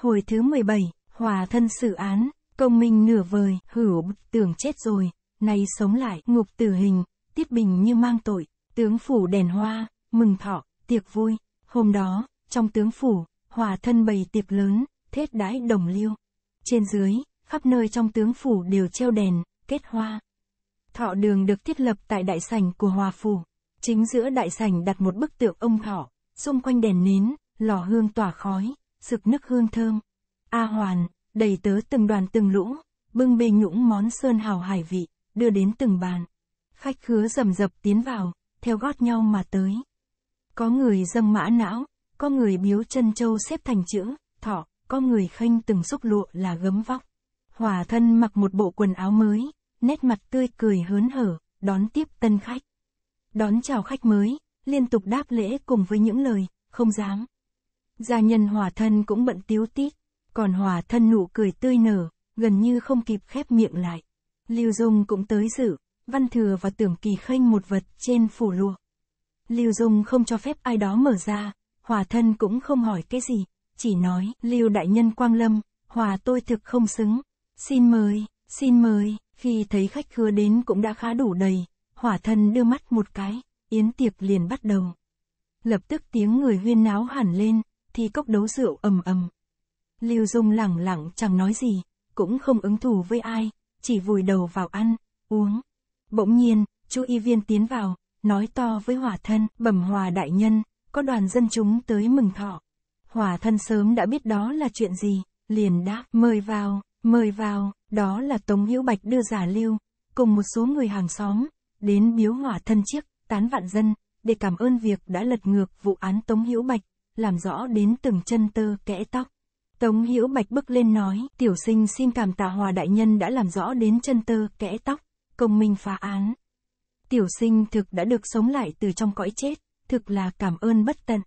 Hồi thứ 17, hòa thân xử án, công minh nửa vời, hửu tưởng chết rồi, nay sống lại, ngục tử hình, tiết bình như mang tội, tướng phủ đèn hoa, mừng thọ, tiệc vui. Hôm đó, trong tướng phủ, hòa thân bày tiệc lớn, thết đãi đồng liêu. Trên dưới, khắp nơi trong tướng phủ đều treo đèn, kết hoa. Thọ đường được thiết lập tại đại sảnh của hòa phủ. Chính giữa đại sảnh đặt một bức tượng ông thọ, xung quanh đèn nến, lò hương tỏa khói, sực nức hương thơm. A hoàn, đầy tớ từng đoàn từng lũng, bưng bê nhũng món sơn hào hải vị, đưa đến từng bàn. Khách khứa rầm rập tiến vào, theo gót nhau mà tới. Có người dâng mã não, có người biếu chân châu xếp thành chữ, thọ, có người khênh từng xúc lụa là gấm vóc. Hòa thân mặc một bộ quần áo mới, nét mặt tươi cười hớn hở, đón tiếp tân khách. Đón chào khách mới, liên tục đáp lễ cùng với những lời, không dám. Gia nhân hòa thân cũng bận tiếu tít, còn hòa thân nụ cười tươi nở, gần như không kịp khép miệng lại. Lưu Dung cũng tới dự, Văn Thừa và Tưởng Kỳ khênh một vật trên phủ lụa. Lưu Dung không cho phép ai đó mở ra, hòa thân cũng không hỏi cái gì, chỉ nói, Lưu Đại Nhân Quang Lâm, hòa tôi thực không xứng, xin mời, xin mời, khi thấy khách khứa đến cũng đã khá đủ đầy, hỏa thân đưa mắt một cái, yến tiệc liền bắt đầu. Lập tức tiếng người huyên náo hẳn lên, thì cốc đấu rượu ầm ầm. Lưu Dung lẳng lặng chẳng nói gì, cũng không ứng thủ với ai, chỉ vùi đầu vào ăn, uống. Bỗng nhiên, chú y viên tiến vào, nói to với hỏa thân, bẩm hòa đại nhân, có đoàn dân chúng tới mừng thọ. Hỏa thân sớm đã biết đó là chuyện gì, liền đáp, mời vào, mời vào, đó là Tống Hữu Bạch đưa giả lưu, cùng một số người hàng xóm, đến biếu hỏa thân chiếc, tán vạn dân, để cảm ơn việc đã lật ngược vụ án Tống Hữu Bạch làm rõ đến từng chân tơ kẽ tóc. Tống Hữu Bạch bước lên nói, tiểu sinh xin cảm tạ hòa đại nhân đã làm rõ đến chân tơ kẽ tóc, công minh phá án. Tiểu sinh thực đã được sống lại từ trong cõi chết, thực là cảm ơn bất tận.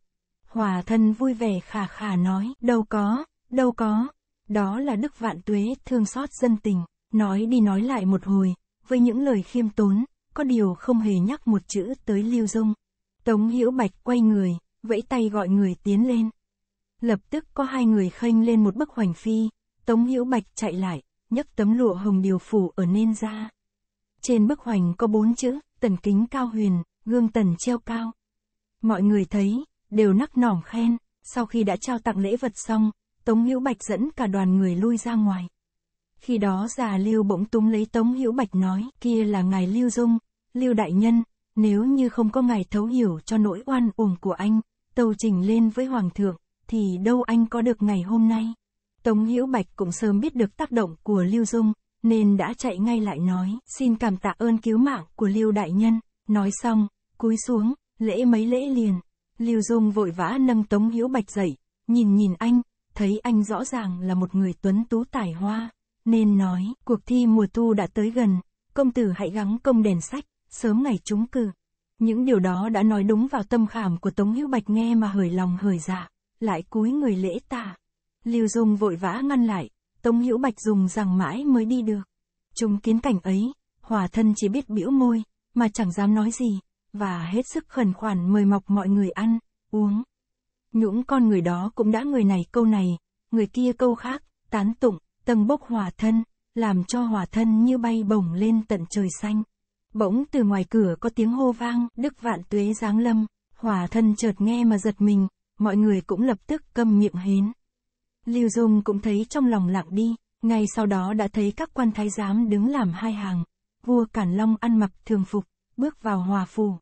Hòa thân vui vẻ khà khà nói, đâu có, đâu có, đó là đức vạn tuế thương xót dân tình, nói đi nói lại một hồi, với những lời khiêm tốn, có điều không hề nhắc một chữ tới Lưu Dung. Tống Hữu Bạch quay người, vẫy tay gọi người tiến lên. Lập tức có hai người khênh lên một bức hoành phi, Tống Hiễu Bạch chạy lại, nhấc tấm lụa hồng điều phủ ở nên ra. Trên bức hoành có bốn chữ, tần kính cao huyền, gương tần treo cao. Mọi người thấy, đều nắc nỏm khen, sau khi đã trao tặng lễ vật xong, Tống Hiễu Bạch dẫn cả đoàn người lui ra ngoài. Khi đó già Lưu bỗng túm lấy Tống Hiễu Bạch nói, kia là ngài Lưu Dung, Lưu Đại Nhân, nếu như không có ngài thấu hiểu cho nỗi oan uổng của anh, tâu trình lên với Hoàng thượng, thì đâu anh có được ngày hôm nay. Tống Hiễu Bạch cũng sớm biết được tác động của Lưu Dung, nên đã chạy ngay lại nói, xin cảm tạ ơn cứu mạng của Lưu Đại Nhân, nói xong, cúi xuống, lễ mấy lễ liền. Lưu Dung vội vã nâng Tống Hiễu Bạch dậy, nhìn nhìn anh, thấy anh rõ ràng là một người tuấn tú tài hoa, nên nói, cuộc thi mùa thu đã tới gần, công tử hãy gắng công đèn sách, sớm ngày trúng cử. Những điều đó đã nói đúng vào tâm khảm của Tống Hữu Bạch nghe mà hởi lòng hởi dạ, lại cúi người lễ tạ. Lưu Dung vội vã ngăn lại, Tống Hữu Bạch dùng rằng mãi mới đi được. chúng kiến cảnh ấy, hòa thân chỉ biết bĩu môi, mà chẳng dám nói gì, và hết sức khẩn khoản mời mọc mọi người ăn, uống. Những con người đó cũng đã người này câu này, người kia câu khác, tán tụng, tầng bốc hòa thân, làm cho hòa thân như bay bổng lên tận trời xanh. Bỗng từ ngoài cửa có tiếng hô vang, Đức Vạn Tuế giáng lâm, hòa thân chợt nghe mà giật mình, mọi người cũng lập tức câm miệng hến. Lưu Dung cũng thấy trong lòng lặng đi, ngay sau đó đã thấy các quan thái giám đứng làm hai hàng. Vua Cản Long ăn mặc thường phục, bước vào hòa phủ.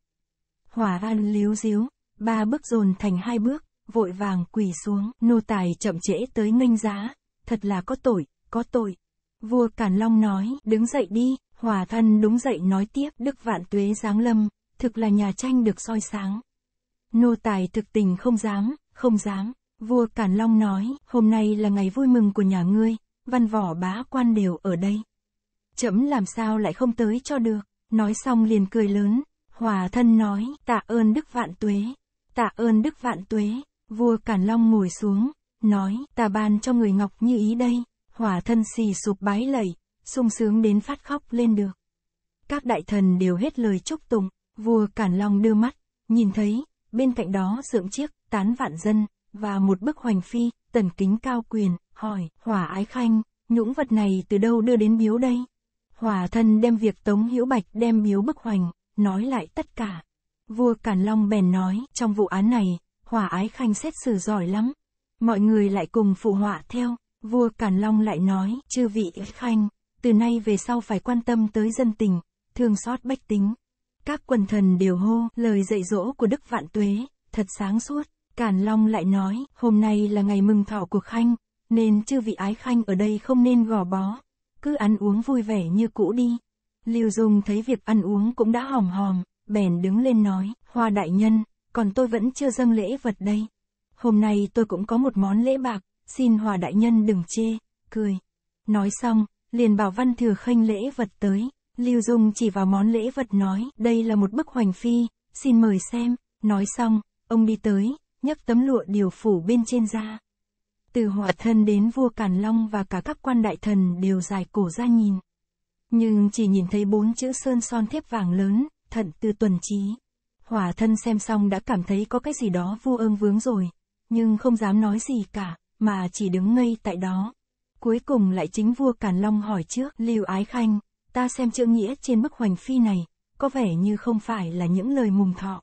hòa an líu díu, ba bước dồn thành hai bước, vội vàng quỳ xuống, nô tài chậm trễ tới nghênh giá, thật là có tội, có tội. Vua Cản Long nói, đứng dậy đi, Hòa thân đúng dậy nói tiếp Đức Vạn Tuế Giáng Lâm, thực là nhà tranh được soi sáng. Nô tài thực tình không dám, không dám. Vua Càn Long nói, hôm nay là ngày vui mừng của nhà ngươi, văn võ bá quan đều ở đây. Chấm làm sao lại không tới cho được, nói xong liền cười lớn, hòa thân nói, tạ ơn Đức Vạn Tuế, tạ ơn Đức Vạn Tuế, vua Càn Long ngồi xuống, nói, ta ban cho người ngọc như ý đây, hòa thân xì sụp bái lạy, sung sướng đến phát khóc lên được. Các đại thần đều hết lời chúc tụng, vua Cản Long đưa mắt, nhìn thấy, bên cạnh đó dưỡng chiếc, tán vạn dân, và một bức hoành phi, tần kính cao quyền, hỏi, hỏa ái khanh, những vật này từ đâu đưa đến biếu đây? Hỏa thân đem việc Tống Hữu Bạch đem biếu bức hoành, nói lại tất cả. Vua Càn Long bèn nói, trong vụ án này, hỏa ái khanh xét xử giỏi lắm. Mọi người lại cùng phụ họa theo, vua Càn Long lại nói, chư vị khanh, từ nay về sau phải quan tâm tới dân tình, thương xót bách tính. Các quần thần đều hô, lời dạy dỗ của Đức Vạn Tuế, thật sáng suốt. Càn Long lại nói, hôm nay là ngày mừng thọ của Khanh, nên chư vị ái Khanh ở đây không nên gò bó. Cứ ăn uống vui vẻ như cũ đi. Lưu Dung thấy việc ăn uống cũng đã hòm hòm, bèn đứng lên nói, Hoa Đại Nhân, còn tôi vẫn chưa dâng lễ vật đây. Hôm nay tôi cũng có một món lễ bạc, xin Hòa Đại Nhân đừng chê, cười. Nói xong, liền bảo Văn Thừa Khanh lễ vật tới. Lưu Dung chỉ vào món lễ vật nói, đây là một bức hoành phi, xin mời xem. Nói xong, ông đi tới, nhấc tấm lụa điều phủ bên trên ra. Từ hỏa thân đến vua Càn Long và cả các quan đại thần đều dài cổ ra nhìn. Nhưng chỉ nhìn thấy bốn chữ sơn son thép vàng lớn, thận từ tuần trí. Hỏa thân xem xong đã cảm thấy có cái gì đó vô ương vướng rồi, nhưng không dám nói gì cả, mà chỉ đứng ngây tại đó. Cuối cùng lại chính vua Càn Long hỏi trước, Lưu Ái Khanh, ta xem chữ nghĩa trên bức hoành phi này, có vẻ như không phải là những lời mùng thọ.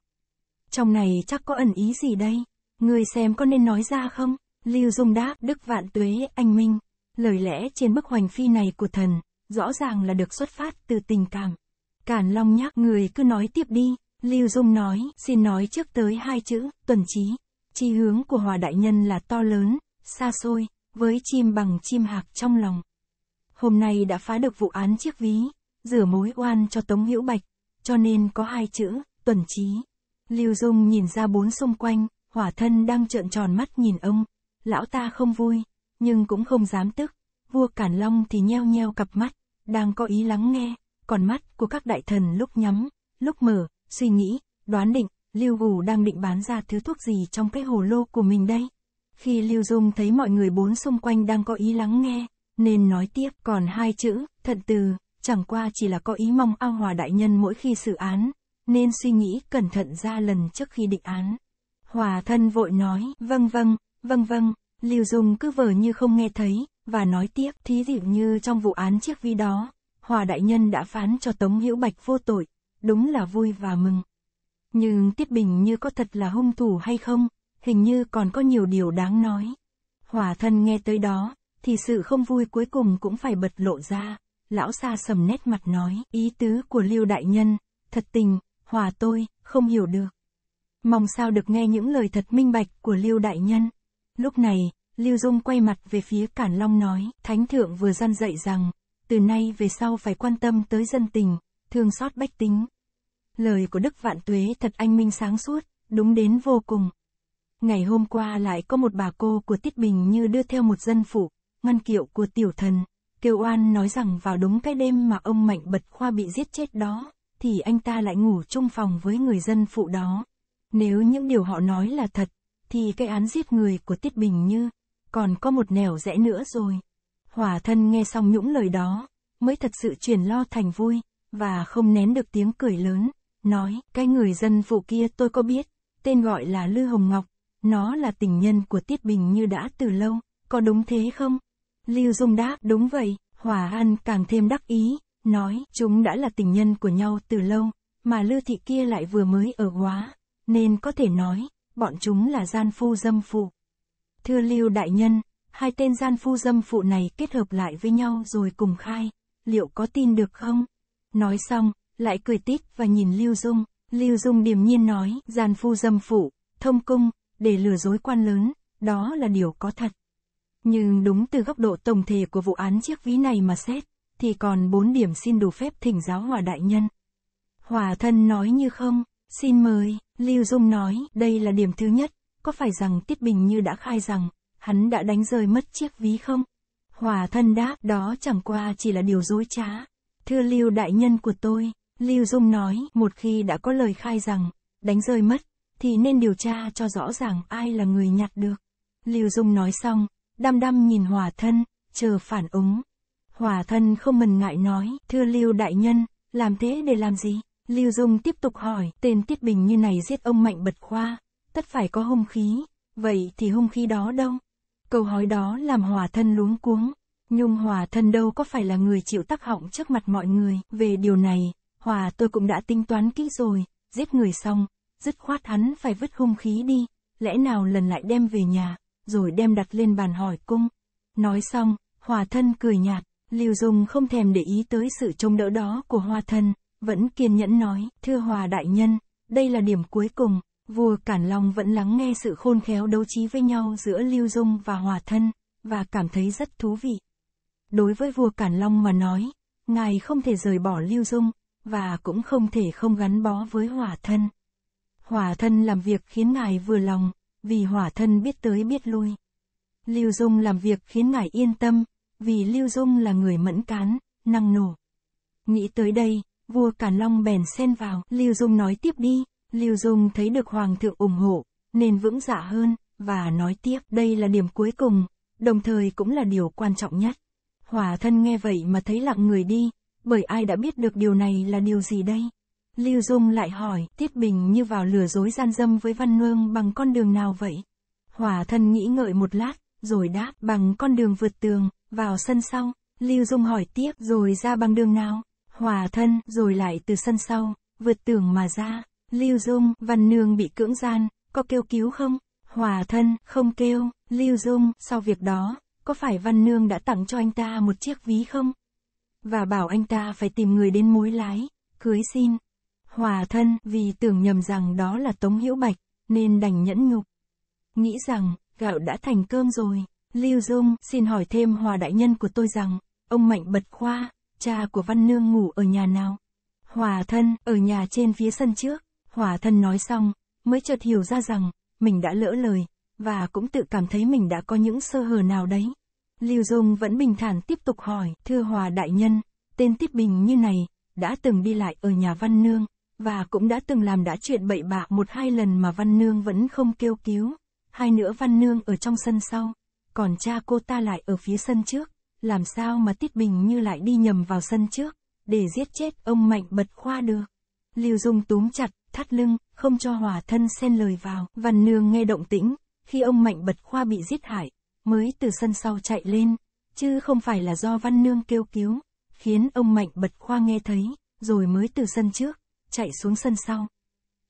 Trong này chắc có ẩn ý gì đây? Người xem có nên nói ra không? Lưu Dung đáp, Đức Vạn Tuế, anh Minh. Lời lẽ trên bức hoành phi này của thần, rõ ràng là được xuất phát từ tình cảm. Càn Long nhắc người cứ nói tiếp đi, Lưu Dung nói, xin nói trước tới hai chữ, tuần trí. Chi hướng của Hòa Đại Nhân là to lớn, xa xôi, với chim bằng chim hạc trong lòng. Hôm nay đã phá được vụ án chiếc ví, rửa mối oan cho Tống Hữu Bạch, cho nên có hai chữ, tuần trí. Lưu Dung nhìn ra bốn xung quanh, hỏa thân đang trợn tròn mắt nhìn ông. Lão ta không vui, nhưng cũng không dám tức. Vua Cản Long thì nheo nheo cặp mắt, đang có ý lắng nghe, còn mắt của các đại thần lúc nhắm, lúc mở, suy nghĩ, đoán định, Lưu Gù đang định bán ra thứ thuốc gì trong cái hồ lô của mình đây. Khi Lưu Dung thấy mọi người bốn xung quanh đang có ý lắng nghe, nên nói tiếp còn hai chữ, thận từ, chẳng qua chỉ là có ý mong ao hòa đại nhân mỗi khi xử án, nên suy nghĩ cẩn thận ra lần trước khi định án. Hòa thân vội nói, vâng vâng, vâng vâng, Lưu Dung cứ vờ như không nghe thấy, và nói tiếp thí dụ như trong vụ án chiếc vi đó, Hòa đại nhân đã phán cho Tống Hữu Bạch vô tội, đúng là vui và mừng. Nhưng Tiết Bình như có thật là hung thủ hay không, hình như còn có nhiều điều đáng nói. Hỏa thân nghe tới đó, thì sự không vui cuối cùng cũng phải bật lộ ra. Lão xa sầm nét mặt nói, ý tứ của Lưu Đại Nhân, thật tình, hòa tôi, không hiểu được. Mong sao được nghe những lời thật minh bạch của Lưu Đại Nhân. Lúc này, Lưu Dung quay mặt về phía Cản Long nói, Thánh Thượng vừa gian dạy rằng, từ nay về sau phải quan tâm tới dân tình, thương xót bách tính. Lời của Đức Vạn Tuế thật anh minh sáng suốt, đúng đến vô cùng. Ngày hôm qua lại có một bà cô của Tiết Bình như đưa theo một dân phụ, ngân kiệu của tiểu thần, kêu oan nói rằng vào đúng cái đêm mà ông Mạnh Bật Khoa bị giết chết đó, thì anh ta lại ngủ chung phòng với người dân phụ đó. Nếu những điều họ nói là thật, thì cái án giết người của Tiết Bình Như, còn có một nẻo rẽ nữa rồi. Hỏa thân nghe xong những lời đó, mới thật sự chuyển lo thành vui, và không nén được tiếng cười lớn, nói, cái người dân phụ kia tôi có biết, tên gọi là Lư Hồng Ngọc, nó là tình nhân của Tiết Bình như đã từ lâu, có đúng thế không? Lưu Dung đáp, đúng vậy, Hòa An càng thêm đắc ý, nói, chúng đã là tình nhân của nhau từ lâu, mà lưu Thị kia lại vừa mới ở hóa, nên có thể nói, bọn chúng là gian phu dâm phụ. Thưa Lưu Đại Nhân, hai tên gian phu dâm phụ này kết hợp lại với nhau rồi cùng khai, liệu có tin được không? Nói xong, lại cười tít và nhìn Lưu Dung, Lưu Dung điềm nhiên nói, gian phu dâm phụ, thông cung, để lừa dối quan lớn, đó là điều có thật. Nhưng đúng từ góc độ tổng thể của vụ án chiếc ví này mà xét, thì còn bốn điểm xin đủ phép thỉnh giáo hòa đại nhân. Hòa thân nói như không, xin mời, Lưu Dung nói, đây là điểm thứ nhất, có phải rằng Tiết Bình Như đã khai rằng, hắn đã đánh rơi mất chiếc ví không? Hòa thân đáp, đó chẳng qua chỉ là điều dối trá. Thưa Lưu đại nhân của tôi, Lưu Dung nói, một khi đã có lời khai rằng, đánh rơi mất, thì nên điều tra cho rõ ràng ai là người nhặt được. Lưu Dung nói xong, đăm đăm nhìn Hòa Thân, chờ phản ứng. Hòa Thân không mần ngại nói, thưa Lưu Đại Nhân, làm thế để làm gì? Lưu Dung tiếp tục hỏi, tên Tiết Bình như này giết ông Mạnh Bật Khoa, tất phải có hung khí, vậy thì hung khí đó đâu? Câu hỏi đó làm Hòa Thân luống cuống. Nhung Hòa Thân đâu có phải là người chịu tắc họng trước mặt mọi người, về điều này, Hòa tôi cũng đã tính toán kỹ rồi, giết người xong, dứt khoát hắn phải vứt hung khí đi, lẽ nào lần lại đem về nhà, rồi đem đặt lên bàn hỏi cung. Nói xong, hòa thân cười nhạt, Lưu Dung không thèm để ý tới sự trông đỡ đó của hòa thân, vẫn kiên nhẫn nói, thưa hòa đại nhân, đây là điểm cuối cùng, vua Cản Long vẫn lắng nghe sự khôn khéo đấu trí với nhau giữa Lưu Dung và hòa thân, và cảm thấy rất thú vị. Đối với vua Cản Long mà nói, ngài không thể rời bỏ Lưu Dung, và cũng không thể không gắn bó với hòa thân. Hỏa thân làm việc khiến ngài vừa lòng, vì hỏa thân biết tới biết lui. Lưu Dung làm việc khiến ngài yên tâm, vì Lưu Dung là người mẫn cán, năng nổ. Nghĩ tới đây, vua Càn Long bèn xen vào, Lưu Dung nói tiếp đi, Lưu Dung thấy được Hoàng thượng ủng hộ, nên vững dạ hơn, và nói tiếp đây là điểm cuối cùng, đồng thời cũng là điều quan trọng nhất. Hỏa thân nghe vậy mà thấy lặng người đi, bởi ai đã biết được điều này là điều gì đây? Lưu Dung lại hỏi, Tiết Bình như vào lừa dối gian dâm với Văn Nương bằng con đường nào vậy? Hỏa thân nghĩ ngợi một lát, rồi đáp, bằng con đường vượt tường, vào sân sau. Lưu Dung hỏi tiếp, rồi ra bằng đường nào? Hỏa thân, rồi lại từ sân sau, vượt tường mà ra. Lưu Dung, Văn Nương bị cưỡng gian, có kêu cứu không? Hỏa thân, không kêu, Lưu Dung, sau việc đó, có phải Văn Nương đã tặng cho anh ta một chiếc ví không? Và bảo anh ta phải tìm người đến mối lái, cưới xin. Hòa thân vì tưởng nhầm rằng đó là Tống Hữu Bạch, nên đành nhẫn nhục. Nghĩ rằng, gạo đã thành cơm rồi. Lưu Dung xin hỏi thêm Hòa đại nhân của tôi rằng, ông Mạnh Bật Khoa, cha của Văn Nương ngủ ở nhà nào? Hòa thân, ở nhà trên phía sân trước. Hòa thân nói xong, mới chợt hiểu ra rằng, mình đã lỡ lời, và cũng tự cảm thấy mình đã có những sơ hở nào đấy. Lưu Dung vẫn bình thản tiếp tục hỏi, thưa Hòa đại nhân, tên tiếp Bình như này, đã từng đi lại ở nhà Văn Nương, và cũng đã từng làm đã chuyện bậy bạ một hai lần mà Văn Nương vẫn không kêu cứu. Hai nữa Văn Nương ở trong sân sau, còn cha cô ta lại ở phía sân trước, làm sao mà Tiết Bình Như lại đi nhầm vào sân trước, để giết chết ông Mạnh Bật Khoa được. Lưu Dung túm chặt, thắt lưng, không cho hòa thân xen lời vào. Văn Nương nghe động tĩnh, khi ông Mạnh Bật Khoa bị giết hại, mới từ sân sau chạy lên, chứ không phải là do Văn Nương kêu cứu, khiến ông Mạnh Bật Khoa nghe thấy, rồi mới từ sân trước, chạy xuống sân sau.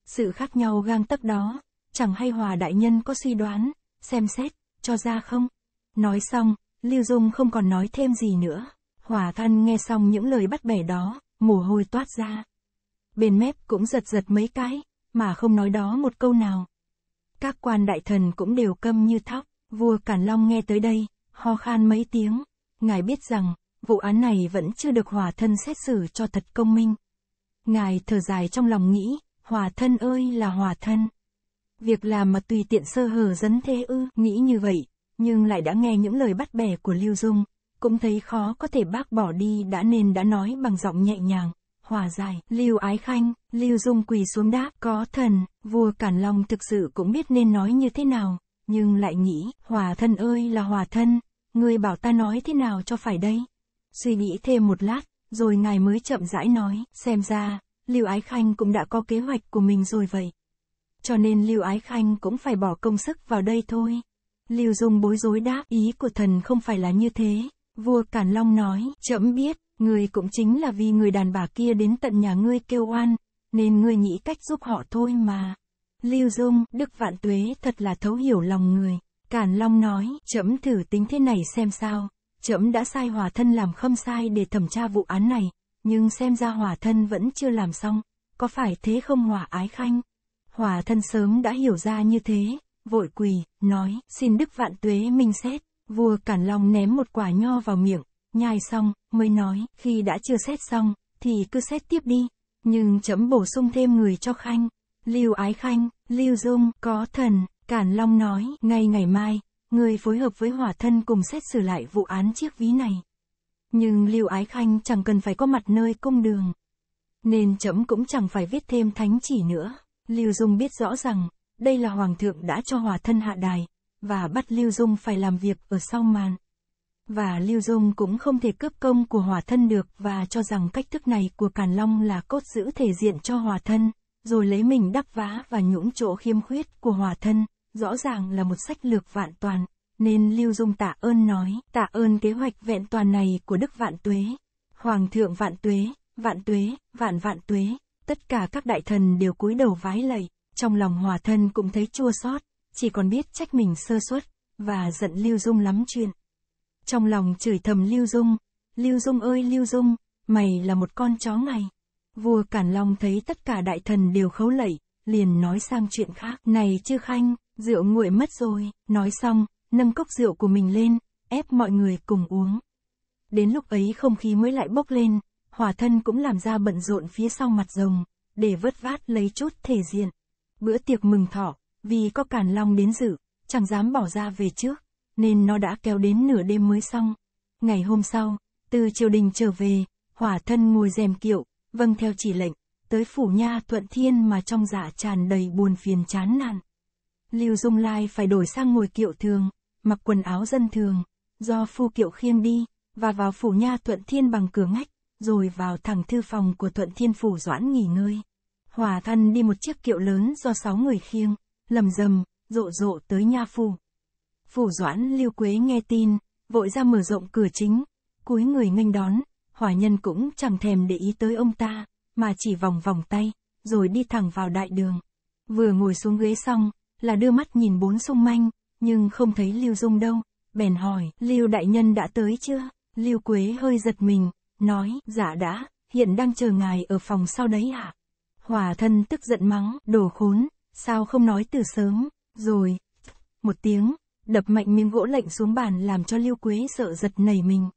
Sự khác nhau gang tấc đó, chẳng hay Hòa Đại Nhân có suy đoán, xem xét, cho ra không? Nói xong, Lưu Dung không còn nói thêm gì nữa. Hòa thân nghe xong những lời bắt bẻ đó, mồ hôi toát ra. Bên mép cũng giật giật mấy cái, mà không nói đó một câu nào. Các quan đại thần cũng đều câm như thóc, vua Cản Long nghe tới đây, ho khan mấy tiếng. Ngài biết rằng, vụ án này vẫn chưa được hòa thân xét xử cho thật công minh. Ngài thở dài trong lòng nghĩ, hòa thân ơi là hòa thân. Việc làm mà tùy tiện sơ hở dấn thế ư, nghĩ như vậy, nhưng lại đã nghe những lời bắt bẻ của Lưu Dung, cũng thấy khó có thể bác bỏ đi đã nên đã nói bằng giọng nhẹ nhàng, hòa dài. Lưu Ái Khanh, Lưu Dung quỳ xuống đáp, có thần, vua Cản Long thực sự cũng biết nên nói như thế nào, nhưng lại nghĩ, hòa thân ơi là hòa thân, ngươi bảo ta nói thế nào cho phải đây. Suy nghĩ thêm một lát, rồi ngài mới chậm rãi nói, xem ra, Lưu Ái Khanh cũng đã có kế hoạch của mình rồi vậy. Cho nên Lưu Ái Khanh cũng phải bỏ công sức vào đây thôi. Lưu Dung bối rối đáp, ý của thần không phải là như thế. Vua Càn Long nói, chậm biết, người cũng chính là vì người đàn bà kia đến tận nhà ngươi kêu oan, nên ngươi nghĩ cách giúp họ thôi mà. Lưu Dung, Đức Vạn Tuế thật là thấu hiểu lòng người. Càn Long nói, chậm thử tính thế này xem sao. Trẫm đã sai hòa thân làm khâm sai để thẩm tra vụ án này, nhưng xem ra hòa thân vẫn chưa làm xong, có phải thế không hòa ái khanh? Hòa thân sớm đã hiểu ra như thế, vội quỳ, nói, xin đức vạn tuế minh xét, vua cản long ném một quả nho vào miệng, nhai xong, mới nói, khi đã chưa xét xong, thì cứ xét tiếp đi, nhưng chấm bổ sung thêm người cho khanh. Lưu Ái Khanh, Lưu Dung, có thần, Cản Long nói, ngay ngày mai, người phối hợp với hỏa thân cùng xét xử lại vụ án chiếc ví này. Nhưng Lưu Ái Khanh chẳng cần phải có mặt nơi công đường. Nên chấm cũng chẳng phải viết thêm thánh chỉ nữa. Lưu Dung biết rõ rằng, đây là Hoàng thượng đã cho hỏa thân hạ đài, và bắt Lưu Dung phải làm việc ở sau màn. Và Lưu Dung cũng không thể cướp công của hỏa thân được và cho rằng cách thức này của Càn Long là cốt giữ thể diện cho hỏa thân, rồi lấy mình đắp vá và nhũng chỗ khiêm khuyết của hỏa thân rõ ràng là một sách lược vạn toàn, nên Lưu Dung tạ ơn nói, tạ ơn kế hoạch vẹn toàn này của Đức Vạn Tuế. Hoàng thượng Vạn Tuế, Vạn Tuế, Vạn Vạn Tuế, tất cả các đại thần đều cúi đầu vái lạy, trong lòng hòa thân cũng thấy chua xót, chỉ còn biết trách mình sơ suất, và giận Lưu Dung lắm chuyện. Trong lòng chửi thầm Lưu Dung, Lưu Dung ơi Lưu Dung, mày là một con chó mày. Vua Cản Long thấy tất cả đại thần đều khấu lạy, liền nói sang chuyện khác, này chư khanh, Rượu nguội mất rồi, nói xong, nâng cốc rượu của mình lên, ép mọi người cùng uống. Đến lúc ấy không khí mới lại bốc lên, hỏa thân cũng làm ra bận rộn phía sau mặt rồng, để vớt vát lấy chút thể diện. Bữa tiệc mừng thọ, vì có càn long đến dự, chẳng dám bỏ ra về trước, nên nó đã kéo đến nửa đêm mới xong. Ngày hôm sau, từ triều đình trở về, hỏa thân ngồi rèm kiệu, vâng theo chỉ lệnh, tới phủ nha thuận thiên mà trong giả dạ tràn đầy buồn phiền chán nản. Lưu Dung Lai phải đổi sang ngồi kiệu thường, mặc quần áo dân thường, do phu kiệu khiêng đi, và vào phủ nha Thuận Thiên bằng cửa ngách, rồi vào thẳng thư phòng của Thuận Thiên phủ Doãn nghỉ ngơi. Hòa Thân đi một chiếc kiệu lớn do sáu người khiêng, lầm rầm, rộ rộ tới nha phủ. Phủ Doãn Lưu Quế nghe tin, vội ra mở rộng cửa chính, cúi người nghênh đón, Hòa nhân cũng chẳng thèm để ý tới ông ta, mà chỉ vòng vòng tay, rồi đi thẳng vào đại đường. Vừa ngồi xuống ghế xong, là đưa mắt nhìn bốn xung manh, nhưng không thấy Lưu Dung đâu, bèn hỏi, Lưu đại nhân đã tới chưa? Lưu Quế hơi giật mình, nói, dạ đã, hiện đang chờ ngài ở phòng sau đấy ạ. À? Hòa thân tức giận mắng, đồ khốn, sao không nói từ sớm, rồi, một tiếng, đập mạnh miếng gỗ lệnh xuống bàn làm cho Lưu Quế sợ giật nảy mình.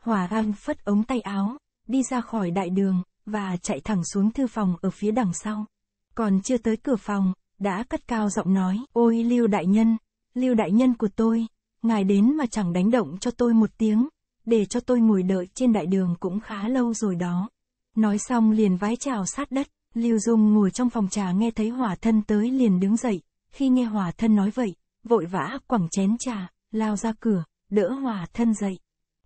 Hòa An phất ống tay áo, đi ra khỏi đại đường, và chạy thẳng xuống thư phòng ở phía đằng sau. Còn chưa tới cửa phòng, đã cất cao giọng nói, ôi Lưu Đại Nhân, Lưu Đại Nhân của tôi, ngài đến mà chẳng đánh động cho tôi một tiếng, để cho tôi ngồi đợi trên đại đường cũng khá lâu rồi đó. Nói xong liền vái chào sát đất, Lưu Dung ngồi trong phòng trà nghe thấy hỏa thân tới liền đứng dậy, khi nghe hỏa thân nói vậy, vội vã quẳng chén trà, lao ra cửa, đỡ hỏa thân dậy.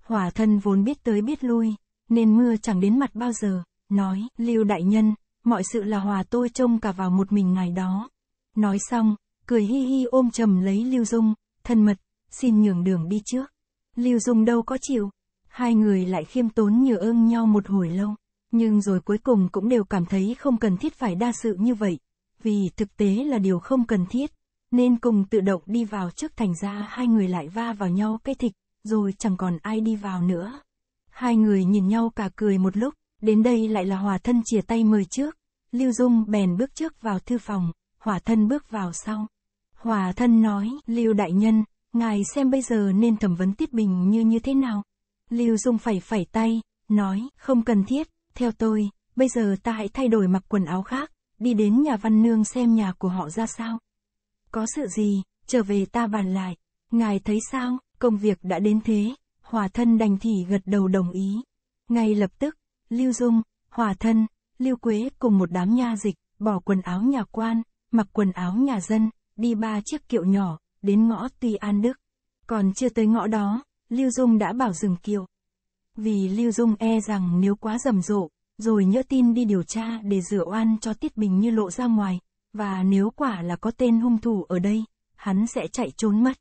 Hỏa thân vốn biết tới biết lui, nên mưa chẳng đến mặt bao giờ, nói, Lưu Đại Nhân, mọi sự là hòa tôi trông cả vào một mình ngài đó. Nói xong, cười hi hi ôm chầm lấy Lưu Dung, thân mật, xin nhường đường đi trước. Lưu Dung đâu có chịu. Hai người lại khiêm tốn nhờ ương nhau một hồi lâu. Nhưng rồi cuối cùng cũng đều cảm thấy không cần thiết phải đa sự như vậy. Vì thực tế là điều không cần thiết. Nên cùng tự động đi vào trước thành ra hai người lại va vào nhau cái thịt, rồi chẳng còn ai đi vào nữa. Hai người nhìn nhau cả cười một lúc, đến đây lại là hòa thân chia tay mời trước. Lưu Dung bèn bước trước vào thư phòng, hỏa thân bước vào sau. Hỏa thân nói, Lưu Đại Nhân, ngài xem bây giờ nên thẩm vấn Tiết Bình như như thế nào. Lưu Dung phẩy phẩy tay, nói, không cần thiết, theo tôi, bây giờ ta hãy thay đổi mặc quần áo khác, đi đến nhà văn nương xem nhà của họ ra sao. Có sự gì, trở về ta bàn lại, ngài thấy sao, công việc đã đến thế, hỏa thân đành thì gật đầu đồng ý. Ngay lập tức, Lưu Dung, hỏa thân, Lưu Quế cùng một đám nha dịch, bỏ quần áo nhà quan, mặc quần áo nhà dân, đi ba chiếc kiệu nhỏ, đến ngõ Tuy An Đức. Còn chưa tới ngõ đó, Lưu Dung đã bảo dừng kiệu. Vì Lưu Dung e rằng nếu quá rầm rộ, rồi nhỡ tin đi điều tra để rửa oan cho Tiết Bình như lộ ra ngoài, và nếu quả là có tên hung thủ ở đây, hắn sẽ chạy trốn mất.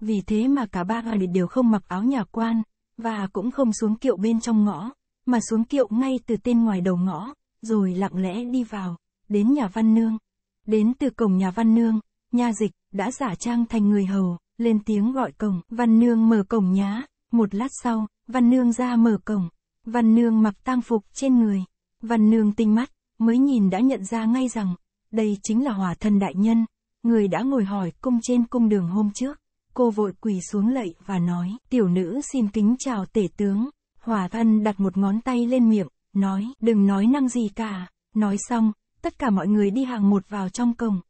Vì thế mà cả ba người đều không mặc áo nhà quan, và cũng không xuống kiệu bên trong ngõ, mà xuống kiệu ngay từ tên ngoài đầu ngõ, rồi lặng lẽ đi vào, đến nhà văn nương. Đến từ cổng nhà Văn Nương, nha dịch, đã giả trang thành người hầu, lên tiếng gọi cổng, Văn Nương mở cổng nhá, một lát sau, Văn Nương ra mở cổng, Văn Nương mặc tang phục trên người, Văn Nương tinh mắt, mới nhìn đã nhận ra ngay rằng, đây chính là Hòa thần đại nhân, người đã ngồi hỏi cung trên cung đường hôm trước. Cô vội quỳ xuống lạy và nói, tiểu nữ xin kính chào tể tướng, Hòa thân đặt một ngón tay lên miệng, nói, đừng nói năng gì cả, nói xong, tất cả mọi người đi hàng một vào trong cổng.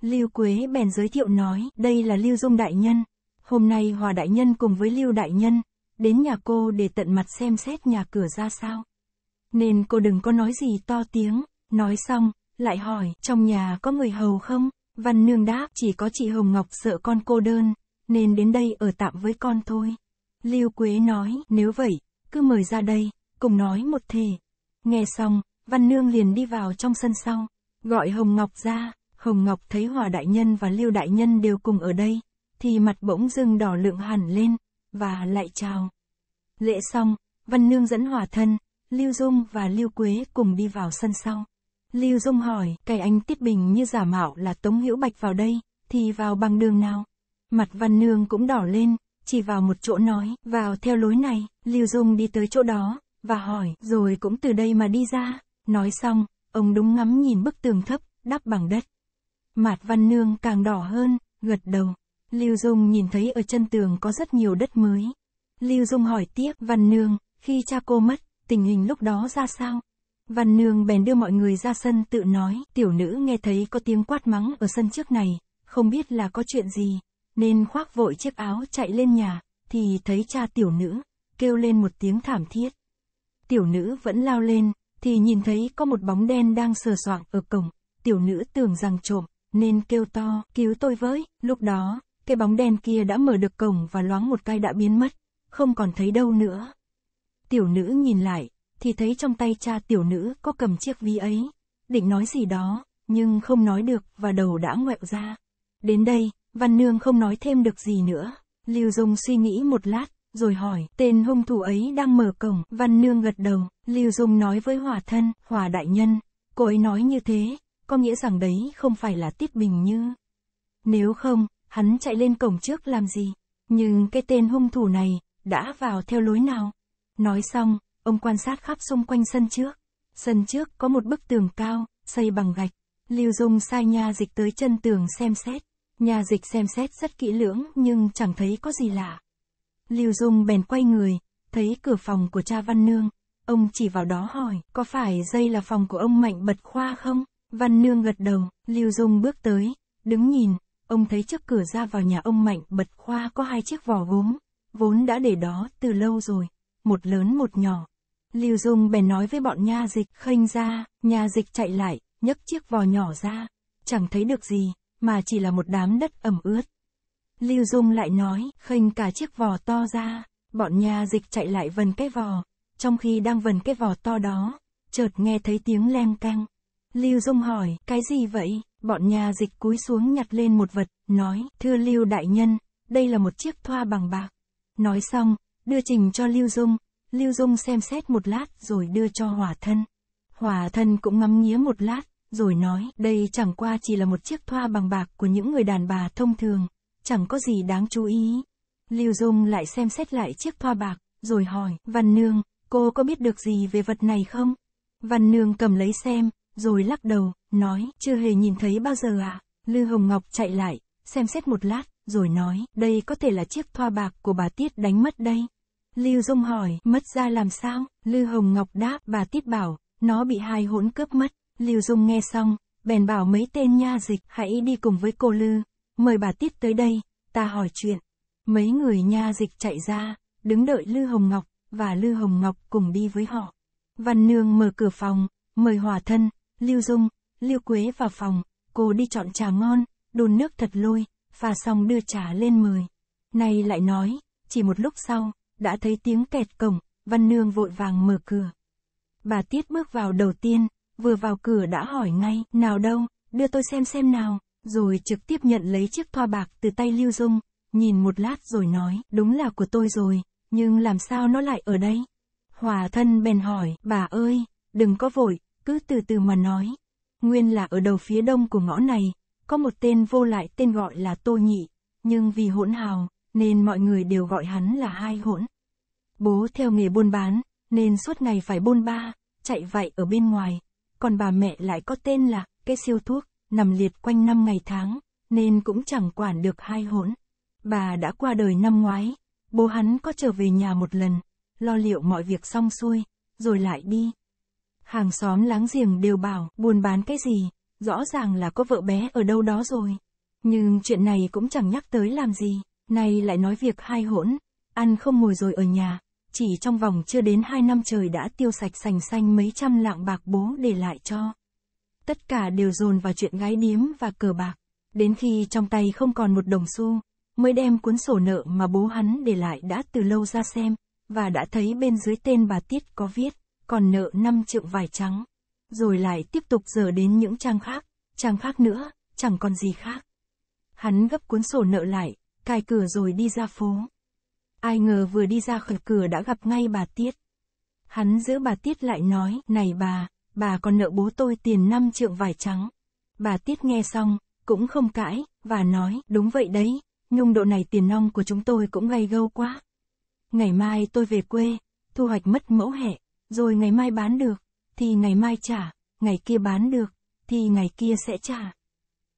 Lưu Quế bèn giới thiệu nói, đây là Lưu Dung Đại Nhân. Hôm nay Hòa Đại Nhân cùng với Lưu Đại Nhân, đến nhà cô để tận mặt xem xét nhà cửa ra sao. Nên cô đừng có nói gì to tiếng, nói xong, lại hỏi, trong nhà có người hầu không? Văn Nương đáp, chỉ có chị Hồng Ngọc sợ con cô đơn, nên đến đây ở tạm với con thôi. Lưu Quế nói, nếu vậy, cứ mời ra đây, cùng nói một thề. Nghe xong, Văn Nương liền đi vào trong sân sau, gọi Hồng Ngọc ra, Hồng Ngọc thấy Hòa Đại Nhân và Lưu Đại Nhân đều cùng ở đây, thì mặt bỗng dưng đỏ lượng hẳn lên, và lại chào. Lễ xong, Văn Nương dẫn Hòa Thân, Lưu Dung và Lưu Quế cùng đi vào sân sau. Lưu Dung hỏi, cái anh Tiết Bình như giả mạo là Tống Hữu Bạch vào đây, thì vào bằng đường nào? Mặt Văn Nương cũng đỏ lên, chỉ vào một chỗ nói, vào theo lối này, Lưu Dung đi tới chỗ đó, và hỏi, rồi cũng từ đây mà đi ra. Nói xong, ông đúng ngắm nhìn bức tường thấp, đắp bằng đất. Mạt Văn Nương càng đỏ hơn, gật đầu. Lưu Dung nhìn thấy ở chân tường có rất nhiều đất mới. Lưu Dung hỏi tiếp Văn Nương, khi cha cô mất, tình hình lúc đó ra sao? Văn Nương bèn đưa mọi người ra sân tự nói, tiểu nữ nghe thấy có tiếng quát mắng ở sân trước này, không biết là có chuyện gì, nên khoác vội chiếc áo chạy lên nhà, thì thấy cha tiểu nữ, kêu lên một tiếng thảm thiết. Tiểu nữ vẫn lao lên, thì nhìn thấy có một bóng đen đang sờ soạng ở cổng, tiểu nữ tưởng rằng trộm, nên kêu to, cứu tôi với, lúc đó, cái bóng đen kia đã mở được cổng và loáng một cái đã biến mất, không còn thấy đâu nữa. Tiểu nữ nhìn lại, thì thấy trong tay cha tiểu nữ có cầm chiếc ví ấy, định nói gì đó, nhưng không nói được và đầu đã ngoẹo ra. Đến đây, Văn Nương không nói thêm được gì nữa, Lưu Dung suy nghĩ một lát, rồi hỏi, tên hung thủ ấy đang mở cổng, Văn Nương gật đầu, Lưu Dung nói với Hòa thân, Hòa đại nhân, cô ấy nói như thế, có nghĩa rằng đấy không phải là Tiết Bình Như. Nếu không, hắn chạy lên cổng trước làm gì? Nhưng cái tên hung thủ này, đã vào theo lối nào? Nói xong, ông quan sát khắp xung quanh sân trước. Sân trước có một bức tường cao, xây bằng gạch. Lưu Dung sai nha dịch tới chân tường xem xét. Nhà dịch xem xét rất kỹ lưỡng nhưng chẳng thấy có gì lạ. Lưu Dung bèn quay người, thấy cửa phòng của cha Văn Nương. Ông chỉ vào đó hỏi, có phải dây là phòng của ông Mạnh Bật Khoa không? Văn Nương gật đầu, Lưu Dung bước tới, đứng nhìn, ông thấy trước cửa ra vào nhà ông Mạnh Bật Khoa có hai chiếc vỏ gốm, vốn đã để đó từ lâu rồi, một lớn một nhỏ. Lưu Dung bèn nói với bọn nha dịch khênh ra, nha dịch chạy lại, nhấc chiếc vò nhỏ ra, chẳng thấy được gì, mà chỉ là một đám đất ẩm ướt. Lưu Dung lại nói, khênh cả chiếc vò to ra, bọn nhà dịch chạy lại vần cái vò, trong khi đang vần cái vò to đó, chợt nghe thấy tiếng leng căng. Lưu Dung hỏi, cái gì vậy? Bọn nhà dịch cúi xuống nhặt lên một vật, nói, thưa Lưu Đại Nhân, đây là một chiếc thoa bằng bạc. Nói xong, đưa trình cho Lưu Dung, Lưu Dung xem xét một lát rồi đưa cho hỏa thân. Hỏa thân cũng ngắm nghía một lát, rồi nói, đây chẳng qua chỉ là một chiếc thoa bằng bạc của những người đàn bà thông thường, chẳng có gì đáng chú ý. Lưu Dung lại xem xét lại chiếc thoa bạc, rồi hỏi, Văn Nương, cô có biết được gì về vật này không? Văn Nương cầm lấy xem, rồi lắc đầu, nói, chưa hề nhìn thấy bao giờ ạ. À? Lư Hồng Ngọc chạy lại, xem xét một lát, rồi nói, đây có thể là chiếc thoa bạc của bà Tiết đánh mất đây. Lưu Dung hỏi, mất ra làm sao? Lưu Hồng Ngọc đáp, bà Tiết bảo, nó bị hai hỗn cướp mất. Lưu Dung nghe xong, bèn bảo mấy tên nha dịch, hãy đi cùng với cô Lưu mời bà Tiết tới đây, ta hỏi chuyện. Mấy người nha dịch chạy ra, đứng đợi Lư Hồng Ngọc, và Lư Hồng Ngọc cùng đi với họ. Văn Nương mở cửa phòng, mời Hòa Thân, Lưu Dung, Lưu Quế vào phòng, cô đi chọn trà ngon, đun nước thật lôi, và xong đưa trà lên mời. Nay lại nói, chỉ một lúc sau, đã thấy tiếng kẹt cổng, Văn Nương vội vàng mở cửa. Bà Tiết bước vào đầu tiên, vừa vào cửa đã hỏi ngay, nào đâu, đưa tôi xem xem nào. Rồi trực tiếp nhận lấy chiếc thoa bạc từ tay Lưu Dung, nhìn một lát rồi nói, đúng là của tôi rồi, nhưng làm sao nó lại ở đây? Hòa thân bèn hỏi, bà ơi, đừng có vội, cứ từ từ mà nói. Nguyên là ở đầu phía đông của ngõ này, có một tên vô lại tên gọi là Tô Nhị, nhưng vì hỗn hào, nên mọi người đều gọi hắn là hai hỗn. Bố theo nghề buôn bán, nên suốt ngày phải bôn ba, chạy vậy ở bên ngoài, còn bà mẹ lại có tên là cái siêu thuốc nằm liệt quanh năm ngày tháng, nên cũng chẳng quản được hai hỗn. Bà đã qua đời năm ngoái, bố hắn có trở về nhà một lần, lo liệu mọi việc xong xuôi, rồi lại đi. Hàng xóm láng giềng đều bảo, buôn bán cái gì, rõ ràng là có vợ bé ở đâu đó rồi. Nhưng chuyện này cũng chẳng nhắc tới làm gì, nay lại nói việc hai hỗn, ăn không ngồi rồi ở nhà, chỉ trong vòng chưa đến hai năm trời đã tiêu sạch sành xanh mấy trăm lạng bạc bố để lại cho tất cả đều dồn vào chuyện gái điếm và cờ bạc. Đến khi trong tay không còn một đồng xu, mới đem cuốn sổ nợ mà bố hắn để lại đã từ lâu ra xem, và đã thấy bên dưới tên bà Tiết có viết, còn nợ 5 triệu vải trắng. Rồi lại tiếp tục dở đến những trang khác, trang khác nữa, chẳng còn gì khác. Hắn gấp cuốn sổ nợ lại, cài cửa rồi đi ra phố. Ai ngờ vừa đi ra khỏi cửa đã gặp ngay bà Tiết. Hắn giữ bà Tiết lại nói, này bà, bà còn nợ bố tôi tiền năm triệu vải trắng. Bà Tiết nghe xong, cũng không cãi, và nói, đúng vậy đấy, nhung độ này tiền nong của chúng tôi cũng gay gâu quá. Ngày mai tôi về quê, thu hoạch mất mẫu hệ rồi ngày mai bán được, thì ngày mai trả, ngày kia bán được, thì ngày kia sẽ trả.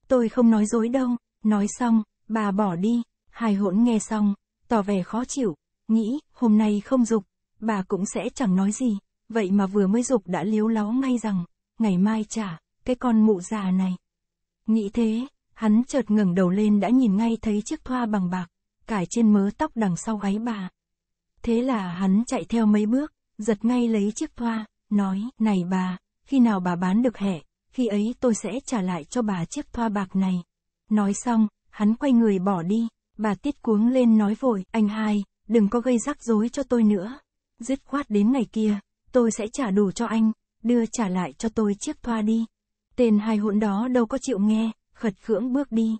Tôi không nói dối đâu, nói xong, bà bỏ đi, hài hỗn nghe xong, tỏ vẻ khó chịu, nghĩ, hôm nay không dục, bà cũng sẽ chẳng nói gì vậy mà vừa mới dục đã liếu láo ngay rằng, ngày mai trả, cái con mụ già này. Nghĩ thế, hắn chợt ngẩng đầu lên đã nhìn ngay thấy chiếc thoa bằng bạc, cải trên mớ tóc đằng sau gáy bà. Thế là hắn chạy theo mấy bước, giật ngay lấy chiếc thoa, nói, này bà, khi nào bà bán được hẻ, khi ấy tôi sẽ trả lại cho bà chiếc thoa bạc này. Nói xong, hắn quay người bỏ đi, bà tiết cuống lên nói vội, anh hai, đừng có gây rắc rối cho tôi nữa. Dứt khoát đến ngày kia, tôi sẽ trả đủ cho anh, đưa trả lại cho tôi chiếc thoa đi. Tên hai hỗn đó đâu có chịu nghe, khật khưỡng bước đi.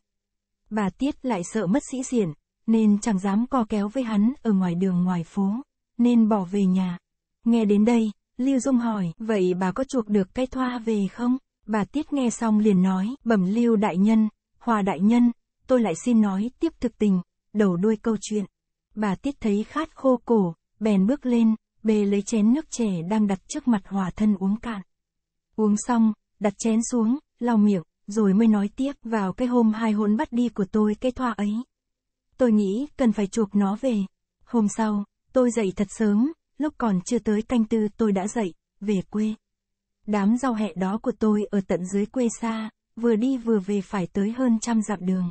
Bà Tiết lại sợ mất sĩ diện, nên chẳng dám co kéo với hắn ở ngoài đường ngoài phố, nên bỏ về nhà. Nghe đến đây, Lưu Dung hỏi, vậy bà có chuộc được cái thoa về không? Bà Tiết nghe xong liền nói, bẩm Lưu Đại Nhân, Hòa Đại Nhân, tôi lại xin nói tiếp thực tình, đầu đuôi câu chuyện. Bà Tiết thấy khát khô cổ, bèn bước lên, bê lấy chén nước chè đang đặt trước mặt hòa thân uống cạn. Uống xong, đặt chén xuống, lau miệng, rồi mới nói tiếp vào cái hôm hai hỗn bắt đi của tôi cái thoa ấy. Tôi nghĩ cần phải chuộc nó về. Hôm sau, tôi dậy thật sớm, lúc còn chưa tới canh tư tôi đã dậy, về quê. Đám rau hẹ đó của tôi ở tận dưới quê xa, vừa đi vừa về phải tới hơn trăm dặm đường.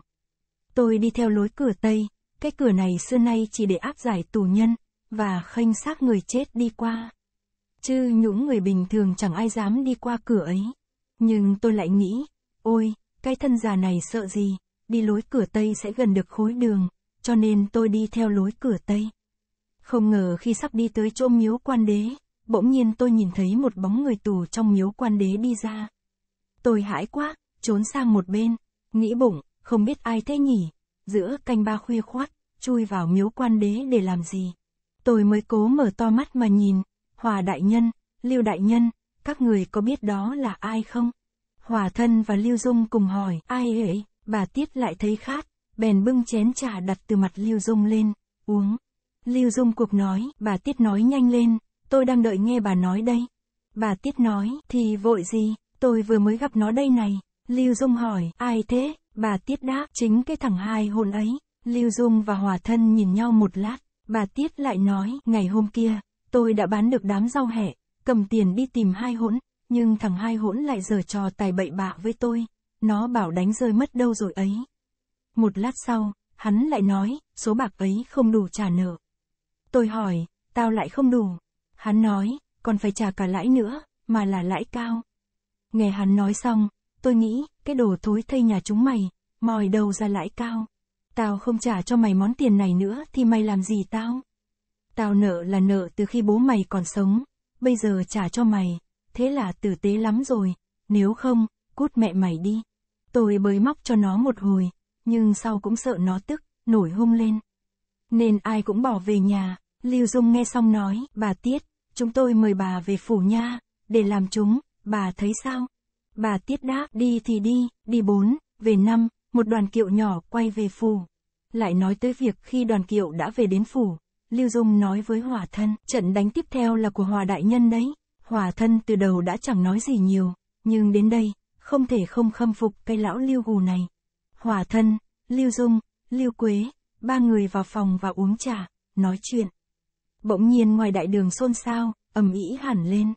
Tôi đi theo lối cửa Tây, cái cửa này xưa nay chỉ để áp giải tù nhân, và khênh xác người chết đi qua. Chứ những người bình thường chẳng ai dám đi qua cửa ấy. Nhưng tôi lại nghĩ, ôi, cái thân già này sợ gì, đi lối cửa Tây sẽ gần được khối đường, cho nên tôi đi theo lối cửa Tây. Không ngờ khi sắp đi tới chỗ miếu quan đế, bỗng nhiên tôi nhìn thấy một bóng người tù trong miếu quan đế đi ra. Tôi hãi quá, trốn sang một bên, nghĩ bụng, không biết ai thế nhỉ, giữa canh ba khuya khoát, chui vào miếu quan đế để làm gì. Tôi mới cố mở to mắt mà nhìn, Hòa Đại Nhân, Lưu Đại Nhân, các người có biết đó là ai không? Hòa Thân và Lưu Dung cùng hỏi, ai ấy, bà Tiết lại thấy khát, bèn bưng chén trà đặt từ mặt Lưu Dung lên, uống. Lưu Dung cuộc nói, bà Tiết nói nhanh lên, tôi đang đợi nghe bà nói đây. Bà Tiết nói, thì vội gì, tôi vừa mới gặp nó đây này. Lưu Dung hỏi, ai thế? Bà Tiết đáp, chính cái thằng hai hồn ấy. Lưu Dung và Hòa Thân nhìn nhau một lát, Bà Tiết lại nói, ngày hôm kia, tôi đã bán được đám rau hẹ cầm tiền đi tìm hai hỗn, nhưng thằng hai hỗn lại giở trò tài bậy bạ với tôi, nó bảo đánh rơi mất đâu rồi ấy. Một lát sau, hắn lại nói, số bạc ấy không đủ trả nợ. Tôi hỏi, tao lại không đủ. Hắn nói, còn phải trả cả lãi nữa, mà là lãi cao. Nghe hắn nói xong, tôi nghĩ, cái đồ thối thây nhà chúng mày, mòi đầu ra lãi cao. Tao không trả cho mày món tiền này nữa thì mày làm gì tao? Tao nợ là nợ từ khi bố mày còn sống, bây giờ trả cho mày, thế là tử tế lắm rồi, nếu không, cút mẹ mày đi. Tôi bới móc cho nó một hồi, nhưng sau cũng sợ nó tức, nổi hung lên. Nên ai cũng bỏ về nhà, Lưu Dung nghe xong nói, bà Tiết, chúng tôi mời bà về phủ nha, để làm chúng, bà thấy sao? Bà Tiết đáp, đi thì đi, đi bốn, về năm, một đoàn kiệu nhỏ quay về phủ. Lại nói tới việc khi đoàn kiệu đã về đến phủ, Lưu Dung nói với Hòa Thân, trận đánh tiếp theo là của Hòa Đại Nhân đấy. Hòa Thân từ đầu đã chẳng nói gì nhiều, nhưng đến đây, không thể không khâm phục cây lão Lưu Gù này. Hòa Thân, Lưu Dung, Lưu Quế, ba người vào phòng và uống trà, nói chuyện. Bỗng nhiên ngoài đại đường xôn xao, ầm ĩ hẳn lên.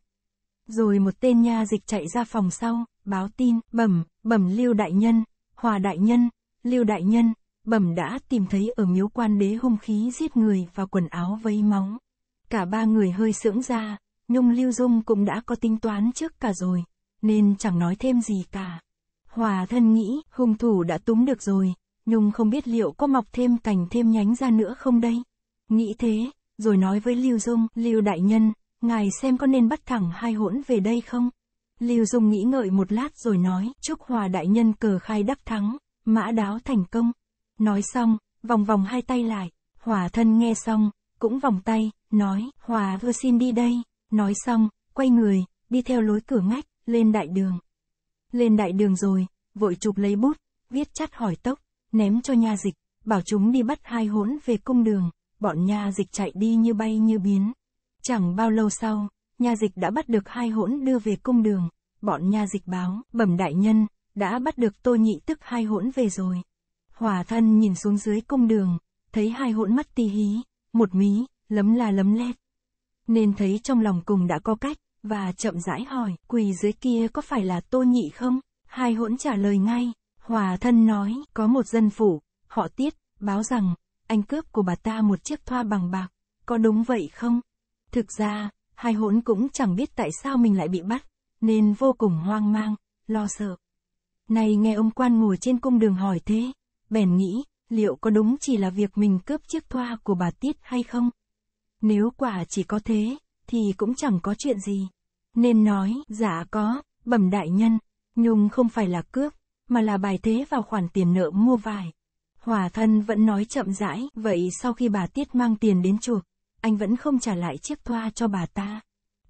Rồi một tên nha dịch chạy ra phòng sau, báo tin, bẩm, bẩm Lưu Đại Nhân, Hòa đại nhân, Lưu đại nhân, bẩm đã tìm thấy ở miếu quan đế hung khí giết người và quần áo vây móng. Cả ba người hơi sưỡng ra, Nhung Lưu Dung cũng đã có tính toán trước cả rồi, nên chẳng nói thêm gì cả. Hòa thân nghĩ, hung thủ đã túm được rồi, Nhung không biết liệu có mọc thêm cành thêm nhánh ra nữa không đây. Nghĩ thế, rồi nói với Lưu Dung, Lưu Đại Nhân, ngài xem có nên bắt thẳng hai hỗn về đây không? Lưu Dung nghĩ ngợi một lát rồi nói, chúc hòa đại nhân cờ khai đắc thắng, mã đáo thành công. Nói xong, vòng vòng hai tay lại, hòa thân nghe xong, cũng vòng tay, nói, hòa vừa xin đi đây. Nói xong, quay người, đi theo lối cửa ngách, lên đại đường. Lên đại đường rồi, vội chụp lấy bút, viết chắt hỏi tốc, ném cho nha dịch, bảo chúng đi bắt hai hỗn về cung đường, bọn nha dịch chạy đi như bay như biến. Chẳng bao lâu sau, nhà dịch đã bắt được hai hỗn đưa về cung đường, bọn nhà dịch báo, bẩm đại nhân, đã bắt được tô nhị tức hai hỗn về rồi. Hòa thân nhìn xuống dưới cung đường, thấy hai hỗn mắt ti hí, một mí, lấm la lấm lét. Nên thấy trong lòng cùng đã có cách, và chậm rãi hỏi, quỳ dưới kia có phải là tô nhị không? Hai hỗn trả lời ngay, hòa thân nói, có một dân phủ, họ tiết, báo rằng, anh cướp của bà ta một chiếc thoa bằng bạc, có đúng vậy không? Thực ra, hai hỗn cũng chẳng biết tại sao mình lại bị bắt, nên vô cùng hoang mang, lo sợ. Này nghe ông quan ngồi trên cung đường hỏi thế, bèn nghĩ, liệu có đúng chỉ là việc mình cướp chiếc thoa của bà Tiết hay không? Nếu quả chỉ có thế, thì cũng chẳng có chuyện gì. Nên nói, giả dạ có, bẩm đại nhân, Nhung không phải là cướp, mà là bài thế vào khoản tiền nợ mua vải. Hòa thân vẫn nói chậm rãi, vậy sau khi bà Tiết mang tiền đến chuộc, anh vẫn không trả lại chiếc thoa cho bà ta.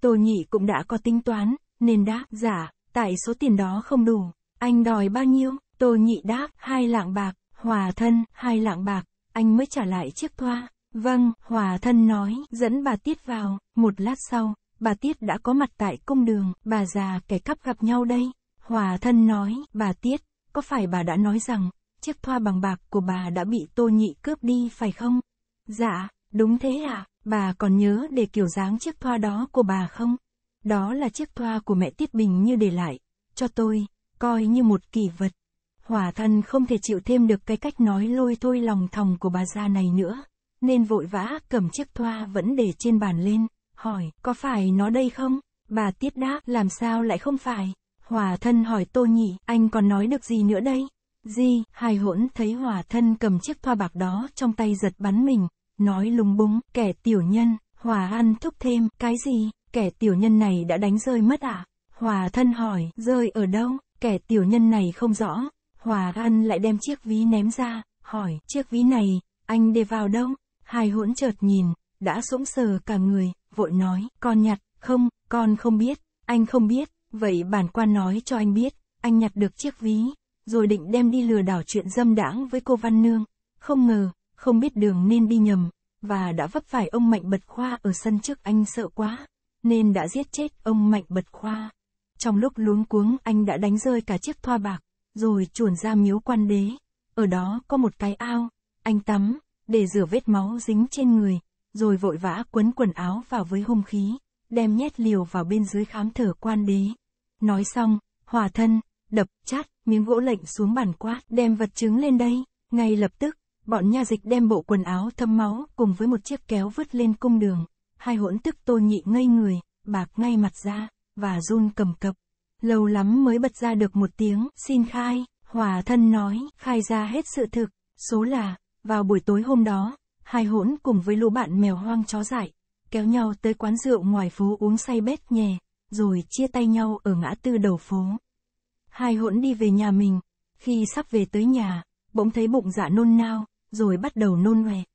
Tô Nhị cũng đã có tính toán, nên đáp, giả, dạ, tại số tiền đó không đủ, anh đòi bao nhiêu, Tô Nhị đáp, hai lạng bạc, hòa thân, hai lạng bạc, anh mới trả lại chiếc thoa. Vâng, hòa thân nói, dẫn bà Tiết vào, một lát sau, bà Tiết đã có mặt tại cung đường, bà già kẻ cắp gặp nhau đây. Hòa thân nói, bà Tiết, có phải bà đã nói rằng, chiếc thoa bằng bạc của bà đã bị tô nhị cướp đi phải không? Dạ, đúng thế ạ. À? Bà còn nhớ để kiểu dáng chiếc thoa đó của bà không? Đó là chiếc thoa của mẹ Tiết Bình như để lại, cho tôi, coi như một kỷ vật. Hỏa thần không thể chịu thêm được cái cách nói lôi thôi lòng thòng của bà già này nữa, nên vội vã cầm chiếc thoa vẫn để trên bàn lên, hỏi, có phải nó đây không? Bà Tiết đáp, làm sao lại không phải? Hỏa thân hỏi tô nhị, anh còn nói được gì nữa đây? Di, hài hỗn thấy hỏa thân cầm chiếc thoa bạc đó trong tay giật bắn mình, nói lúng búng, kẻ tiểu nhân, hòa ăn thúc thêm, cái gì, kẻ tiểu nhân này đã đánh rơi mất à? Hòa thân hỏi, rơi ở đâu, kẻ tiểu nhân này không rõ, hòa ăn lại đem chiếc ví ném ra, hỏi, chiếc ví này, anh để vào đâu? Hai hỗn chợt nhìn, đã sũng sờ cả người, vội nói, con nhặt, không, con không biết, anh không biết, vậy bản quan nói cho anh biết, anh nhặt được chiếc ví, rồi định đem đi lừa đảo chuyện dâm đãng với cô Văn Nương, không ngờ, không biết đường nên đi nhầm, và đã vấp phải ông Mạnh Bật Khoa ở sân trước anh sợ quá, nên đã giết chết ông Mạnh Bật Khoa. Trong lúc luống cuống anh đã đánh rơi cả chiếc thoa bạc, rồi chuồn ra miếu quan đế. Ở đó có một cái ao, anh tắm, để rửa vết máu dính trên người, rồi vội vã quấn quần áo vào với hung khí, đem nhét liều vào bên dưới khám thở quan đế. Nói xong, hòa thân, đập chát miếng gỗ lệnh xuống bàn quát, đem vật chứng lên đây, ngay lập tức, Bọn nha dịch đem bộ quần áo thâm máu cùng với một chiếc kéo vứt lên cung đường. Hai hỗn tức tô nhị ngây người, bạc ngay mặt ra, và run cầm cập. Lâu lắm mới bật ra được một tiếng, xin khai, hòa thân nói, khai ra hết sự thực. Số là, vào buổi tối hôm đó, hai hỗn cùng với lũ bạn mèo hoang chó dại, kéo nhau tới quán rượu ngoài phố uống say bét nhè, rồi chia tay nhau ở ngã tư đầu phố. Hai hỗn đi về nhà mình, khi sắp về tới nhà, bỗng thấy bụng dạ nôn nao, rồi bắt đầu nôn ngoẹt.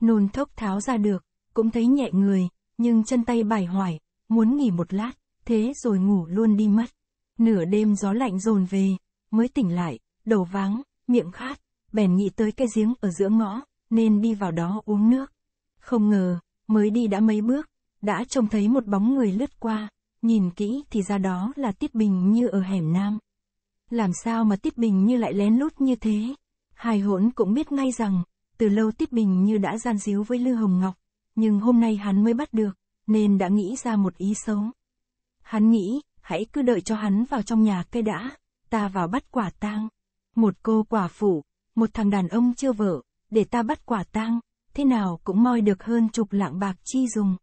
Nôn thốc tháo ra được, cũng thấy nhẹ người, nhưng chân tay bài hoài, muốn nghỉ một lát, thế rồi ngủ luôn đi mất. Nửa đêm gió lạnh dồn về, mới tỉnh lại, đầu váng, miệng khát, bèn nghĩ tới cái giếng ở giữa ngõ, nên đi vào đó uống nước. Không ngờ, mới đi đã mấy bước, đã trông thấy một bóng người lướt qua, nhìn kỹ thì ra đó là Tiết Bình Như ở hẻm Nam. Làm sao mà Tiết Bình Như lại lén lút như thế? Hai hỗn cũng biết ngay rằng, từ lâu Tiết Bình như đã gian díu với Lư Hồng Ngọc, nhưng hôm nay hắn mới bắt được, nên đã nghĩ ra một ý xấu. Hắn nghĩ, hãy cứ đợi cho hắn vào trong nhà cây đã, ta vào bắt quả tang. Một cô quả phụ, một thằng đàn ông chưa vợ, để ta bắt quả tang, thế nào cũng moi được hơn chục lạng bạc chi dùng.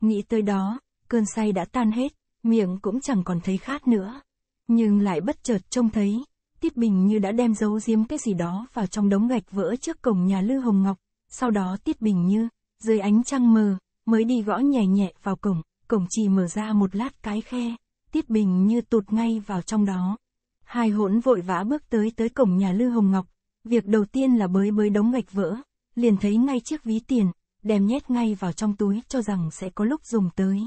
Nghĩ tới đó, cơn say đã tan hết, miệng cũng chẳng còn thấy khát nữa. Nhưng lại bất chợt trông thấy, Tiết Bình như đã đem giấu giếm cái gì đó vào trong đống gạch vỡ trước cổng nhà Lư Hồng Ngọc, sau đó Tiết Bình như, dưới ánh trăng mờ, mới đi gõ nhẹ nhẹ vào cổng, cổng chỉ mở ra một lát cái khe, Tiết Bình như tụt ngay vào trong đó. Hai hỗn vội vã bước tới tới cổng nhà Lư Hồng Ngọc, việc đầu tiên là bới bới đống gạch vỡ, liền thấy ngay chiếc ví tiền, đem nhét ngay vào trong túi cho rằng sẽ có lúc dùng tới.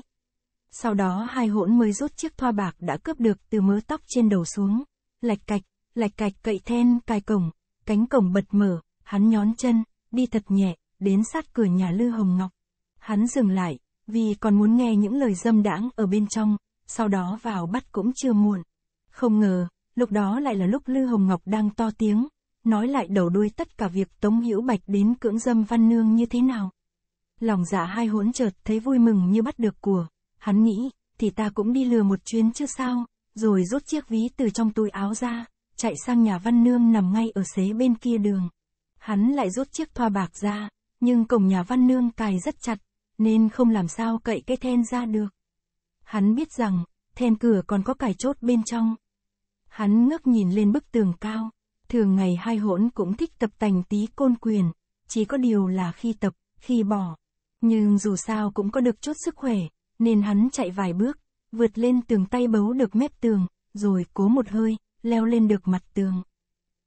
Sau đó hai hỗn mới rút chiếc thoa bạc đã cướp được từ mớ tóc trên đầu xuống, lạch cạch, lạch cạch cậy then cài cổng, cánh cổng bật mở, hắn nhón chân, đi thật nhẹ, đến sát cửa nhà Lư Hồng Ngọc. Hắn dừng lại, vì còn muốn nghe những lời dâm đãng ở bên trong, sau đó vào bắt cũng chưa muộn. Không ngờ, lúc đó lại là lúc Lư Hồng Ngọc đang to tiếng, nói lại đầu đuôi tất cả việc Tống Hữu Bạch đến cưỡng dâm Văn Nương như thế nào. Lòng dạ hai hỗn chợt thấy vui mừng như bắt được của, hắn nghĩ, thì ta cũng đi lừa một chuyến chứ sao, rồi rút chiếc ví từ trong túi áo ra, chạy sang nhà văn nương nằm ngay ở xế bên kia đường. Hắn lại rút chiếc thoa bạc ra, nhưng cổng nhà văn nương cài rất chặt, nên không làm sao cậy cái then ra được. Hắn biết rằng, then cửa còn có cài chốt bên trong. Hắn ngước nhìn lên bức tường cao, thường ngày hai hỗn cũng thích tập tành tí côn quyền, chỉ có điều là khi tập, khi bỏ. Nhưng dù sao cũng có được chút sức khỏe, nên hắn chạy vài bước, vượt lên tường tay bấu được mép tường, rồi cố một hơi, leo lên được mặt tường.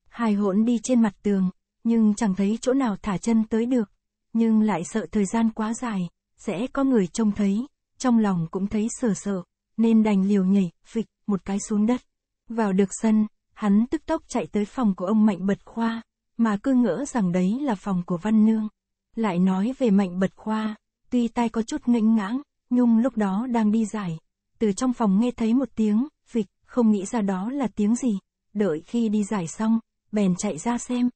Hai hỗn đi trên mặt tường, nhưng chẳng thấy chỗ nào thả chân tới được, nhưng lại sợ thời gian quá dài, sẽ có người trông thấy, trong lòng cũng thấy sờ sợ, nên đành liều nhảy, vịch một cái xuống đất. Vào được sân, hắn tức tốc chạy tới phòng của ông Mạnh Bật Khoa, mà cứ ngỡ rằng đấy là phòng của Văn Nương. Lại nói về Mạnh Bật Khoa, tuy tai có chút nghênh ngãng, Nhung lúc đó đang đi giải, từ trong phòng nghe thấy một tiếng, không nghĩ ra đó là tiếng gì, đợi khi đi giải xong, bèn chạy ra xem.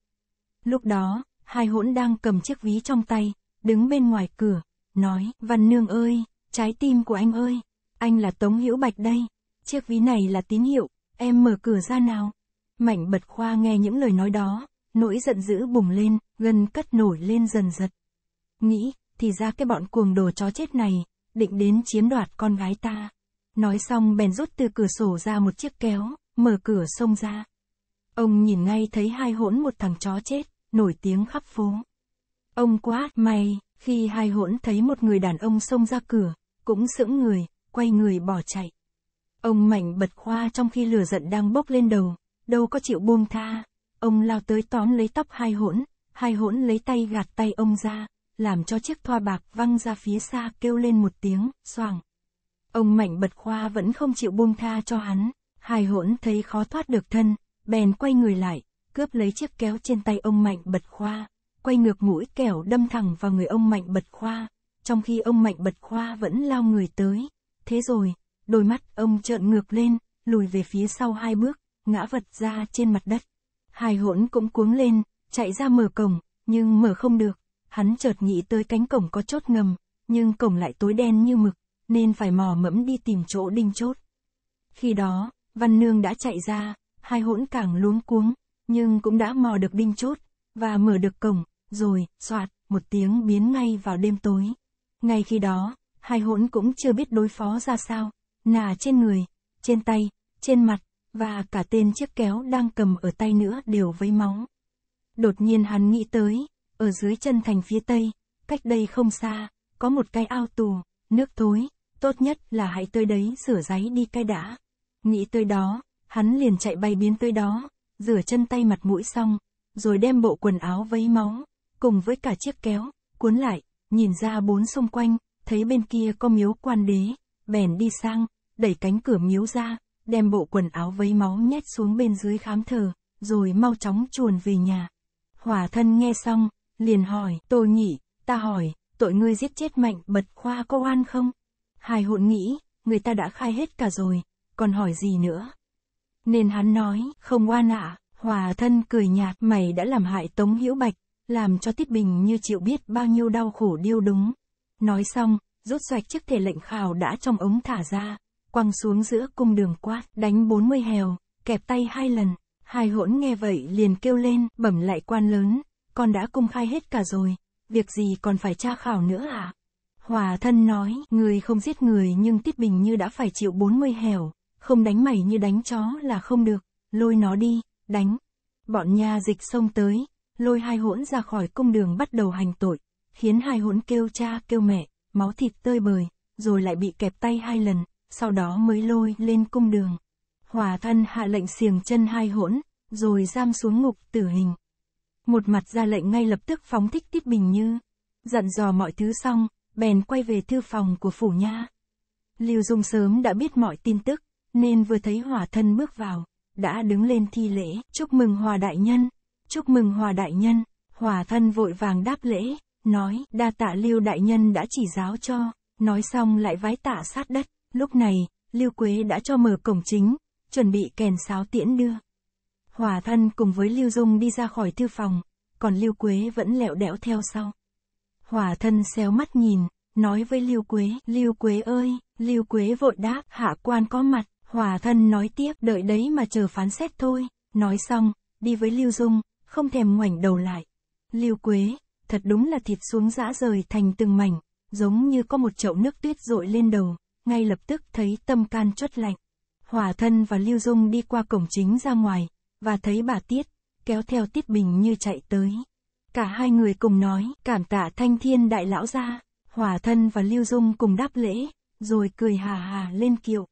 Lúc đó, hai hỗn đang cầm chiếc ví trong tay, đứng bên ngoài cửa, nói, Văn Nương ơi, trái tim của anh ơi, anh là Tống Hữu Bạch đây, chiếc ví này là tín hiệu, em mở cửa ra nào. Mạnh bật khoa nghe những lời nói đó, nỗi giận dữ bùng lên, gần cất nổi lên dần dật. Nghĩ, thì ra cái bọn cuồng đồ chó chết này, định đến chiếm đoạt con gái ta. Nói xong bèn rút từ cửa sổ ra một chiếc kéo, mở cửa xông ra. Ông nhìn ngay thấy hai hỗn một thằng chó chết, nổi tiếng khắp phố. Ông quá may, khi hai hỗn thấy một người đàn ông xông ra cửa, cũng sững người, quay người bỏ chạy. Ông mạnh bật khoa trong khi lửa giận đang bốc lên đầu, đâu có chịu buông tha. Ông lao tới tóm lấy tóc hai hỗn, hai hỗn lấy tay gạt tay ông ra, làm cho chiếc thoa bạc văng ra phía xa kêu lên một tiếng, xoàng. Ông Mạnh Bật Khoa vẫn không chịu buông tha cho hắn, hai hỗn thấy khó thoát được thân, bèn quay người lại, cướp lấy chiếc kéo trên tay ông Mạnh Bật Khoa, quay ngược mũi kẻo đâm thẳng vào người ông Mạnh Bật Khoa, trong khi ông Mạnh Bật Khoa vẫn lao người tới. Thế rồi, đôi mắt ông trợn ngược lên, lùi về phía sau hai bước, ngã vật ra trên mặt đất. Hai hỗn cũng cuống lên, chạy ra mở cổng, nhưng mở không được, hắn chợt nghĩ tới cánh cổng có chốt ngầm, nhưng cổng lại tối đen như mực, nên phải mò mẫm đi tìm chỗ đinh chốt. Khi đó, Văn Nương đã chạy ra, hai hỗn càng luống cuống, nhưng cũng đã mò được đinh chốt, và mở được cổng, rồi, soạt, một tiếng biến ngay vào đêm tối. Ngay khi đó, hai hỗn cũng chưa biết đối phó ra sao, nà trên người, trên tay, trên mặt, và cả tên chiếc kéo đang cầm ở tay nữa đều vấy máu. Đột nhiên hắn nghĩ tới, ở dưới chân thành phía tây, cách đây không xa, có một cái ao tù, nước thối, tốt nhất là hãy tới đấy rửa giấy đi cái đã. Nghĩ tới đó, hắn liền chạy bay biến tới đó, rửa chân tay mặt mũi xong, rồi đem bộ quần áo vấy máu, cùng với cả chiếc kéo, cuốn lại, nhìn ra bốn xung quanh, thấy bên kia có miếu quan đế, bèn đi sang, đẩy cánh cửa miếu ra, đem bộ quần áo vấy máu nhét xuống bên dưới khám thờ, rồi mau chóng chuồn về nhà. Hỏa thân nghe xong, liền hỏi, tôi nhỉ, ta hỏi, tội ngươi giết chết mạnh bật khoa có oan không? Hai hỗn nghĩ, người ta đã khai hết cả rồi, còn hỏi gì nữa. Nên hắn nói, không oan ạ, hòa thân cười nhạt, mày đã làm hại Tống Hữu Bạch, làm cho Tiết Bình như chịu biết bao nhiêu đau khổ điêu đúng. Nói xong, rút xoạch chiếc thể lệnh khảo đã trong ống thả ra, quăng xuống giữa cung đường quát, đánh 40 hèo, kẹp tay hai lần. Hai hỗn nghe vậy liền kêu lên, bẩm lại quan lớn, con đã cung khai hết cả rồi, việc gì còn phải tra khảo nữa à? Hòa thân nói, người không giết người nhưng Tiết Bình như đã phải chịu 40 hẻo, không đánh mày như đánh chó là không được, lôi nó đi, đánh. Bọn nha dịch xông tới, lôi hai hỗn ra khỏi cung đường bắt đầu hành tội, khiến hai hỗn kêu cha kêu mẹ, máu thịt tơi bời, rồi lại bị kẹp tay hai lần, sau đó mới lôi lên cung đường. Hòa thân hạ lệnh xiềng chân hai hỗn, rồi giam xuống ngục tử hình. Một mặt ra lệnh ngay lập tức phóng thích Tiết Bình Như. Dặn dò mọi thứ xong, bèn quay về thư phòng của phủ nha. Lưu Dung sớm đã biết mọi tin tức, nên vừa thấy Hòa thân bước vào, đã đứng lên thi lễ, chúc mừng hòa đại nhân, chúc mừng hòa đại nhân, Hòa thân vội vàng đáp lễ, nói, đa tạ Lưu đại nhân đã chỉ giáo cho, nói xong lại vái tạ sát đất, lúc này, Lưu Quế đã cho mở cổng chính, chuẩn bị kèn sáo tiễn đưa. Hòa thân cùng với Lưu Dung đi ra khỏi thư phòng, còn Lưu Quế vẫn lẹo đẽo theo sau. Hỏa thân xéo mắt nhìn, nói với Lưu Quế, Lưu Quế ơi, Lưu Quế vội đáp, hạ quan có mặt, Hỏa thân nói tiếp, đợi đấy mà chờ phán xét thôi, nói xong, đi với Lưu Dung, không thèm ngoảnh đầu lại. Lưu Quế, thật đúng là thịt xuống dã rời thành từng mảnh, giống như có một chậu nước tuyết rội lên đầu, ngay lập tức thấy tâm can chốt lạnh. Hỏa thân và Lưu Dung đi qua cổng chính ra ngoài, và thấy bà Tiết, kéo theo Tiết Bình như chạy tới. Cả hai người cùng nói, cảm tạ thanh thiên đại lão gia. hòa thân và Lưu Dung cùng đáp lễ, rồi cười hà hà lên kiệu.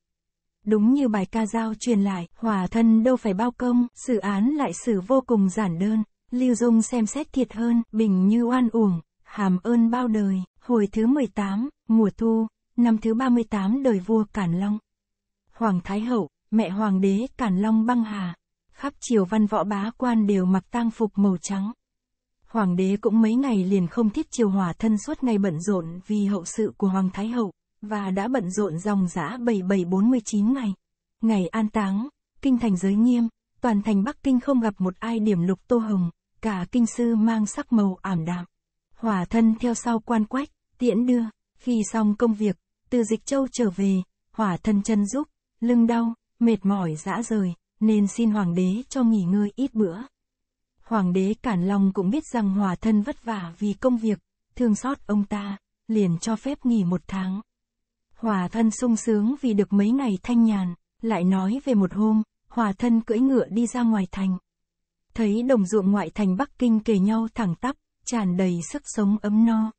Đúng như bài ca giao truyền lại, hòa thân đâu phải bao công, xử án lại xử vô cùng giản đơn. Lưu Dung xem xét thiệt hơn, bình như oan uổng, hàm ơn bao đời. Hồi thứ 18, mùa thu, năm thứ 38 đời vua Cản Long. Hoàng Thái Hậu, mẹ Hoàng đế Cản Long băng hà. Khắp triều văn võ bá quan đều mặc tang phục màu trắng. Hoàng đế cũng mấy ngày liền không thiết triều hòa thân suốt ngày bận rộn vì hậu sự của Hoàng Thái Hậu, và đã bận rộn dòng giã chín ngày. Ngày an táng, kinh thành giới nghiêm, toàn thành Bắc Kinh không gặp một ai điểm lục tô hồng, cả kinh sư mang sắc màu ảm đạm. Hòa thân theo sau quan quách, tiễn đưa, khi xong công việc, từ dịch châu trở về, hòa thân chân giúp, lưng đau, mệt mỏi dã rời, nên xin hoàng đế cho nghỉ ngơi ít bữa. Hoàng đế Càn Long cũng biết rằng hòa thân vất vả vì công việc, thương xót ông ta, liền cho phép nghỉ một tháng. Hòa thân sung sướng vì được mấy ngày thanh nhàn, lại nói về một hôm, hòa thân cưỡi ngựa đi ra ngoài thành. Thấy đồng ruộng ngoại thành Bắc Kinh kề nhau thẳng tắp, tràn đầy sức sống ấm no.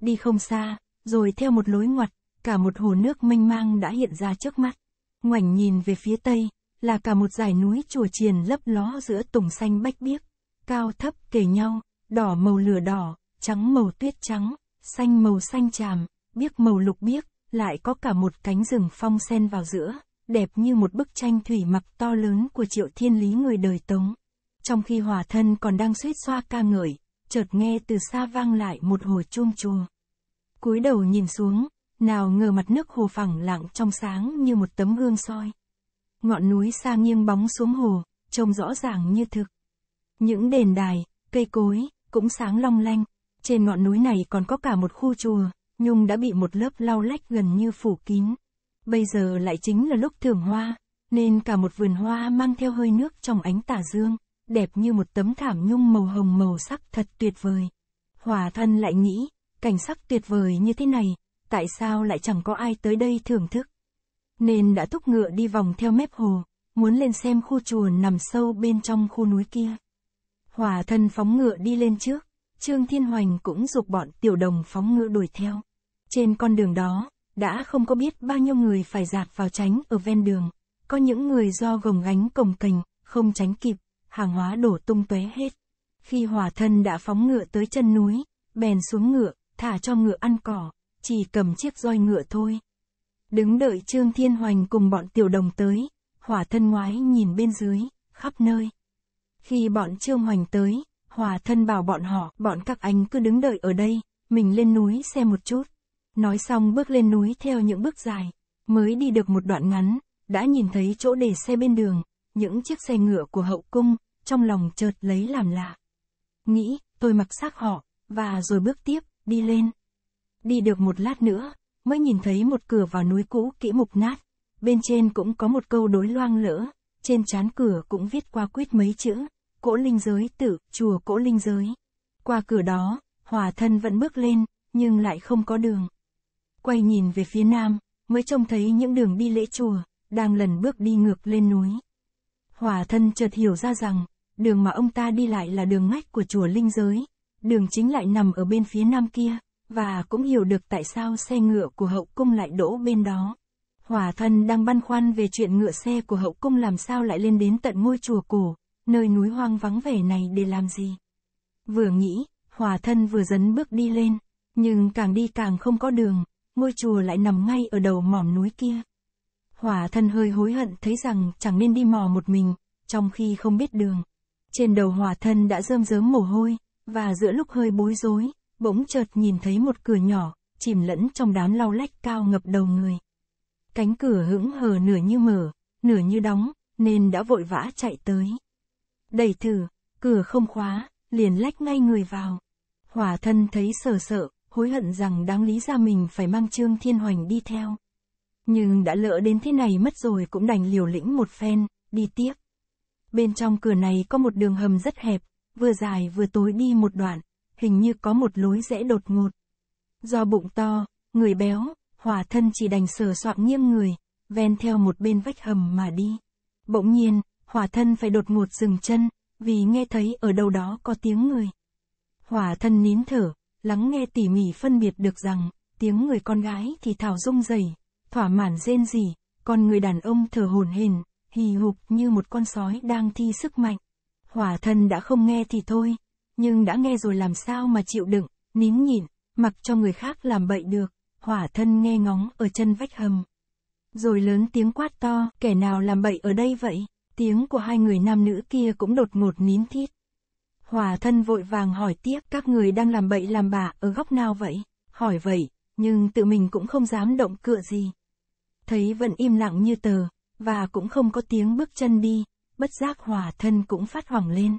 Đi không xa, rồi theo một lối ngoặt, cả một hồ nước mênh mang đã hiện ra trước mắt. Ngoảnh nhìn về phía tây, là cả một dải núi chùa chiền lấp ló giữa tùng xanh bách biếc cao thấp kề nhau, đỏ màu lửa đỏ, trắng màu tuyết trắng, xanh màu xanh tràm, biếc màu lục biếc, lại có cả một cánh rừng phong sen vào giữa, đẹp như một bức tranh thủy mặc to lớn của triệu thiên lý người đời tống. Trong khi hòa thân còn đang suýt xoa ca ngợi, chợt nghe từ xa vang lại một hồ chuông chùa. cúi đầu nhìn xuống, nào ngờ mặt nước hồ phẳng lặng trong sáng như một tấm gương soi. Ngọn núi xa nghiêng bóng xuống hồ, trông rõ ràng như thực. Những đền đài, cây cối, cũng sáng long lanh. Trên ngọn núi này còn có cả một khu chùa, nhung đã bị một lớp lau lách gần như phủ kín. Bây giờ lại chính là lúc thưởng hoa, nên cả một vườn hoa mang theo hơi nước trong ánh tà dương, đẹp như một tấm thảm nhung màu hồng màu sắc thật tuyệt vời. Hòa thân lại nghĩ, cảnh sắc tuyệt vời như thế này, tại sao lại chẳng có ai tới đây thưởng thức? Nên đã thúc ngựa đi vòng theo mép hồ, muốn lên xem khu chùa nằm sâu bên trong khu núi kia. Hòa thân phóng ngựa đi lên trước, Trương Thiên Hoành cũng dục bọn tiểu đồng phóng ngựa đuổi theo. Trên con đường đó, đã không có biết bao nhiêu người phải dạt vào tránh ở ven đường. Có những người do gồng gánh cồng cành, không tránh kịp, hàng hóa đổ tung tóe hết. Khi hỏa thân đã phóng ngựa tới chân núi, bèn xuống ngựa, thả cho ngựa ăn cỏ, chỉ cầm chiếc roi ngựa thôi. Đứng đợi Trương Thiên Hoành cùng bọn tiểu đồng tới, hỏa thân ngoái nhìn bên dưới, khắp nơi. Khi bọn Trương Hoành tới, Hòa thân bảo bọn họ, bọn các anh cứ đứng đợi ở đây, mình lên núi xem một chút. Nói xong bước lên núi theo những bước dài, mới đi được một đoạn ngắn, đã nhìn thấy chỗ để xe bên đường, những chiếc xe ngựa của hậu cung, trong lòng chợt lấy làm lạ. Nghĩ, tôi mặc xác họ, và rồi bước tiếp, đi lên. Đi được một lát nữa, mới nhìn thấy một cửa vào núi cũ kỹ mục nát, bên trên cũng có một câu đối loang lỡ, trên chán cửa cũng viết qua quyết mấy chữ, cỗ linh giới tử, chùa cỗ linh giới. Qua cửa đó, hòa thân vẫn bước lên, nhưng lại không có đường. Quay nhìn về phía nam, mới trông thấy những đường đi lễ chùa, đang lần bước đi ngược lên núi. hòa thân chợt hiểu ra rằng, đường mà ông ta đi lại là đường ngách của chùa linh giới, đường chính lại nằm ở bên phía nam kia, và cũng hiểu được tại sao xe ngựa của hậu cung lại đỗ bên đó. Hỏa thân đang băn khoăn về chuyện ngựa xe của hậu cung làm sao lại lên đến tận ngôi chùa cổ, nơi núi hoang vắng vẻ này để làm gì. Vừa nghĩ, hỏa thân vừa dấn bước đi lên, nhưng càng đi càng không có đường, ngôi chùa lại nằm ngay ở đầu mỏm núi kia. Hỏa thân hơi hối hận thấy rằng chẳng nên đi mò một mình, trong khi không biết đường. Trên đầu hỏa thân đã rơm rớm mồ hôi, và giữa lúc hơi bối rối, bỗng chợt nhìn thấy một cửa nhỏ, chìm lẫn trong đám lau lách cao ngập đầu người. Cánh cửa hững hờ nửa như mở, nửa như đóng, nên đã vội vã chạy tới. Đẩy thử, cửa không khóa, liền lách ngay người vào. Hỏa thân thấy sợ sợ, hối hận rằng đáng lý ra mình phải mang Trương Thiên Hoành đi theo. Nhưng đã lỡ đến thế này mất rồi cũng đành liều lĩnh một phen, đi tiếp. Bên trong cửa này có một đường hầm rất hẹp, vừa dài vừa tối đi một đoạn, hình như có một lối rẽ đột ngột. Do bụng to, người béo, hỏa thân chỉ đành sờ soạng nghiêng người, ven theo một bên vách hầm mà đi. Bỗng nhiên, hỏa thân phải đột ngột dừng chân, vì nghe thấy ở đâu đó có tiếng người. Hỏa thân nín thở, lắng nghe tỉ mỉ phân biệt được rằng, tiếng người con gái thì thảo rung rẩy, thỏa mãn rên rỉ, còn người đàn ông thở hổn hển, hì hục như một con sói đang thi sức mạnh. Hỏa thân đã không nghe thì thôi, nhưng đã nghe rồi làm sao mà chịu đựng, nín nhịn, mặc cho người khác làm bậy được hỏa thân nghe ngóng ở chân vách hầm. Rồi lớn tiếng quát to, kẻ nào làm bậy ở đây vậy? Tiếng của hai người nam nữ kia cũng đột ngột nín thít. Hỏa thân vội vàng hỏi tiếp, các người đang làm bậy làm bạ ở góc nào vậy? Hỏi vậy, nhưng tự mình cũng không dám động cựa gì. Thấy vẫn im lặng như tờ, và cũng không có tiếng bước chân đi, bất giác hỏa thân cũng phát hoảng lên.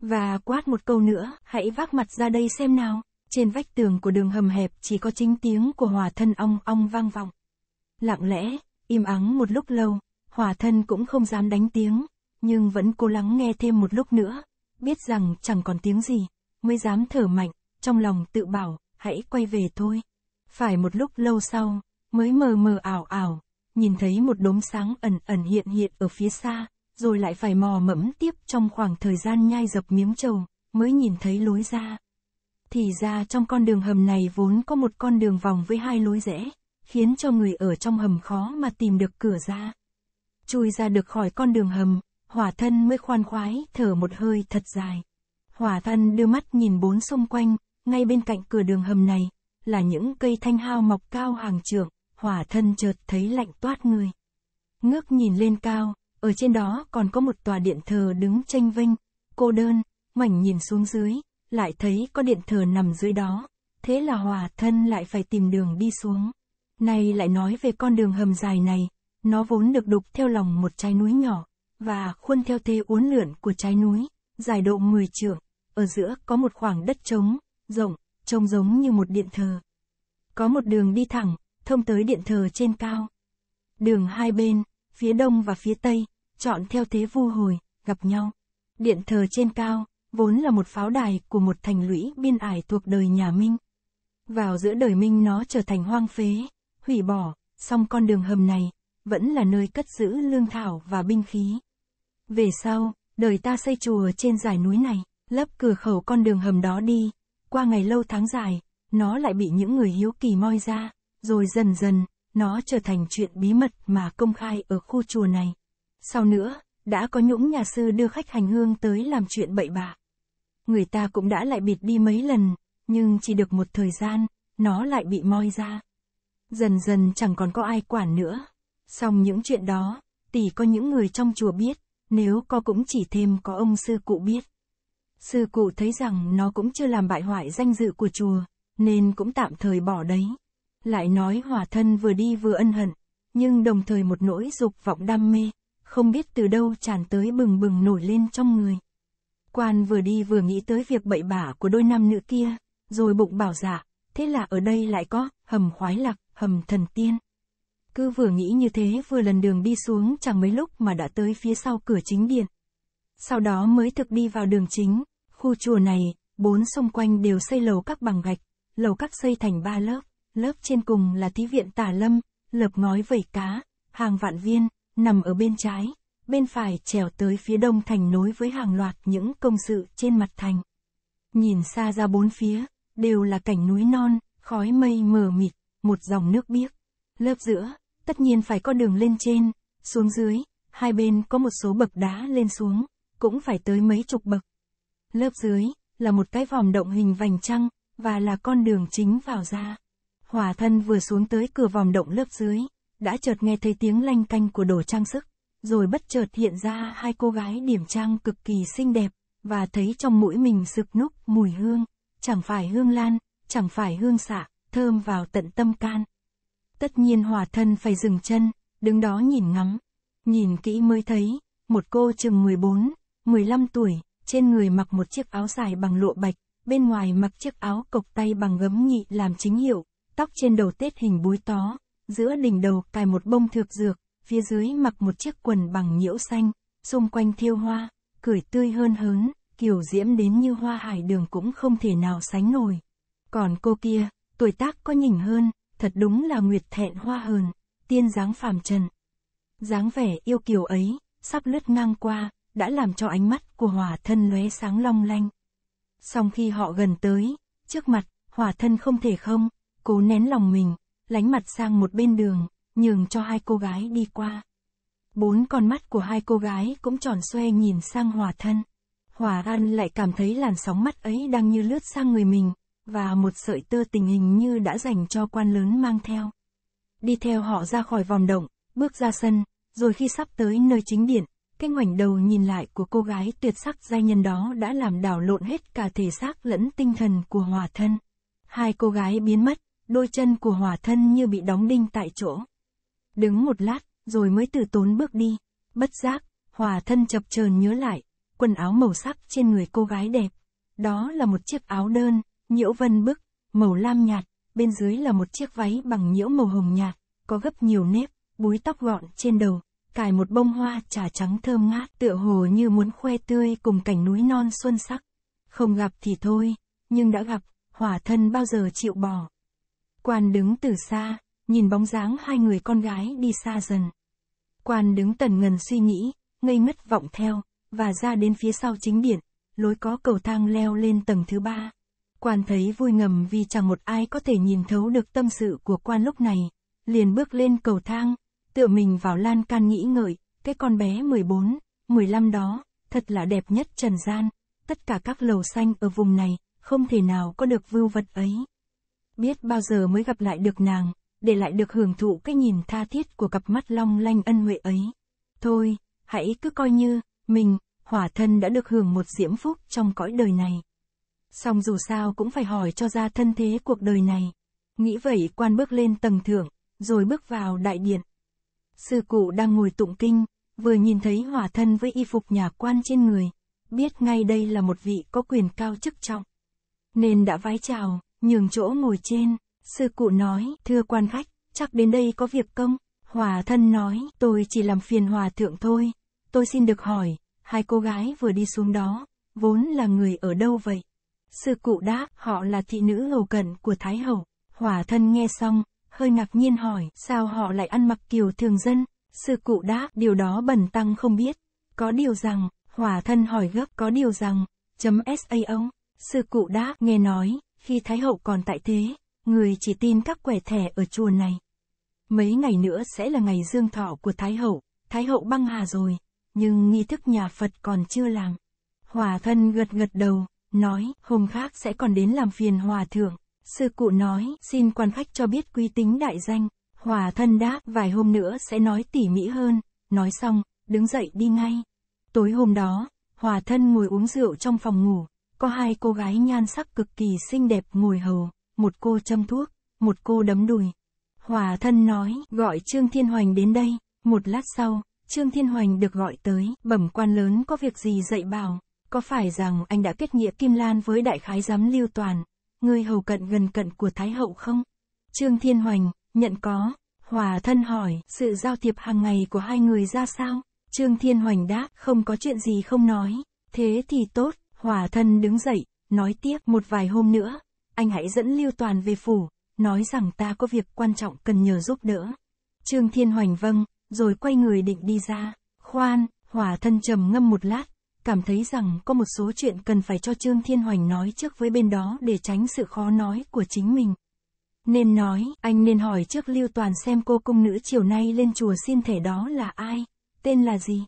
Và quát một câu nữa, hãy vác mặt ra đây xem nào. Trên vách tường của đường hầm hẹp chỉ có chính tiếng của hòa thân ong ong vang vọng. Lặng lẽ, im ắng một lúc lâu, hòa thân cũng không dám đánh tiếng, nhưng vẫn cố lắng nghe thêm một lúc nữa, biết rằng chẳng còn tiếng gì, mới dám thở mạnh, trong lòng tự bảo, hãy quay về thôi. Phải một lúc lâu sau, mới mờ mờ ảo ảo, nhìn thấy một đốm sáng ẩn ẩn hiện hiện ở phía xa, rồi lại phải mò mẫm tiếp trong khoảng thời gian nhai dập miếng trầu, mới nhìn thấy lối ra. Thì ra trong con đường hầm này vốn có một con đường vòng với hai lối rẽ, khiến cho người ở trong hầm khó mà tìm được cửa ra. Chui ra được khỏi con đường hầm, hỏa thân mới khoan khoái, thở một hơi thật dài. Hỏa thân đưa mắt nhìn bốn xung quanh, ngay bên cạnh cửa đường hầm này, là những cây thanh hao mọc cao hàng trượng, hỏa thân chợt thấy lạnh toát người. Ngước nhìn lên cao, ở trên đó còn có một tòa điện thờ đứng tranh vinh, cô đơn, mảnh nhìn xuống dưới, lại thấy có điện thờ nằm dưới đó, thế là hòa thân lại phải tìm đường đi xuống. Nay lại nói về con đường hầm dài này, nó vốn được đục theo lòng một trái núi nhỏ, và khuôn theo thế uốn lượn của trái núi, dài độ 10 trượng, ở giữa có một khoảng đất trống, rộng, trông giống như một điện thờ. Có một đường đi thẳng, thông tới điện thờ trên cao. Đường hai bên, phía đông và phía tây, chọn theo thế vu hồi, gặp nhau. Điện thờ trên cao, vốn là một pháo đài của một thành lũy biên ải thuộc đời nhà Minh. Vào giữa đời Minh nó trở thành hoang phế, hủy bỏ, song con đường hầm này, vẫn là nơi cất giữ lương thảo và binh khí. Về sau, đời ta xây chùa trên dải núi này, lấp cửa khẩu con đường hầm đó đi, qua ngày lâu tháng dài, nó lại bị những người hiếu kỳ moi ra, rồi dần dần, nó trở thành chuyện bí mật mà công khai ở khu chùa này. Sau nữa, đã có những nhà sư đưa khách hành hương tới làm chuyện bậy bạ người ta cũng đã lại bịt đi mấy lần, nhưng chỉ được một thời gian, nó lại bị moi ra. Dần dần chẳng còn có ai quản nữa. Xong những chuyện đó, tỷ có những người trong chùa biết, nếu có cũng chỉ thêm có ông sư cụ biết. Sư cụ thấy rằng nó cũng chưa làm bại hoại danh dự của chùa, nên cũng tạm thời bỏ đấy. Lại nói hòa thân vừa đi vừa ân hận, nhưng đồng thời một nỗi dục vọng đam mê, không biết từ đâu tràn tới bừng bừng nổi lên trong người. Quan vừa đi vừa nghĩ tới việc bậy bạ của đôi nam nữ kia, rồi bụng bảo dạ, thế là ở đây lại có, hầm khoái lạc, hầm thần tiên. Cứ vừa nghĩ như thế vừa lần đường đi xuống chẳng mấy lúc mà đã tới phía sau cửa chính điện. Sau đó mới thực đi vào đường chính, khu chùa này, bốn xung quanh đều xây lầu các bằng gạch, lầu các xây thành ba lớp, lớp trên cùng là thí viện tả lâm, lợp ngói vẩy cá, hàng vạn viên, nằm ở bên trái, bên phải trèo tới phía đông thành nối với hàng loạt những công sự trên mặt thành. Nhìn xa ra bốn phía, đều là cảnh núi non, khói mây mờ mịt, một dòng nước biếc. Lớp giữa, tất nhiên phải có đường lên trên, xuống dưới, hai bên có một số bậc đá lên xuống, cũng phải tới mấy chục bậc. Lớp dưới, là một cái vòm động hình vành trăng, và là con đường chính vào ra. hòa thân vừa xuống tới cửa vòm động lớp dưới, đã chợt nghe thấy tiếng lanh canh của đồ trang sức rồi bất chợt hiện ra hai cô gái điểm trang cực kỳ xinh đẹp, và thấy trong mũi mình sực núc mùi hương, chẳng phải hương lan, chẳng phải hương xạ, thơm vào tận tâm can. Tất nhiên hòa thân phải dừng chân, đứng đó nhìn ngắm. Nhìn kỹ mới thấy, một cô chừng 14, 15 tuổi, trên người mặc một chiếc áo dài bằng lụa bạch, bên ngoài mặc chiếc áo cộc tay bằng gấm nhị làm chính hiệu, tóc trên đầu tết hình búi tó, giữa đỉnh đầu cài một bông thược dược, phía dưới mặc một chiếc quần bằng nhiễu xanh, xung quanh thiêu hoa, cười tươi hơn hớn, kiểu diễm đến như hoa hải đường cũng không thể nào sánh nổi. Còn cô kia, tuổi tác có nhỉnh hơn, thật đúng là nguyệt thẹn hoa hờn, tiên dáng phàm trần. dáng vẻ yêu kiều ấy, sắp lướt ngang qua, đã làm cho ánh mắt của hỏa thân lóe sáng long lanh. Song khi họ gần tới, trước mặt, hỏa thân không thể không, cố nén lòng mình, lánh mặt sang một bên đường, nhường cho hai cô gái đi qua. Bốn con mắt của hai cô gái cũng tròn xoe nhìn sang Hòa Thân. Hòa An lại cảm thấy làn sóng mắt ấy đang như lướt sang người mình, và một sợi tơ tình hình như đã dành cho quan lớn mang theo. Đi theo họ ra khỏi vòng động, bước ra sân, rồi khi sắp tới nơi chính điện, cái ngoảnh đầu nhìn lại của cô gái tuyệt sắc giai nhân đó đã làm đảo lộn hết cả thể xác lẫn tinh thần của hòa thân. Hai cô gái biến mất, đôi chân của hòa thân như bị đóng đinh tại chỗ đứng một lát, rồi mới từ tốn bước đi. Bất giác, hòa thân chập chờn nhớ lại, quần áo màu sắc trên người cô gái đẹp. Đó là một chiếc áo đơn, nhiễu vân bức, màu lam nhạt, bên dưới là một chiếc váy bằng nhiễu màu hồng nhạt, có gấp nhiều nếp, búi tóc gọn trên đầu, cài một bông hoa trà trắng thơm ngát tựa hồ như muốn khoe tươi cùng cảnh núi non xuân sắc. Không gặp thì thôi, nhưng đã gặp, hỏa thân bao giờ chịu bỏ. Quan đứng từ xa, nhìn bóng dáng hai người con gái đi xa dần. Quan đứng tần ngần suy nghĩ, ngây ngất vọng theo, và ra đến phía sau chính điện, lối có cầu thang leo lên tầng thứ ba. Quan thấy vui ngầm vì chẳng một ai có thể nhìn thấu được tâm sự của quan lúc này, liền bước lên cầu thang, tựa mình vào lan can nghĩ ngợi, cái con bé 14, 15 đó, thật là đẹp nhất trần gian, tất cả các lầu xanh ở vùng này, không thể nào có được vưu vật ấy. Biết bao giờ mới gặp lại được nàng để lại được hưởng thụ cái nhìn tha thiết của cặp mắt long lanh ân huệ ấy. Thôi, hãy cứ coi như, mình, hỏa thân đã được hưởng một diễm phúc trong cõi đời này. Song dù sao cũng phải hỏi cho ra thân thế cuộc đời này. Nghĩ vậy quan bước lên tầng thượng, rồi bước vào đại điện. Sư cụ đang ngồi tụng kinh, vừa nhìn thấy hỏa thân với y phục nhà quan trên người, biết ngay đây là một vị có quyền cao chức trọng. Nên đã vái chào, nhường chỗ ngồi trên. Sư cụ nói, thưa quan khách, chắc đến đây có việc công. Hòa thân nói, tôi chỉ làm phiền hòa thượng thôi. Tôi xin được hỏi, hai cô gái vừa đi xuống đó, vốn là người ở đâu vậy? Sư cụ đáp, họ là thị nữ hầu cận của Thái Hậu. Hòa thân nghe xong, hơi ngạc nhiên hỏi, sao họ lại ăn mặc kiều thường dân? Sư cụ đáp, điều đó bẩn tăng không biết. Có điều rằng, hòa thân hỏi gấp, có điều rằng, chấm sa ông, Sư cụ đáp, nghe nói, khi Thái Hậu còn tại thế, người chỉ tin các quẻ thẻ ở chùa này. Mấy ngày nữa sẽ là ngày dương thọ của Thái Hậu, Thái Hậu băng hà rồi, nhưng nghi thức nhà Phật còn chưa làm. Hòa thân gật gật đầu, nói, hôm khác sẽ còn đến làm phiền hòa thượng. Sư cụ nói, xin quan khách cho biết quy tính đại danh. Hòa thân đáp, vài hôm nữa sẽ nói tỉ mỉ hơn. Nói xong, đứng dậy đi ngay. Tối hôm đó, hòa thân ngồi uống rượu trong phòng ngủ. Có hai cô gái nhan sắc cực kỳ xinh đẹp ngồi hầu một cô châm thuốc, một cô đấm đùi. Hòa thân nói, gọi Trương Thiên Hoành đến đây, một lát sau, Trương Thiên Hoành được gọi tới, bẩm quan lớn có việc gì dạy bảo, có phải rằng anh đã kết nghĩa Kim Lan với đại khái giám lưu toàn, người hầu cận gần cận của Thái Hậu không? Trương Thiên Hoành, nhận có. Hòa thân hỏi, sự giao thiệp hàng ngày của hai người ra sao? Trương Thiên Hoành đáp, không có chuyện gì không nói. Thế thì tốt, Hòa thân đứng dậy, nói tiếp một vài hôm nữa, anh hãy dẫn Lưu Toàn về phủ, nói rằng ta có việc quan trọng cần nhờ giúp đỡ. Trương Thiên Hoành vâng, rồi quay người định đi ra. Khoan, hòa thân trầm ngâm một lát, cảm thấy rằng có một số chuyện cần phải cho Trương Thiên Hoành nói trước với bên đó để tránh sự khó nói của chính mình. Nên nói, anh nên hỏi trước Lưu Toàn xem cô cung nữ chiều nay lên chùa xin thể đó là ai, tên là gì.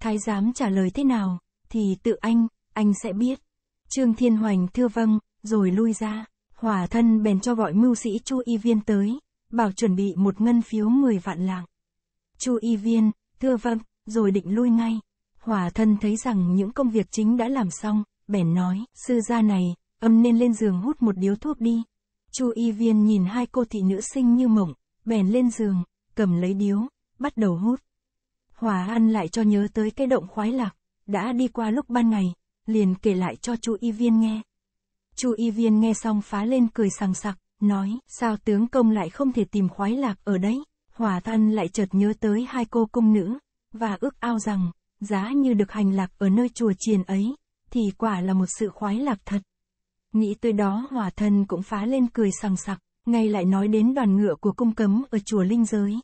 Thái giám trả lời thế nào, thì tự anh, anh sẽ biết. Trương Thiên Hoành thưa vâng, rồi lui ra. hòa thân bèn cho gọi mưu sĩ Chu Y Viên tới, bảo chuẩn bị một ngân phiếu 10 vạn lạng. Chu Y Viên, thưa vâng, rồi định lui ngay. Hòa thân thấy rằng những công việc chính đã làm xong, bèn nói, sư gia này, âm nên lên giường hút một điếu thuốc đi. Chu Y Viên nhìn hai cô thị nữ sinh như mộng, bèn lên giường, cầm lấy điếu, bắt đầu hút. Hòa An lại cho nhớ tới cái động khoái lạc, đã đi qua lúc ban ngày, liền kể lại cho Chu Y Viên nghe. Chu Y Viên nghe xong phá lên cười sằng sặc, nói, sao tướng công lại không thể tìm khoái lạc ở đấy? Hòa thân lại chợt nhớ tới hai cô cung nữ, và ước ao rằng, giá như được hành lạc ở nơi chùa chiền ấy, thì quả là một sự khoái lạc thật. Nghĩ tới đó Hòa Thân cũng phá lên cười sằng sặc, ngay lại nói đến đoàn ngựa của cung cấm ở chùa Linh Giới.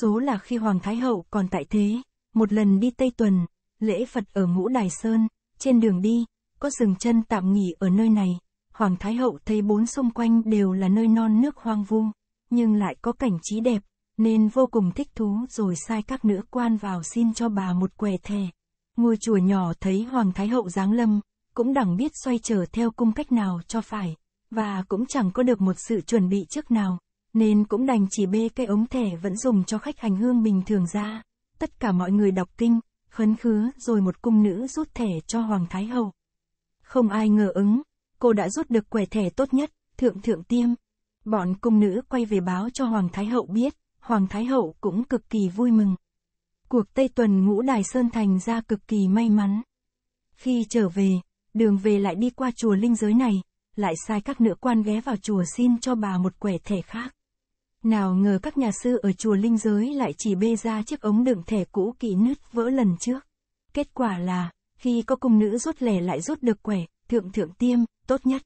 Số là khi Hoàng Thái Hậu còn tại thế, một lần đi Tây Tuần, lễ Phật ở Ngũ Đài Sơn, trên đường đi, có dừng chân tạm nghỉ ở nơi này. Hoàng Thái Hậu thấy bốn xung quanh đều là nơi non nước hoang vu, nhưng lại có cảnh trí đẹp, nên vô cùng thích thú rồi sai các nữ quan vào xin cho bà một què thề. Ngôi chùa nhỏ thấy Hoàng Thái Hậu giáng lâm, cũng đẳng biết xoay trở theo cung cách nào cho phải, và cũng chẳng có được một sự chuẩn bị trước nào, nên cũng đành chỉ bê cây ống thẻ vẫn dùng cho khách hành hương bình thường ra. Tất cả mọi người đọc kinh, khấn khứa rồi một cung nữ rút thẻ cho Hoàng Thái Hậu. Không ai ngờ ứng, cô đã rút được quẻ thẻ tốt nhất, thượng thượng tiêm. Bọn cung nữ quay về báo cho Hoàng Thái Hậu biết, Hoàng Thái Hậu cũng cực kỳ vui mừng. Cuộc Tây Tuần ngũ Đài Sơn Thành ra cực kỳ may mắn. Khi trở về, đường về lại đi qua chùa linh giới này, lại sai các nữ quan ghé vào chùa xin cho bà một quẻ thẻ khác. Nào ngờ các nhà sư ở chùa linh giới lại chỉ bê ra chiếc ống đựng thẻ cũ kỹ nứt vỡ lần trước. Kết quả là, khi có cung nữ rút lẻ lại rút được quẻ, thượng thượng tiêm, tốt nhất.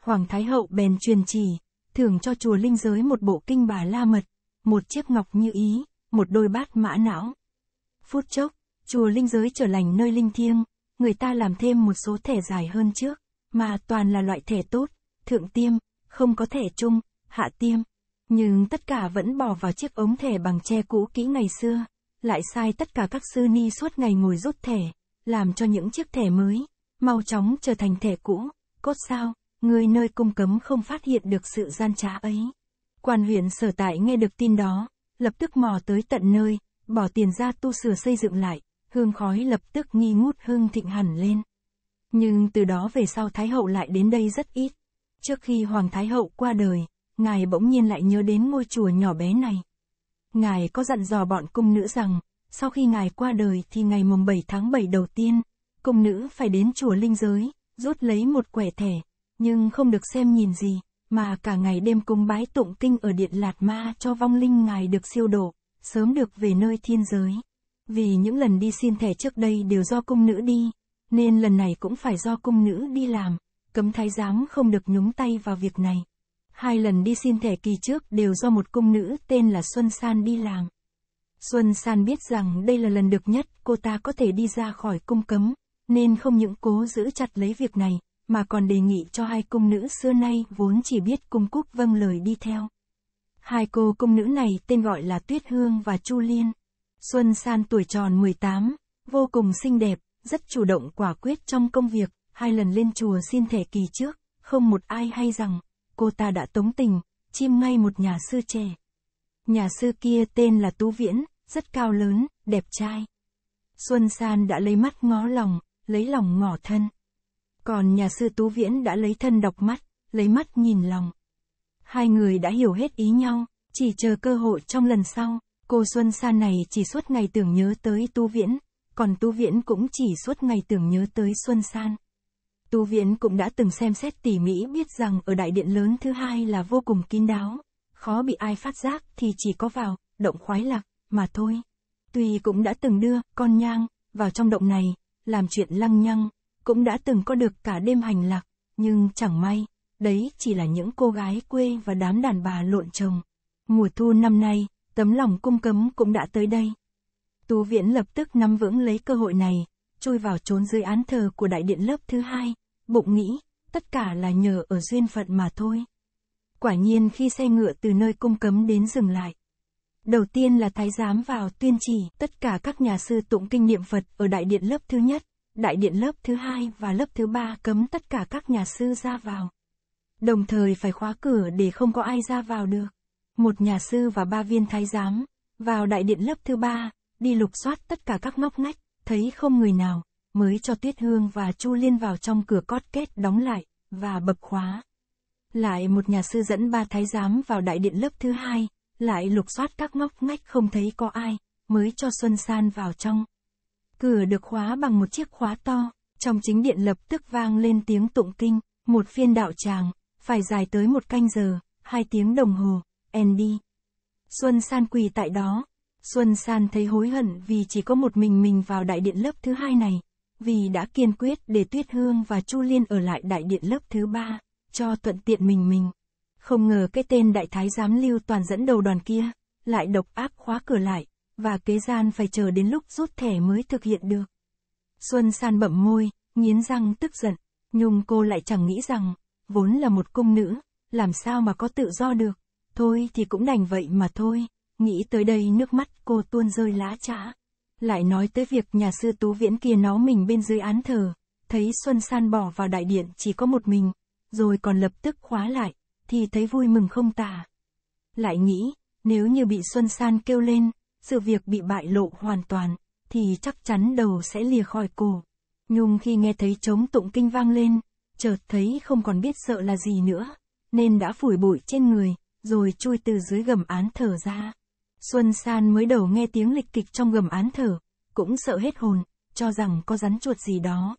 Hoàng Thái Hậu bèn truyền trì, thưởng cho chùa linh giới một bộ kinh bà la mật, một chiếc ngọc như ý, một đôi bát mã não. Phút chốc, chùa linh giới trở lành nơi linh thiêng, người ta làm thêm một số thẻ dài hơn trước, mà toàn là loại thẻ tốt, thượng tiêm, không có thẻ chung, hạ tiêm. Nhưng tất cả vẫn bỏ vào chiếc ống thẻ bằng tre cũ kỹ ngày xưa, lại sai tất cả các sư ni suốt ngày ngồi rút thẻ, làm cho những chiếc thẻ mới mau chóng trở thành thẻ cũ, cốt sao, người nơi cung cấm không phát hiện được sự gian trá ấy. Quan huyện sở tại nghe được tin đó, lập tức mò tới tận nơi, bỏ tiền ra tu sửa xây dựng lại, hương khói lập tức nghi ngút hương thịnh hẳn lên. Nhưng từ đó về sau Thái Hậu lại đến đây rất ít. Trước khi Hoàng Thái Hậu qua đời, ngài bỗng nhiên lại nhớ đến ngôi chùa nhỏ bé này. Ngài có dặn dò bọn cung nữ rằng, sau khi ngài qua đời thì ngày mùng 7 tháng 7 đầu tiên, công nữ phải đến chùa linh giới, rút lấy một quẻ thẻ, nhưng không được xem nhìn gì, mà cả ngày đêm cung bái tụng kinh ở điện Lạt Ma cho vong linh ngài được siêu độ, sớm được về nơi thiên giới. Vì những lần đi xin thẻ trước đây đều do cung nữ đi, nên lần này cũng phải do cung nữ đi làm, cấm thái giám không được nhúng tay vào việc này. Hai lần đi xin thẻ kỳ trước đều do một cung nữ tên là Xuân San đi làm. Xuân San biết rằng đây là lần được nhất cô ta có thể đi ra khỏi cung cấm, nên không những cố giữ chặt lấy việc này, mà còn đề nghị cho hai cung nữ xưa nay vốn chỉ biết cung cúc vâng lời đi theo. Hai cô cung nữ này tên gọi là Tuyết Hương và Chu Liên. Xuân San tuổi tròn 18, vô cùng xinh đẹp, rất chủ động quả quyết trong công việc, hai lần lên chùa xin thể kỳ trước, không một ai hay rằng, cô ta đã tống tình, chim ngay một nhà sư trẻ. Nhà sư kia tên là Tú Viễn, rất cao lớn, đẹp trai. Xuân San đã lấy mắt ngó lòng, lấy lòng ngỏ thân. Còn nhà sư Tú Viễn đã lấy thân đọc mắt, lấy mắt nhìn lòng. Hai người đã hiểu hết ý nhau, chỉ chờ cơ hội trong lần sau. Cô Xuân San này chỉ suốt ngày tưởng nhớ tới Tú Viễn, còn Tú Viễn cũng chỉ suốt ngày tưởng nhớ tới Xuân San. Tú Viễn cũng đã từng xem xét tỉ mỉ biết rằng ở đại điện lớn thứ hai là vô cùng kín đáo, khó bị ai phát giác thì chỉ có vào, động khoái lạc, mà thôi. Tuy cũng đã từng đưa con nhang vào trong động này, làm chuyện lăng nhăng, cũng đã từng có được cả đêm hành lạc, nhưng chẳng may, đấy chỉ là những cô gái quê và đám đàn bà lộn chồng. Mùa thu năm nay, tấm lòng cung cấm cũng đã tới đây. Tú Viễn lập tức nắm vững lấy cơ hội này, chui vào trốn dưới án thờ của đại điện lớp thứ hai, bụng nghĩ, tất cả là nhờ ở duyên phận mà thôi. Quả nhiên khi xe ngựa từ nơi cung cấm đến dừng lại. Đầu tiên là thái giám vào tuyên chỉ tất cả các nhà sư tụng kinh niệm Phật ở đại điện lớp thứ nhất, đại điện lớp thứ hai và lớp thứ ba cấm tất cả các nhà sư ra vào. Đồng thời phải khóa cửa để không có ai ra vào được. Một nhà sư và ba viên thái giám, vào đại điện lớp thứ ba, đi lục soát tất cả các ngóc ngách, thấy không người nào, mới cho Tuyết Hương và Chu Liên vào trong cửa cót kết đóng lại, và bập khóa. Lại một nhà sư dẫn ba thái giám vào đại điện lớp thứ hai, lại lục soát các ngóc ngách không thấy có ai, mới cho Xuân San vào trong. Cửa được khóa bằng một chiếc khóa to, trong chính điện lập tức vang lên tiếng tụng kinh, một phiên đạo tràng, phải dài tới một canh giờ, hai tiếng đồng hồ, Andy. Xuân San quỳ tại đó. Xuân San thấy hối hận vì chỉ có một mình mình vào đại điện lớp thứ hai này, vì đã kiên quyết để Tuyết Hương và Chu Liên ở lại đại điện lớp thứ ba cho thuận tiện mình mình. Không ngờ cái tên đại thái giám lưu toàn dẫn đầu đoàn kia, lại độc ác khóa cửa lại, và kế gian phải chờ đến lúc rút thẻ mới thực hiện được. Xuân san bậm môi, nghiến răng tức giận, nhung cô lại chẳng nghĩ rằng, vốn là một cung nữ, làm sao mà có tự do được, thôi thì cũng đành vậy mà thôi, nghĩ tới đây nước mắt cô tuôn rơi lã chã. Lại nói tới việc nhà sư tú viễn kia nó mình bên dưới án thờ, thấy Xuân San bỏ vào đại điện chỉ có một mình, rồi còn lập tức khóa lại, thì thấy vui mừng không tả. Lại nghĩ, nếu như bị Xuân San kêu lên, sự việc bị bại lộ hoàn toàn, thì chắc chắn đầu sẽ lìa khỏi cổ. Nhung khi nghe thấy trống tụng kinh vang lên, chợt thấy không còn biết sợ là gì nữa, nên đã phủi bụi trên người, rồi chui từ dưới gầm án thở ra. Xuân San mới đầu nghe tiếng lịch kịch trong gầm án thở, cũng sợ hết hồn, cho rằng có rắn chuột gì đó.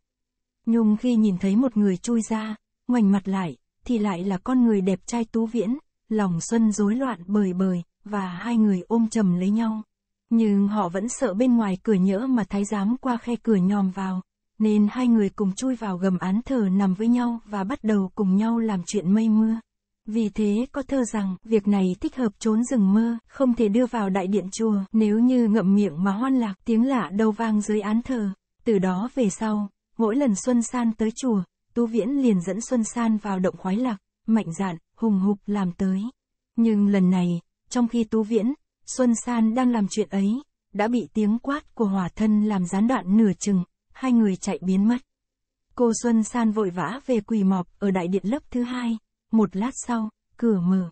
Nhung khi nhìn thấy một người chui ra, ngoảnh mặt lại, thì lại là con người đẹp trai tú viễn, lòng xuân rối loạn bời bời, và hai người ôm chầm lấy nhau. Nhưng họ vẫn sợ bên ngoài cửa nhỡ mà thái giám qua khe cửa nhòm vào, nên hai người cùng chui vào gầm án thờ nằm với nhau và bắt đầu cùng nhau làm chuyện mây mưa. Vì thế có thơ rằng, việc này thích hợp trốn rừng mơ, không thể đưa vào đại điện chùa, nếu như ngậm miệng mà hoan lạc tiếng lạ đâu vang dưới án thờ. Từ đó về sau, mỗi lần Xuân San tới chùa, Tú Viễn liền dẫn Xuân San vào động khoái lạc, mạnh dạn, hùng hục làm tới. Nhưng lần này, trong khi Tú Viễn, Xuân San đang làm chuyện ấy, đã bị tiếng quát của hỏa thân làm gián đoạn nửa chừng, hai người chạy biến mất. Cô Xuân San vội vã về quỳ mọp ở đại điện lớp thứ hai, một lát sau, cửa mở.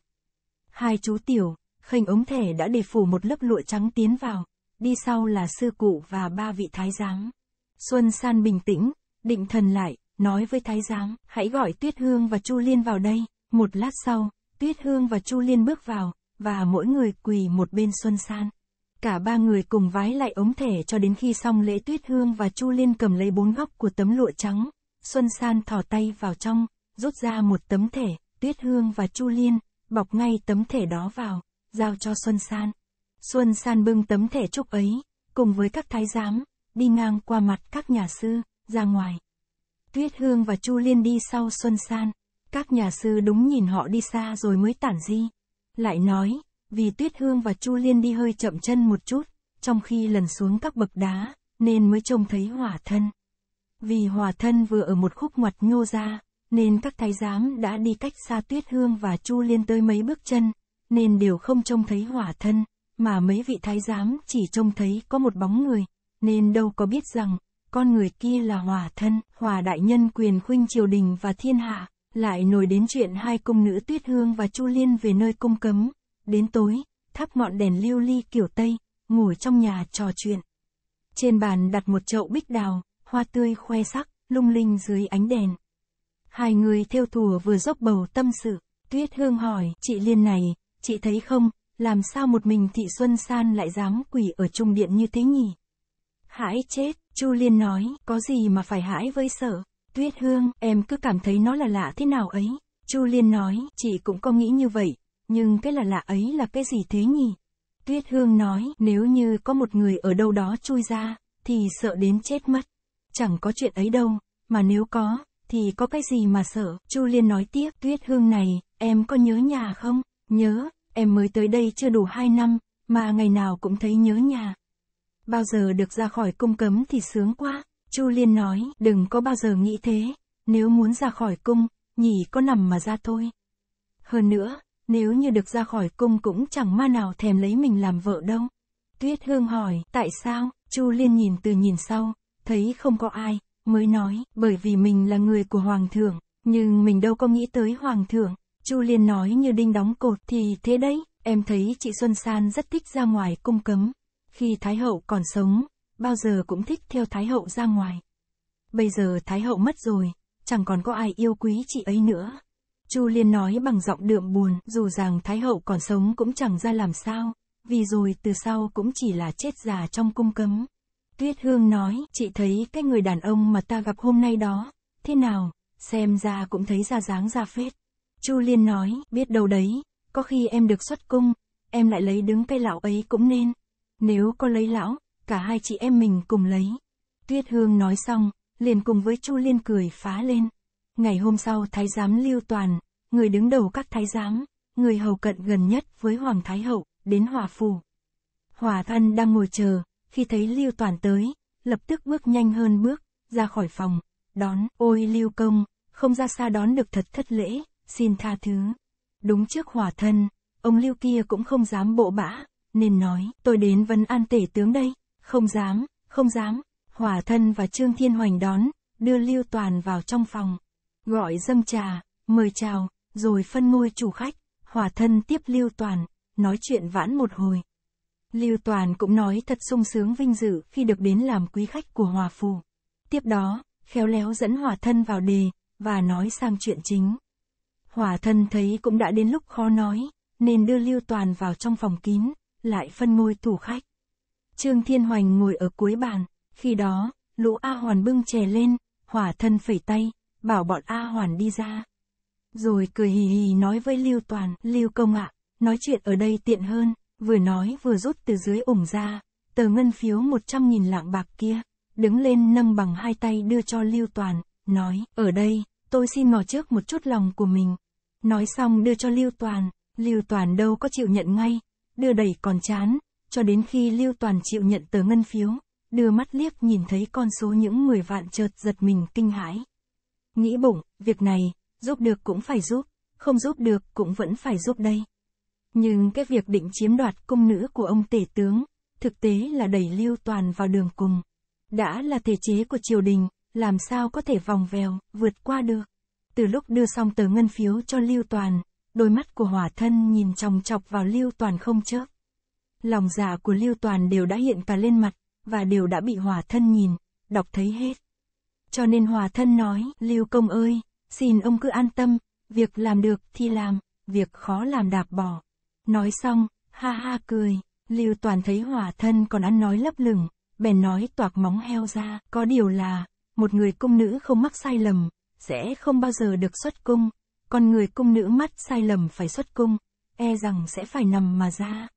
Hai chú tiểu, khênh ống thể đã để phủ một lớp lụa trắng tiến vào, đi sau là sư cụ và ba vị thái giám. Xuân San bình tĩnh, định thần lại, nói với thái giám, hãy gọi Tuyết Hương và Chu Liên vào đây. Một lát sau, Tuyết Hương và Chu Liên bước vào, và mỗi người quỳ một bên Xuân San. Cả ba người cùng vái lại ống thể cho đến khi xong lễ Tuyết Hương và Chu Liên cầm lấy bốn góc của tấm lụa trắng. Xuân San thò tay vào trong, rút ra một tấm thể, Tuyết Hương và Chu Liên, bọc ngay tấm thể đó vào, giao cho Xuân San. Xuân San bưng tấm thể trúc ấy, cùng với các thái giám, đi ngang qua mặt các nhà sư, ra ngoài. Tuyết Hương và Chu Liên đi sau Xuân San. Các nhà sư đúng nhìn họ đi xa rồi mới tản di. Lại nói, vì Tuyết Hương và Chu Liên đi hơi chậm chân một chút, trong khi lần xuống các bậc đá, nên mới trông thấy hỏa thân. Vì hỏa thân vừa ở một khúc ngoặt nhô ra, nên các thái giám đã đi cách xa Tuyết Hương và Chu Liên tới mấy bước chân, nên đều không trông thấy hỏa thân, mà mấy vị thái giám chỉ trông thấy có một bóng người, nên đâu có biết rằng, con người kia là hòa thân, hòa đại nhân quyền khuynh triều đình và thiên hạ, lại nổi đến chuyện hai công nữ Tuyết Hương và Chu Liên về nơi cung cấm, đến tối, thắp ngọn đèn lưu ly kiểu Tây, ngủ trong nhà trò chuyện. Trên bàn đặt một chậu bích đào, hoa tươi khoe sắc, lung linh dưới ánh đèn. Hai người theo thùa vừa dốc bầu tâm sự, Tuyết Hương hỏi, chị Liên này, chị thấy không, làm sao một mình thị Xuân San lại dám quỷ ở trung điện như thế nhỉ? Hãi chết! Chu Liên nói, có gì mà phải hãi với sợ. Tuyết Hương, em cứ cảm thấy nó là lạ thế nào ấy. Chu Liên nói, chị cũng có nghĩ như vậy, nhưng cái là lạ ấy là cái gì thế nhỉ? Tuyết Hương nói, nếu như có một người ở đâu đó chui ra, thì sợ đến chết mất. Chẳng có chuyện ấy đâu, mà nếu có, thì có cái gì mà sợ. Chu Liên nói tiếp, Tuyết Hương này, em có nhớ nhà không? Nhớ, em mới tới đây chưa đủ hai năm, mà ngày nào cũng thấy nhớ nhà bao giờ được ra khỏi cung cấm thì sướng quá. Chu Liên nói, đừng có bao giờ nghĩ thế, nếu muốn ra khỏi cung, nhỉ có nằm mà ra thôi. Hơn nữa, nếu như được ra khỏi cung cũng chẳng ma nào thèm lấy mình làm vợ đâu. Tuyết Hương hỏi, tại sao? Chu Liên nhìn từ nhìn sau, thấy không có ai, mới nói, bởi vì mình là người của Hoàng thượng, nhưng mình đâu có nghĩ tới Hoàng thượng. Chu Liên nói như đinh đóng cột thì thế đấy, em thấy chị Xuân San rất thích ra ngoài cung cấm, khi Thái Hậu còn sống, bao giờ cũng thích theo Thái Hậu ra ngoài. Bây giờ Thái Hậu mất rồi, chẳng còn có ai yêu quý chị ấy nữa. Chu Liên nói bằng giọng đượm buồn, dù rằng Thái Hậu còn sống cũng chẳng ra làm sao, vì rồi từ sau cũng chỉ là chết già trong cung cấm. Tuyết Hương nói, chị thấy cái người đàn ông mà ta gặp hôm nay đó, thế nào, xem ra cũng thấy ra dáng ra phết. Chu Liên nói, biết đâu đấy, có khi em được xuất cung, em lại lấy đứng cây lão ấy cũng nên. Nếu có lấy lão, cả hai chị em mình cùng lấy. Tuyết Hương nói xong, liền cùng với Chu Liên cười phá lên. Ngày hôm sau thái giám Lưu Toàn, người đứng đầu các thái giám, người hầu cận gần nhất với Hoàng Thái Hậu, đến Hòa Phủ. Hòa Thân đang ngồi chờ, khi thấy Lưu Toàn tới, lập tức bước nhanh hơn bước, ra khỏi phòng, đón, ôi Lưu Công, không ra xa đón được thật thất lễ, xin tha thứ. Đúng trước Hòa Thân, ông Lưu kia cũng không dám bộ bã, nên nói, tôi đến vấn an tể tướng đây, không dám, không dám, hỏa thân và Trương Thiên Hoành đón, đưa Lưu Toàn vào trong phòng, gọi dâng trà, mời chào, rồi phân ngôi chủ khách, hỏa thân tiếp Lưu Toàn, nói chuyện vãn một hồi. Lưu Toàn cũng nói thật sung sướng vinh dự khi được đến làm quý khách của Hòa Phù. Tiếp đó, khéo léo dẫn Hỏa Thân vào đề, và nói sang chuyện chính. Hỏa Thân thấy cũng đã đến lúc khó nói, nên đưa Lưu Toàn vào trong phòng kín, lại phân ngôi tủ khách. Trương Thiên Hoành ngồi ở cuối bàn, khi đó, lũ A Hoàn bưng chè lên, hỏa thân phẩy tay, bảo bọn A Hoàn đi ra. Rồi cười hì hì nói với Lưu Toàn, Lưu Công ạ, à, nói chuyện ở đây tiện hơn, vừa nói vừa rút từ dưới ủng ra, tờ ngân phiếu 100.000 lạng bạc kia, đứng lên nâng bằng hai tay đưa cho Lưu Toàn, nói, ở đây, tôi xin ngỏ trước một chút lòng của mình. Nói xong đưa cho Lưu Toàn, Lưu Toàn đâu có chịu nhận ngay, đưa đẩy còn chán, cho đến khi Lưu Toàn chịu nhận tờ ngân phiếu, đưa mắt liếc nhìn thấy con số những 10 vạn chợt giật mình kinh hãi. Nghĩ bụng, việc này, giúp được cũng phải giúp, không giúp được cũng vẫn phải giúp đây. Nhưng cái việc định chiếm đoạt cung nữ của ông tể tướng, thực tế là đẩy Lưu Toàn vào đường cùng. Đã là thể chế của triều đình, làm sao có thể vòng vèo, vượt qua được. Từ lúc đưa xong tờ ngân phiếu cho Lưu Toàn, đôi mắt của hỏa thân nhìn chòng chọc vào Lưu Toàn không chớp. Lòng dạ của Lưu Toàn đều đã hiện cả lên mặt, và đều đã bị hỏa thân nhìn, đọc thấy hết. Cho nên hỏa thân nói, Lưu Công ơi, xin ông cứ an tâm, việc làm được thì làm, việc khó làm đạp bỏ. Nói xong, ha ha cười, Lưu Toàn thấy hỏa thân còn ăn nói lấp lửng, bèn nói toạc móng heo ra, có điều là, một người cung nữ không mắc sai lầm, sẽ không bao giờ được xuất cung, còn người cung nữ mắt sai lầm phải xuất cung, e rằng sẽ phải nằm mà ra.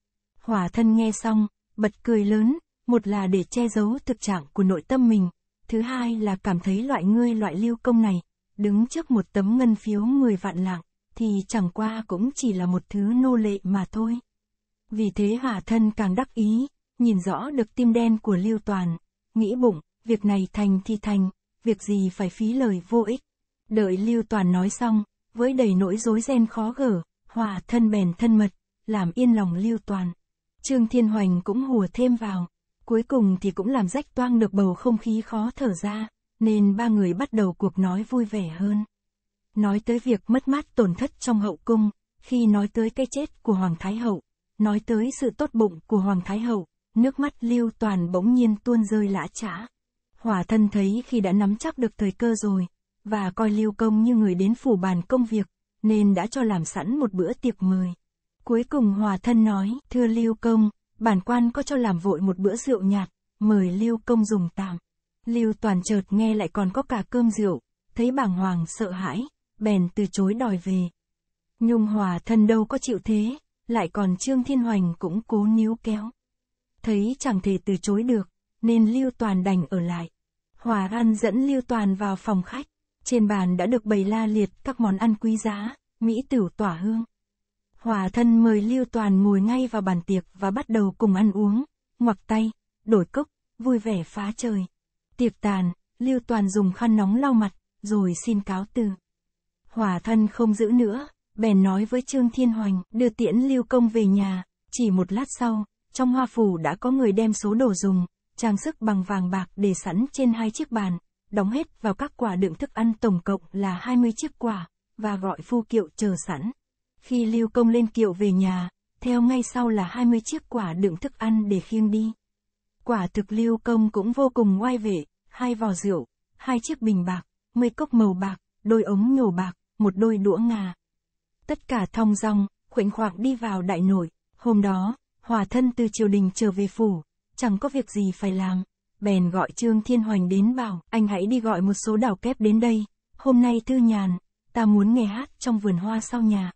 Hỏa thân nghe xong, bật cười lớn, một là để che giấu thực trạng của nội tâm mình, thứ hai là cảm thấy loại ngươi loại lưu công này, đứng trước một tấm ngân phiếu 10 vạn lạng, thì chẳng qua cũng chỉ là một thứ nô lệ mà thôi. Vì thế hỏa thân càng đắc ý, nhìn rõ được tim đen của lưu toàn, nghĩ bụng, việc này thành thì thành, việc gì phải phí lời vô ích. Đợi lưu toàn nói xong, với đầy nỗi rối ren khó gở, hòa thân bèn thân mật, làm yên lòng lưu toàn. Trương Thiên Hoành cũng hùa thêm vào, cuối cùng thì cũng làm rách toang được bầu không khí khó thở ra, nên ba người bắt đầu cuộc nói vui vẻ hơn. Nói tới việc mất mát tổn thất trong hậu cung, khi nói tới cái chết của Hoàng Thái Hậu, nói tới sự tốt bụng của Hoàng Thái Hậu, nước mắt lưu toàn bỗng nhiên tuôn rơi lã trã. Hòa thân thấy khi đã nắm chắc được thời cơ rồi, và coi Lưu Công như người đến phủ bàn công việc, nên đã cho làm sẵn một bữa tiệc mời. Cuối cùng hòa thân nói, thưa Lưu Công, bản quan có cho làm vội một bữa rượu nhạt, mời Lưu Công dùng tạm. Lưu Toàn chợt nghe lại còn có cả cơm rượu, thấy bàng hoàng sợ hãi, bèn từ chối đòi về. Nhung hòa thân đâu có chịu thế, lại còn Trương Thiên Hoành cũng cố níu kéo. Thấy chẳng thể từ chối được, nên Lưu Toàn đành ở lại. Hòa An dẫn Lưu Toàn vào phòng khách, trên bàn đã được bày la liệt các món ăn quý giá, mỹ tửu tỏa hương. Hòa thân mời Lưu Toàn ngồi ngay vào bàn tiệc và bắt đầu cùng ăn uống, ngoặc tay, đổi cốc, vui vẻ phá trời. Tiệc tàn, Lưu Toàn dùng khăn nóng lau mặt, rồi xin cáo từ. Hòa thân không giữ nữa, bèn nói với Trương Thiên Hoành đưa tiễn Lưu Công về nhà, chỉ một lát sau, trong hoa phủ đã có người đem số đồ dùng, trang sức bằng vàng bạc để sẵn trên hai chiếc bàn, đóng hết vào các quả đựng thức ăn tổng cộng là 20 chiếc quả, và gọi phu kiệu chờ sẵn. Khi Lưu Công lên kiệu về nhà, theo ngay sau là 20 chiếc quả đựng thức ăn để khiêng đi. Quả thực Lưu Công cũng vô cùng oai vệ, hai vò rượu, hai chiếc bình bạc, mười cốc màu bạc, đôi ống nhổ bạc, một đôi đũa ngà. Tất cả thong dong, khuệnh khoảng đi vào đại nội, hôm đó, hòa thân từ triều đình trở về phủ, chẳng có việc gì phải làm bèn gọi Trương Thiên Hoành đến bảo, anh hãy đi gọi một số đào kép đến đây, hôm nay thư nhàn, ta muốn nghe hát trong vườn hoa sau nhà.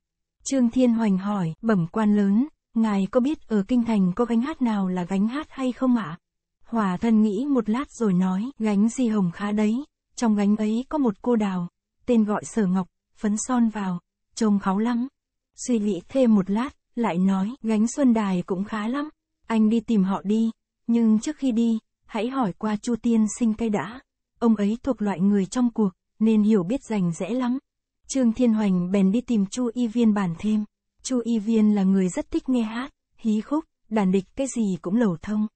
Trương Thiên Hoành hỏi, bẩm quan lớn, ngài có biết ở kinh thành có gánh hát nào là gánh hát hay không ạ? hòa thân nghĩ một lát rồi nói, gánh gì hồng khá đấy, trong gánh ấy có một cô đào, tên gọi sở ngọc, phấn son vào, trông kháu lắm. Suy nghĩ thêm một lát, lại nói, gánh xuân đài cũng khá lắm, anh đi tìm họ đi, nhưng trước khi đi, hãy hỏi qua Chu Tiên sinh cây đã. Ông ấy thuộc loại người trong cuộc, nên hiểu biết rành rẽ lắm. Trương Thiên Hoành bèn đi tìm Chu Y Viên bàn thêm. Chu Y Viên là người rất thích nghe hát, hí khúc, đàn địch cái gì cũng lẩu thông.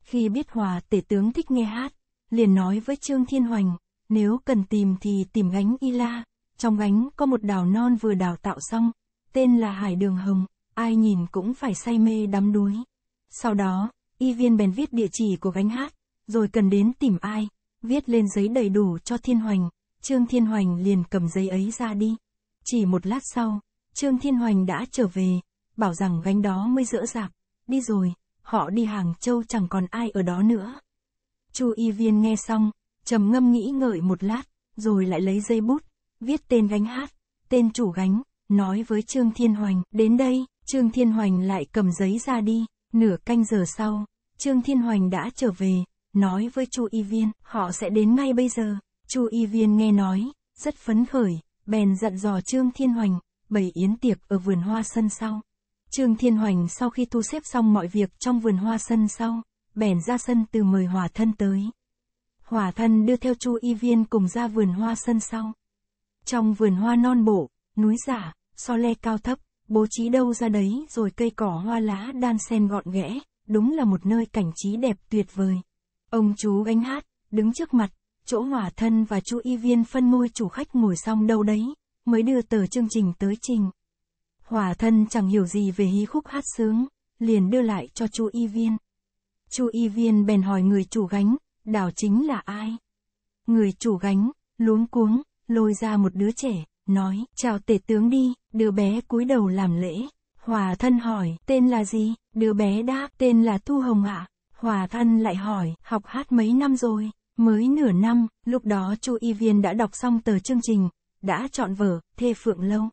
Khi biết Hòa tể tướng thích nghe hát, liền nói với Trương Thiên Hoành, nếu cần tìm thì tìm gánh Y La. Trong gánh có một đào non vừa đào tạo xong, tên là Hải Đường Hồng, ai nhìn cũng phải say mê đắm đuối. Sau đó, y viên bèn viết địa chỉ của gánh hát, rồi cần đến tìm ai, viết lên giấy đầy đủ cho Thiên Hoành, Trương Thiên Hoành liền cầm giấy ấy ra đi. Chỉ một lát sau, Trương Thiên Hoành đã trở về, bảo rằng gánh đó mới dỡ dạp, đi rồi, họ đi Hàng Châu chẳng còn ai ở đó nữa. Chu Y Viên nghe xong, trầm ngâm nghĩ ngợi một lát, rồi lại lấy dây bút, viết tên gánh hát, tên chủ gánh, nói với Trương Thiên Hoành, đến đây, Trương Thiên Hoành lại cầm giấy ra đi. Nửa canh giờ sau, Trương Thiên Hoành đã trở về, nói với Chu Y Viên, họ sẽ đến ngay bây giờ. Chu Y Viên nghe nói, rất phấn khởi, bèn dặn dò Trương Thiên Hoành, bày yến tiệc ở vườn hoa sân sau. Trương Thiên Hoành sau khi thu xếp xong mọi việc trong vườn hoa sân sau, bèn ra sân từ mời Hòa Thân tới. Hòa Thân đưa theo Chu Y Viên cùng ra vườn hoa sân sau. Trong vườn hoa non bộ, núi giả, so le cao thấp, bố trí đâu ra đấy rồi cây cỏ hoa lá đan sen gọn ghẽ, đúng là một nơi cảnh trí đẹp tuyệt vời. Ông chú gánh hát, đứng trước mặt, chỗ hỏa thân và chú y viên phân môi chủ khách ngồi xong đâu đấy, mới đưa tờ chương trình tới trình. Hỏa thân chẳng hiểu gì về hí khúc hát sướng, liền đưa lại cho chú y viên. Chú y viên bèn hỏi người chủ gánh, đảo chính là ai? Người chủ gánh, luống cuống, lôi ra một đứa trẻ, nói, chào tể tướng đi, đứa bé cúi đầu làm lễ. Hòa thân hỏi, tên là gì? Đứa bé đáp, tên là Thu Hồng ạ. Hòa thân lại hỏi, học hát mấy năm rồi? Mới nửa năm, lúc đó chu y viên đã đọc xong tờ chương trình, đã chọn vở, thê phượng lâu.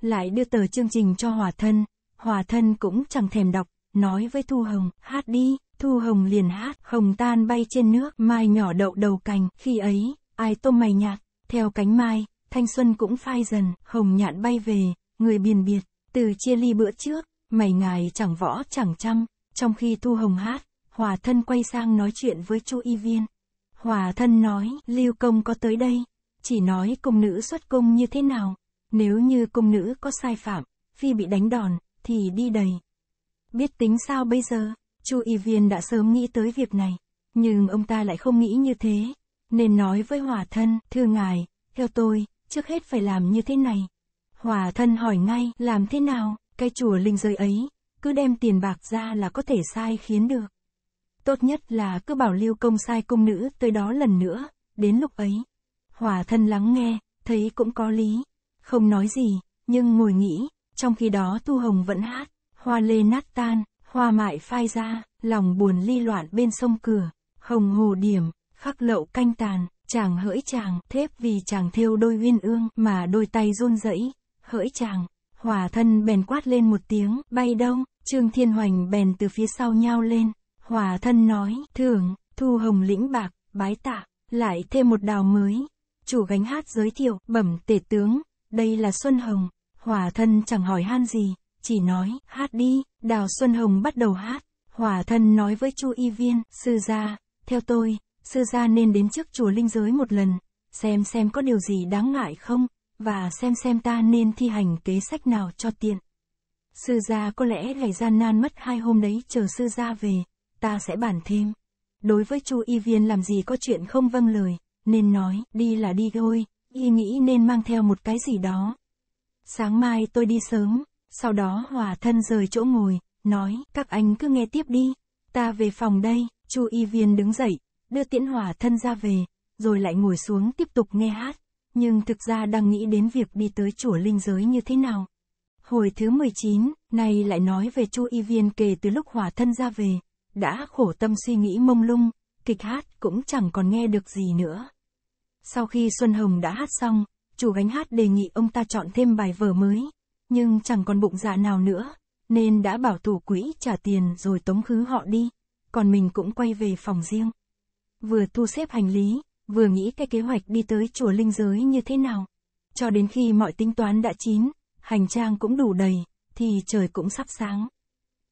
Lại đưa tờ chương trình cho hòa thân, hòa thân cũng chẳng thèm đọc, nói với Thu Hồng, hát đi, Thu Hồng liền hát, hồng tan bay trên nước, mai nhỏ đậu đầu cành, khi ấy, ai tôm mày nhạt, theo cánh mai, thanh xuân cũng phai dần, hồng nhạn bay về, người biền biệt, từ chia ly bữa trước, mày ngài chẳng võ chẳng chăm, trong khi Thu Hồng hát, Hòa Thân quay sang nói chuyện với Chu Y Viên. Hòa Thân nói, Lưu Công có tới đây, chỉ nói công nữ xuất công như thế nào, nếu như công nữ có sai phạm, phi bị đánh đòn, thì đi đầy. Biết tính sao bây giờ, Chu Y Viên đã sớm nghĩ tới việc này, nhưng ông ta lại không nghĩ như thế, nên nói với Hòa Thân, thưa ngài, theo tôi, trước hết phải làm như thế này. Hòa thân hỏi ngay, làm thế nào, cái chùa linh giới ấy, cứ đem tiền bạc ra là có thể sai khiến được. Tốt nhất là cứ bảo lưu công sai công nữ tới đó lần nữa, đến lúc ấy. Hòa thân lắng nghe, thấy cũng có lý, không nói gì, nhưng ngồi nghĩ, trong khi đó Tu Hồng vẫn hát, hoa lê nát tan, hoa mại phai ra, lòng buồn ly loạn bên sông cửa, hồng hồ điểm, khắc lậu canh tàn chàng hỡi chàng, thép vì chàng thiêu đôi uyên ương, mà đôi tay run rẩy, hỡi chàng, hòa thân bèn quát lên một tiếng, bay đông, trương thiên hoành bèn từ phía sau nhau lên, hòa thân nói, thường thu hồng lĩnh bạc, bái tạ, lại thêm một đào mới, chủ gánh hát giới thiệu, bẩm tể tướng, đây là Xuân Hồng, hòa thân chẳng hỏi han gì, chỉ nói, hát đi, đào Xuân Hồng bắt đầu hát, hòa thân nói với chu y viên, sư gia, theo tôi, sư gia nên đến trước chùa linh giới một lần, xem xem có điều gì đáng ngại không, và xem xem ta nên thi hành kế sách nào cho tiện. Sư gia có lẽ ngày gian nan mất hai hôm đấy chờ sư gia về, ta sẽ bàn thêm. Đối với chu y viên làm gì có chuyện không vâng lời, nên nói đi là đi thôi, y nghĩ nên mang theo một cái gì đó. Sáng mai tôi đi sớm, sau đó hòa thân rời chỗ ngồi, nói các anh cứ nghe tiếp đi, ta về phòng đây, chu y viên đứng dậy, đưa tiễn hòa thân ra về, rồi lại ngồi xuống tiếp tục nghe hát, nhưng thực ra đang nghĩ đến việc đi tới chùa linh giới như thế nào. Hồi thứ 19, này lại nói về Chu Y Viên kể từ lúc hòa thân ra về, đã khổ tâm suy nghĩ mông lung, kịch hát cũng chẳng còn nghe được gì nữa. Sau khi Xuân Hồng đã hát xong, chủ gánh hát đề nghị ông ta chọn thêm bài vở mới, nhưng chẳng còn bụng dạ nào nữa, nên đã bảo thủ quỹ trả tiền rồi tống khứ họ đi, còn mình cũng quay về phòng riêng vừa thu xếp hành lý, vừa nghĩ cái kế hoạch đi tới chùa linh giới như thế nào. Cho đến khi mọi tính toán đã chín, hành trang cũng đủ đầy, thì trời cũng sắp sáng.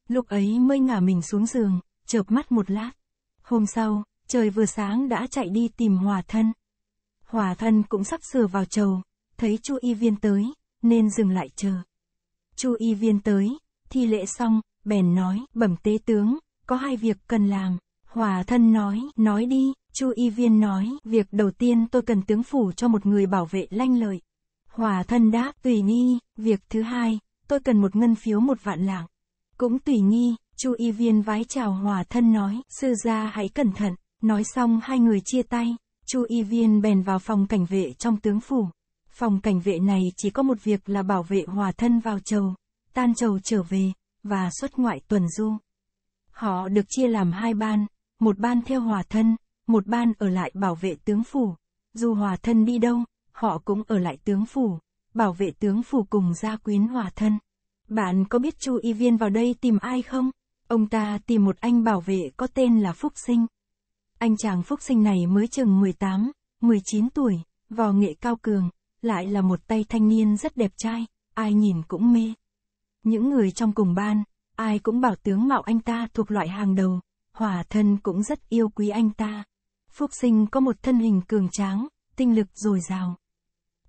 Lúc ấy mới ngả mình xuống giường, chợp mắt một lát. Hôm sau, trời vừa sáng đã chạy đi tìm hòa thân. Hòa thân cũng sắp sửa vào trầu, thấy chu y viên tới, nên dừng lại chờ. chu y viên tới, thi lễ xong, bèn nói, bẩm tế tướng, có hai việc cần làm. Hòa thân nói, nói đi, Chu Y Viên nói, việc đầu tiên tôi cần tướng phủ cho một người bảo vệ lanh lợi. Hòa thân đáp, tùy nghi, việc thứ hai, tôi cần một ngân phiếu một vạn lạng. Cũng tùy nghi, Chu Y Viên vái chào Hòa thân nói, sư gia hãy cẩn thận, nói xong hai người chia tay, Chu Y Viên bèn vào phòng cảnh vệ trong tướng phủ. Phòng cảnh vệ này chỉ có một việc là bảo vệ hòa thân vào chầu, tan chầu trở về, và xuất ngoại tuần du. Họ được chia làm hai ban, một ban theo hòa thân, một ban ở lại bảo vệ tướng phủ. Dù hòa thân đi đâu, họ cũng ở lại tướng phủ, bảo vệ tướng phủ cùng gia quyến hòa thân. Bạn có biết Chu Y Viên vào đây tìm ai không? Ông ta tìm một anh bảo vệ có tên là Phúc Sinh. Anh chàng Phúc Sinh này mới chừng 18, 19 tuổi, vào nghệ cao cường, lại là một tay thanh niên rất đẹp trai, ai nhìn cũng mê. Những người trong cùng ban, ai cũng bảo tướng mạo anh ta thuộc loại hàng đầu, hỏa thân cũng rất yêu quý anh ta. Phúc sinh có một thân hình cường tráng, tinh lực dồi dào.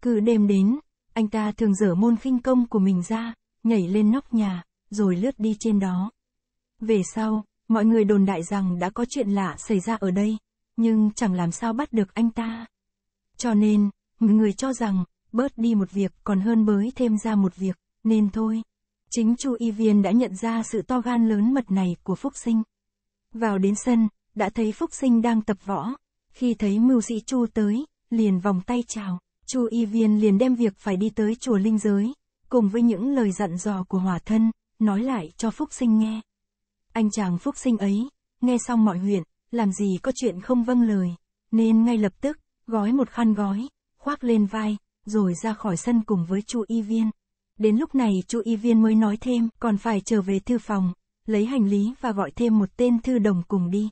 Cứ đêm đến, anh ta thường dở môn khinh công của mình ra, nhảy lên nóc nhà, rồi lướt đi trên đó. Về sau, mọi người đồn đại rằng đã có chuyện lạ xảy ra ở đây, nhưng chẳng làm sao bắt được anh ta. Cho nên, người cho rằng, bớt đi một việc còn hơn bới thêm ra một việc, nên thôi. Chính Chu Y Viên đã nhận ra sự to gan lớn mật này của Phúc Sinh. Vào đến sân, đã thấy Phúc Sinh đang tập võ. Khi thấy mưu sĩ Chu tới, liền vòng tay chào. Chu Y Viên liền đem việc phải đi tới chùa linh giới, cùng với những lời dặn dò của hỏa thân, nói lại cho Phúc Sinh nghe. Anh chàng Phúc Sinh ấy, nghe xong mọi huyện, làm gì có chuyện không vâng lời, nên ngay lập tức, gói một khăn gói, khoác lên vai, rồi ra khỏi sân cùng với Chu Y Viên. Đến lúc này Chu Y Viên mới nói thêm, còn phải trở về thư phòng, lấy hành lý và gọi thêm một tên thư đồng cùng đi.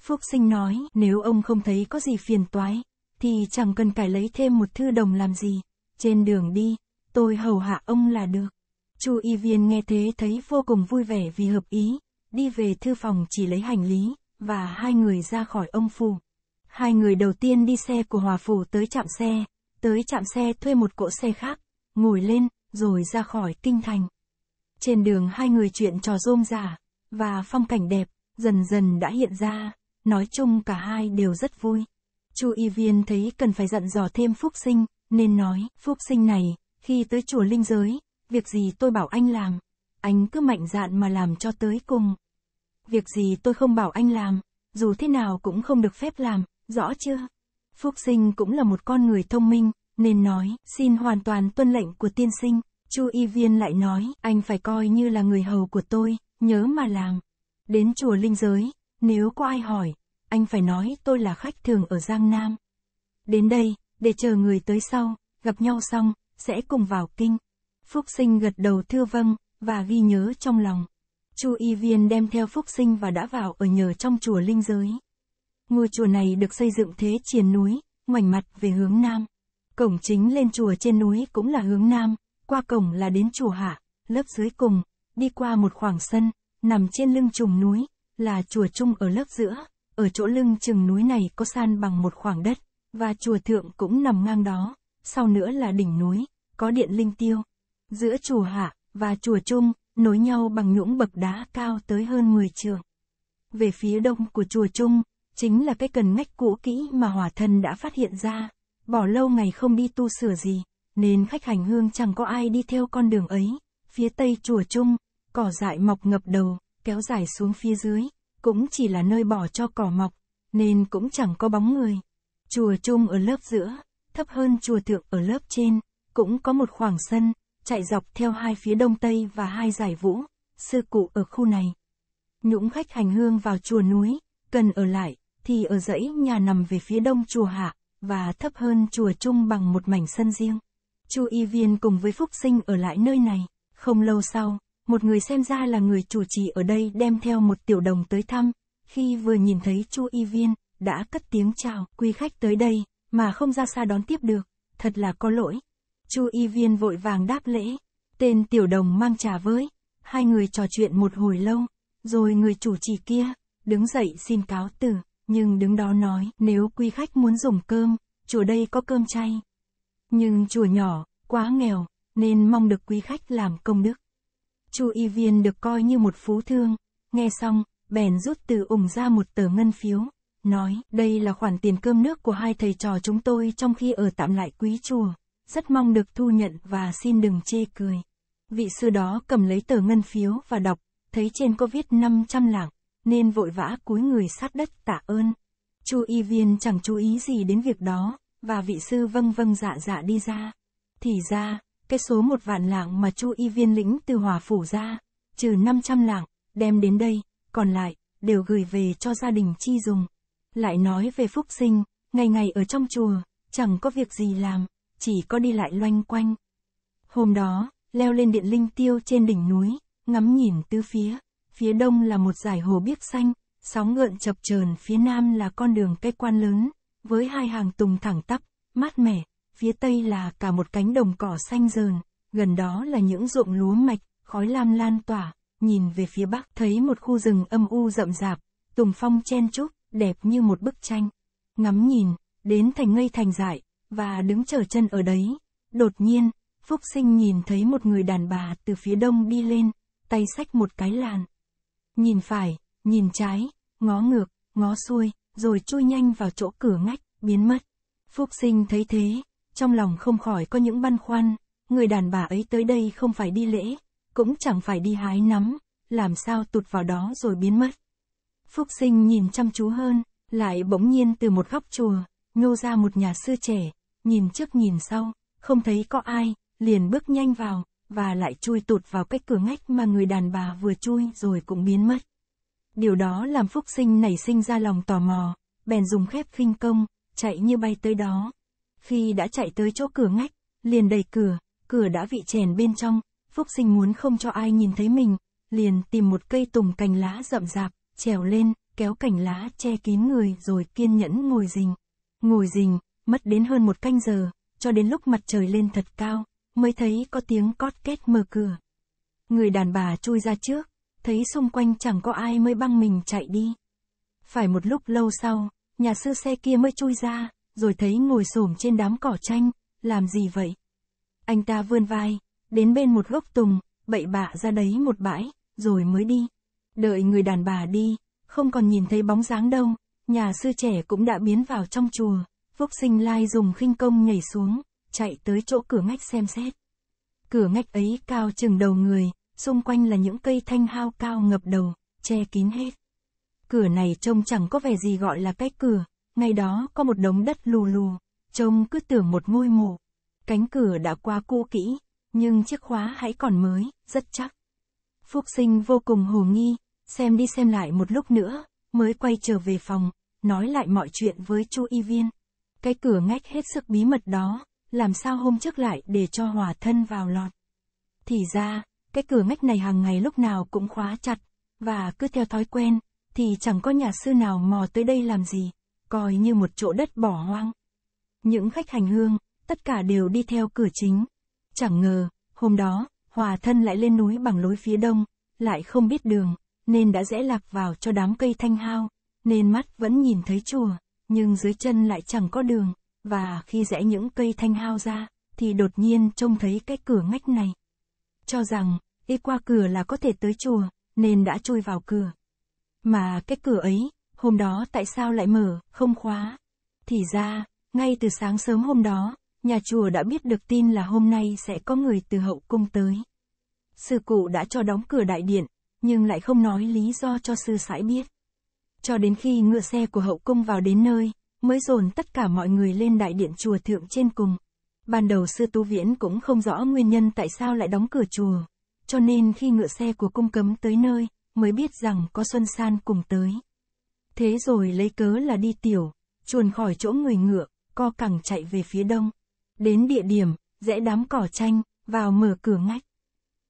Phúc sinh nói, nếu ông không thấy có gì phiền toái, thì chẳng cần cải lấy thêm một thư đồng làm gì. Trên đường đi, tôi hầu hạ ông là được. Chu Y Viên nghe thế thấy vô cùng vui vẻ vì hợp ý, đi về thư phòng chỉ lấy hành lý, và hai người ra khỏi ông phủ. Hai người đầu tiên đi xe của Hòa Phủ tới trạm xe, tới trạm xe thuê một cỗ xe khác, ngồi lên, rồi ra khỏi kinh thành. Trên đường hai người chuyện trò rôm giả, và phong cảnh đẹp, dần dần đã hiện ra, nói chung cả hai đều rất vui. Chu Y Viên thấy cần phải dặn dò thêm Phúc Sinh, nên nói, Phúc Sinh này, khi tới chùa linh giới, việc gì tôi bảo anh làm, anh cứ mạnh dạn mà làm cho tới cùng. Việc gì tôi không bảo anh làm, dù thế nào cũng không được phép làm, rõ chưa? Phúc Sinh cũng là một con người thông minh, nên nói, xin hoàn toàn tuân lệnh của tiên sinh. Chu Y Viên lại nói, anh phải coi như là người hầu của tôi, nhớ mà làm. Đến chùa linh giới, nếu có ai hỏi, anh phải nói tôi là khách thường ở Giang Nam. Đến đây, để chờ người tới sau, gặp nhau xong, sẽ cùng vào kinh. Phúc sinh gật đầu thưa vâng, và ghi nhớ trong lòng. Chu Y Viên đem theo Phúc sinh và đã vào ở nhờ trong chùa linh giới. Ngôi chùa này được xây dựng thế triền núi, ngoảnh mặt về hướng nam. Cổng chính lên chùa trên núi cũng là hướng nam, qua cổng là đến chùa hạ, lớp dưới cùng đi qua một khoảng sân, nằm trên lưng trùng núi, là chùa trung ở lớp giữa, ở chỗ lưng chừng núi này có san bằng một khoảng đất, và chùa thượng cũng nằm ngang đó, sau nữa là đỉnh núi, có điện linh tiêu. Giữa chùa hạ và chùa trung nối nhau bằng những bậc đá cao tới hơn 10 trường. Về phía đông của chùa trung chính là cái cần ngách cũ kỹ mà hỏa thân đã phát hiện ra, bỏ lâu ngày không đi tu sửa gì, nên khách hành hương chẳng có ai đi theo con đường ấy, phía tây chùa Trung, cỏ dại mọc ngập đầu, kéo dài xuống phía dưới, cũng chỉ là nơi bỏ cho cỏ mọc, nên cũng chẳng có bóng người. Chùa Trung ở lớp giữa, thấp hơn chùa Thượng ở lớp trên, cũng có một khoảng sân, chạy dọc theo hai phía đông tây và hai giải vũ, sư cụ ở khu này. Những khách hành hương vào chùa núi, cần ở lại, thì ở dãy nhà nằm về phía đông chùa Hạ, và thấp hơn chùa Trung bằng một mảnh sân riêng. Chu Y Viên cùng với Phúc Sinh ở lại nơi này. Không lâu sau, một người xem ra là người chủ trì ở đây đem theo một tiểu đồng tới thăm, khi vừa nhìn thấy Chu Y Viên, đã cất tiếng chào, quý khách tới đây, mà không ra xa đón tiếp được, thật là có lỗi. Chu Y Viên vội vàng đáp lễ, tên tiểu đồng mang trà với, hai người trò chuyện một hồi lâu, rồi người chủ trì kia, đứng dậy xin cáo từ nhưng đứng đó nói, nếu quý khách muốn dùng cơm, chùa đây có cơm chay. Nhưng chùa nhỏ, quá nghèo, nên mong được quý khách làm công đức. Chu Y Viên được coi như một phú thương, nghe xong, bèn rút từ ủng ra một tờ ngân phiếu, nói, đây là khoản tiền cơm nước của hai thầy trò chúng tôi trong khi ở tạm lại quý chùa, rất mong được thu nhận và xin đừng chê cười. Vị sư đó cầm lấy tờ ngân phiếu và đọc, thấy trên có viết 500 lạng, nên vội vã cúi người sát đất tạ ơn. Chu Y Viên chẳng chú ý gì đến việc đó, và vị sư vâng vâng dạ dạ đi ra. Thì ra, cái số một vạn lạng mà Chu Y Viên lĩnh từ Hòa Phủ ra, trừ 500 lạng, đem đến đây, còn lại, đều gửi về cho gia đình chi dùng. Lại nói về Phúc Sinh, ngày ngày ở trong chùa, chẳng có việc gì làm, chỉ có đi lại loanh quanh. Hôm đó, leo lên điện linh tiêu trên đỉnh núi, ngắm nhìn tứ phía, phía đông là một dải hồ biếc xanh, sóng ngợn chập chờn phía nam là con đường cây quan lớn, với hai hàng tùng thẳng tắp, mát mẻ, phía tây là cả một cánh đồng cỏ xanh dờn gần đó là những ruộng lúa mạch, khói lam lan tỏa, nhìn về phía bắc thấy một khu rừng âm u rậm rạp, tùng phong chen chúc, đẹp như một bức tranh. Ngắm nhìn, đến thành ngây thành dại, và đứng chờ chân ở đấy. Đột nhiên, Phúc Sinh nhìn thấy một người đàn bà từ phía đông đi lên, tay xách một cái làn. Nhìn phải, nhìn trái, ngó ngược, ngó xuôi, rồi chui nhanh vào chỗ cửa ngách, biến mất. Phúc Sinh thấy thế, trong lòng không khỏi có những băn khoăn, người đàn bà ấy tới đây không phải đi lễ, cũng chẳng phải đi hái nắm, làm sao tụt vào đó rồi biến mất. Phúc sinh nhìn chăm chú hơn, lại bỗng nhiên từ một góc chùa, nhô ra một nhà sư trẻ, nhìn trước nhìn sau, không thấy có ai, liền bước nhanh vào, và lại chui tụt vào cái cửa ngách mà người đàn bà vừa chui rồi cũng biến mất. Điều đó làm Phúc sinh nảy sinh ra lòng tò mò, bèn dùng khép khinh công, chạy như bay tới đó. Khi đã chạy tới chỗ cửa ngách, liền đẩy cửa, cửa đã bị chèn bên trong, Phúc sinh muốn không cho ai nhìn thấy mình, liền tìm một cây tùng cành lá rậm rạp, trèo lên, kéo cành lá che kín người rồi kiên nhẫn ngồi rình. Ngồi rình, mất đến hơn một canh giờ, cho đến lúc mặt trời lên thật cao, mới thấy có tiếng cót két mở cửa. Người đàn bà chui ra trước, thấy xung quanh chẳng có ai mới băng mình chạy đi. Phải một lúc lâu sau, nhà sư xe kia mới chui ra, rồi thấy ngồi xổm trên đám cỏ tranh, làm gì vậy? Anh ta vươn vai, đến bên một gốc tùng, bậy bạ ra đấy một bãi, rồi mới đi. Đợi người đàn bà đi, không còn nhìn thấy bóng dáng đâu, nhà sư trẻ cũng đã biến vào trong chùa, phúc sinh lai dùng khinh công nhảy xuống, chạy tới chỗ cửa ngách xem xét. Cửa ngách ấy cao chừng đầu người, xung quanh là những cây thanh hao cao ngập đầu, che kín hết. Cửa này trông chẳng có vẻ gì gọi là cái cửa, ngay đó có một đống đất lù lù, trông cứ tưởng một ngôi mộ. Cánh cửa đã qua cũ kỹ, nhưng chiếc khóa hãy còn mới, rất chắc. Phúc sinh vô cùng hồ nghi, xem đi xem lại một lúc nữa, mới quay trở về phòng, nói lại mọi chuyện với chu y viên. Cái cửa ngách hết sức bí mật đó, làm sao hôm trước lại để cho hòa thân vào lọt. Thì ra, cái cửa ngách này hàng ngày lúc nào cũng khóa chặt, và cứ theo thói quen, thì chẳng có nhà sư nào mò tới đây làm gì coi như một chỗ đất bỏ hoang. Những khách hành hương, tất cả đều đi theo cửa chính. Chẳng ngờ, hôm đó, hòa thân lại lên núi bằng lối phía đông, lại không biết đường, nên đã rẽ lạc vào cho đám cây thanh hao, nên mắt vẫn nhìn thấy chùa, nhưng dưới chân lại chẳng có đường, và khi rẽ những cây thanh hao ra, thì đột nhiên trông thấy cái cửa ngách này. Cho rằng, đi qua cửa là có thể tới chùa, nên đã chui vào cửa. Mà cái cửa ấy, hôm đó tại sao lại mở, không khóa. Thì ra, ngay từ sáng sớm hôm đó, nhà chùa đã biết được tin là hôm nay sẽ có người từ hậu cung tới. Sư cụ đã cho đóng cửa đại điện, nhưng lại không nói lý do cho sư sãi biết. Cho đến khi ngựa xe của hậu cung vào đến nơi, mới dồn tất cả mọi người lên đại điện chùa thượng trên cùng. Ban đầu sư tu viễn cũng không rõ nguyên nhân tại sao lại đóng cửa chùa, cho nên khi ngựa xe của cung cấm tới nơi, mới biết rằng có Xuân San cùng tới. Thế rồi lấy cớ là đi tiểu, chuồn khỏi chỗ người ngựa, co cẳng chạy về phía đông. Đến địa điểm, rẽ đám cỏ chanh, vào mở cửa ngách.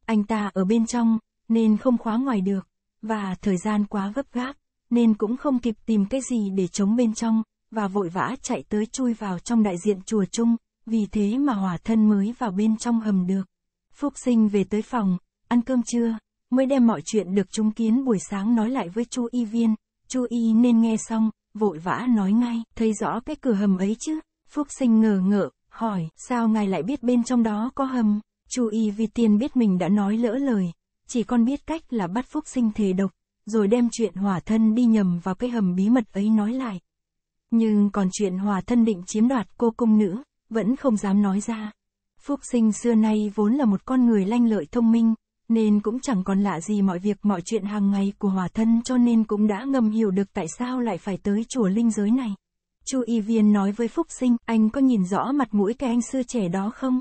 Anh ta ở bên trong, nên không khóa ngoài được, và thời gian quá gấp gáp, nên cũng không kịp tìm cái gì để chống bên trong, và vội vã chạy tới chui vào trong đại diện chùa chung, vì thế mà hỏa thân mới vào bên trong hầm được. Phúc sinh về tới phòng, ăn cơm trưa, mới đem mọi chuyện được chứng kiến buổi sáng nói lại với chu y viên, Chu Y nên nghe xong, vội vã nói ngay, thấy rõ cái cửa hầm ấy chứ, Phúc Sinh ngờ ngợ, hỏi, sao ngài lại biết bên trong đó có hầm, Chu Y vì tiền biết mình đã nói lỡ lời, chỉ còn biết cách là bắt Phúc Sinh thề độc, rồi đem chuyện hỏa thân đi nhầm vào cái hầm bí mật ấy nói lại. Nhưng còn chuyện hòa thân định chiếm đoạt cô công nữ, vẫn không dám nói ra. Phúc Sinh xưa nay vốn là một con người lanh lợi thông minh, nên cũng chẳng còn lạ gì mọi việc mọi chuyện hàng ngày của hòa thân cho nên cũng đã ngầm hiểu được tại sao lại phải tới chùa linh giới này. Chu Y Viên nói với Phúc Sinh, anh có nhìn rõ mặt mũi cái anh sư trẻ đó không?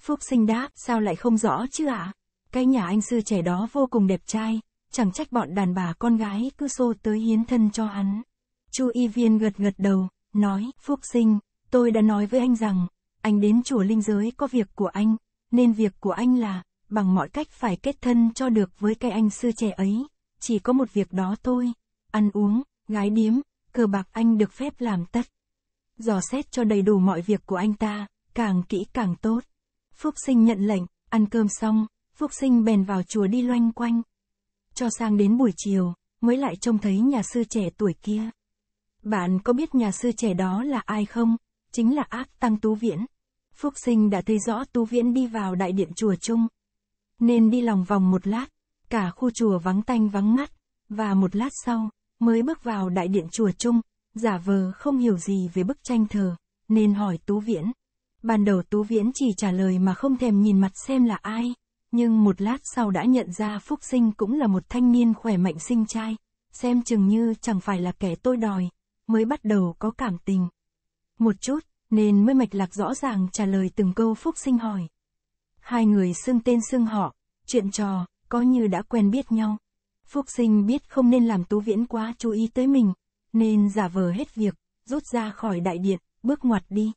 Phúc Sinh đáp, sao lại không rõ chứ ạ? À? Cái nhà anh sư trẻ đó vô cùng đẹp trai, chẳng trách bọn đàn bà con gái cứ xô tới hiến thân cho hắn. Chu Y Viên gật gật đầu, nói, Phúc Sinh, tôi đã nói với anh rằng, anh đến chùa linh giới có việc của anh, nên việc của anh là, bằng mọi cách phải kết thân cho được với cái anh sư trẻ ấy, chỉ có một việc đó thôi, ăn uống, gái điếm, cờ bạc anh được phép làm tất. Dò xét cho đầy đủ mọi việc của anh ta, càng kỹ càng tốt. Phúc sinh nhận lệnh, ăn cơm xong, Phúc sinh bèn vào chùa đi loanh quanh. Cho sang đến buổi chiều, mới lại trông thấy nhà sư trẻ tuổi kia. Bạn có biết nhà sư trẻ đó là ai không? Chính là ác tăng tú viễn. Phúc sinh đã thấy rõ tú viễn đi vào đại điện chùa chung nên đi lòng vòng một lát, cả khu chùa vắng tanh vắng mắt, và một lát sau, mới bước vào đại điện chùa chung, giả vờ không hiểu gì về bức tranh thờ, nên hỏi Tú Viễn. Ban đầu Tú Viễn chỉ trả lời mà không thèm nhìn mặt xem là ai, nhưng một lát sau đã nhận ra Phúc Sinh cũng là một thanh niên khỏe mạnh sinh trai, xem chừng như chẳng phải là kẻ tôi đòi, mới bắt đầu có cảm tình. Một chút, nên mới mạch lạc rõ ràng trả lời từng câu Phúc Sinh hỏi. Hai người xưng tên xưng họ, chuyện trò, có như đã quen biết nhau. Phúc sinh biết không nên làm tú viễn quá chú ý tới mình, nên giả vờ hết việc, rút ra khỏi đại điện, bước ngoặt đi.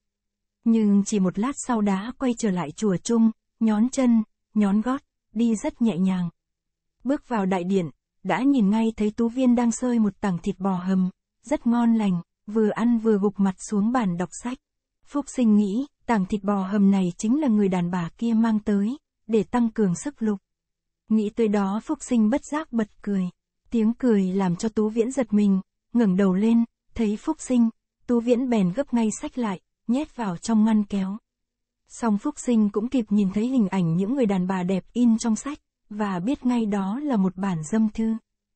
Nhưng chỉ một lát sau đã quay trở lại chùa chung, nhón chân, nhón gót, đi rất nhẹ nhàng. Bước vào đại điện, đã nhìn ngay thấy tú viên đang sơi một tảng thịt bò hầm, rất ngon lành, vừa ăn vừa gục mặt xuống bàn đọc sách. Phúc sinh nghĩ, tảng thịt bò hầm này chính là người đàn bà kia mang tới, để tăng cường sức lục. Nghĩ tới đó Phúc sinh bất giác bật cười. Tiếng cười làm cho Tú Viễn giật mình, ngẩng đầu lên, thấy Phúc sinh, Tú Viễn bèn gấp ngay sách lại, nhét vào trong ngăn kéo. Song Phúc sinh cũng kịp nhìn thấy hình ảnh những người đàn bà đẹp in trong sách, và biết ngay đó là một bản dâm thư.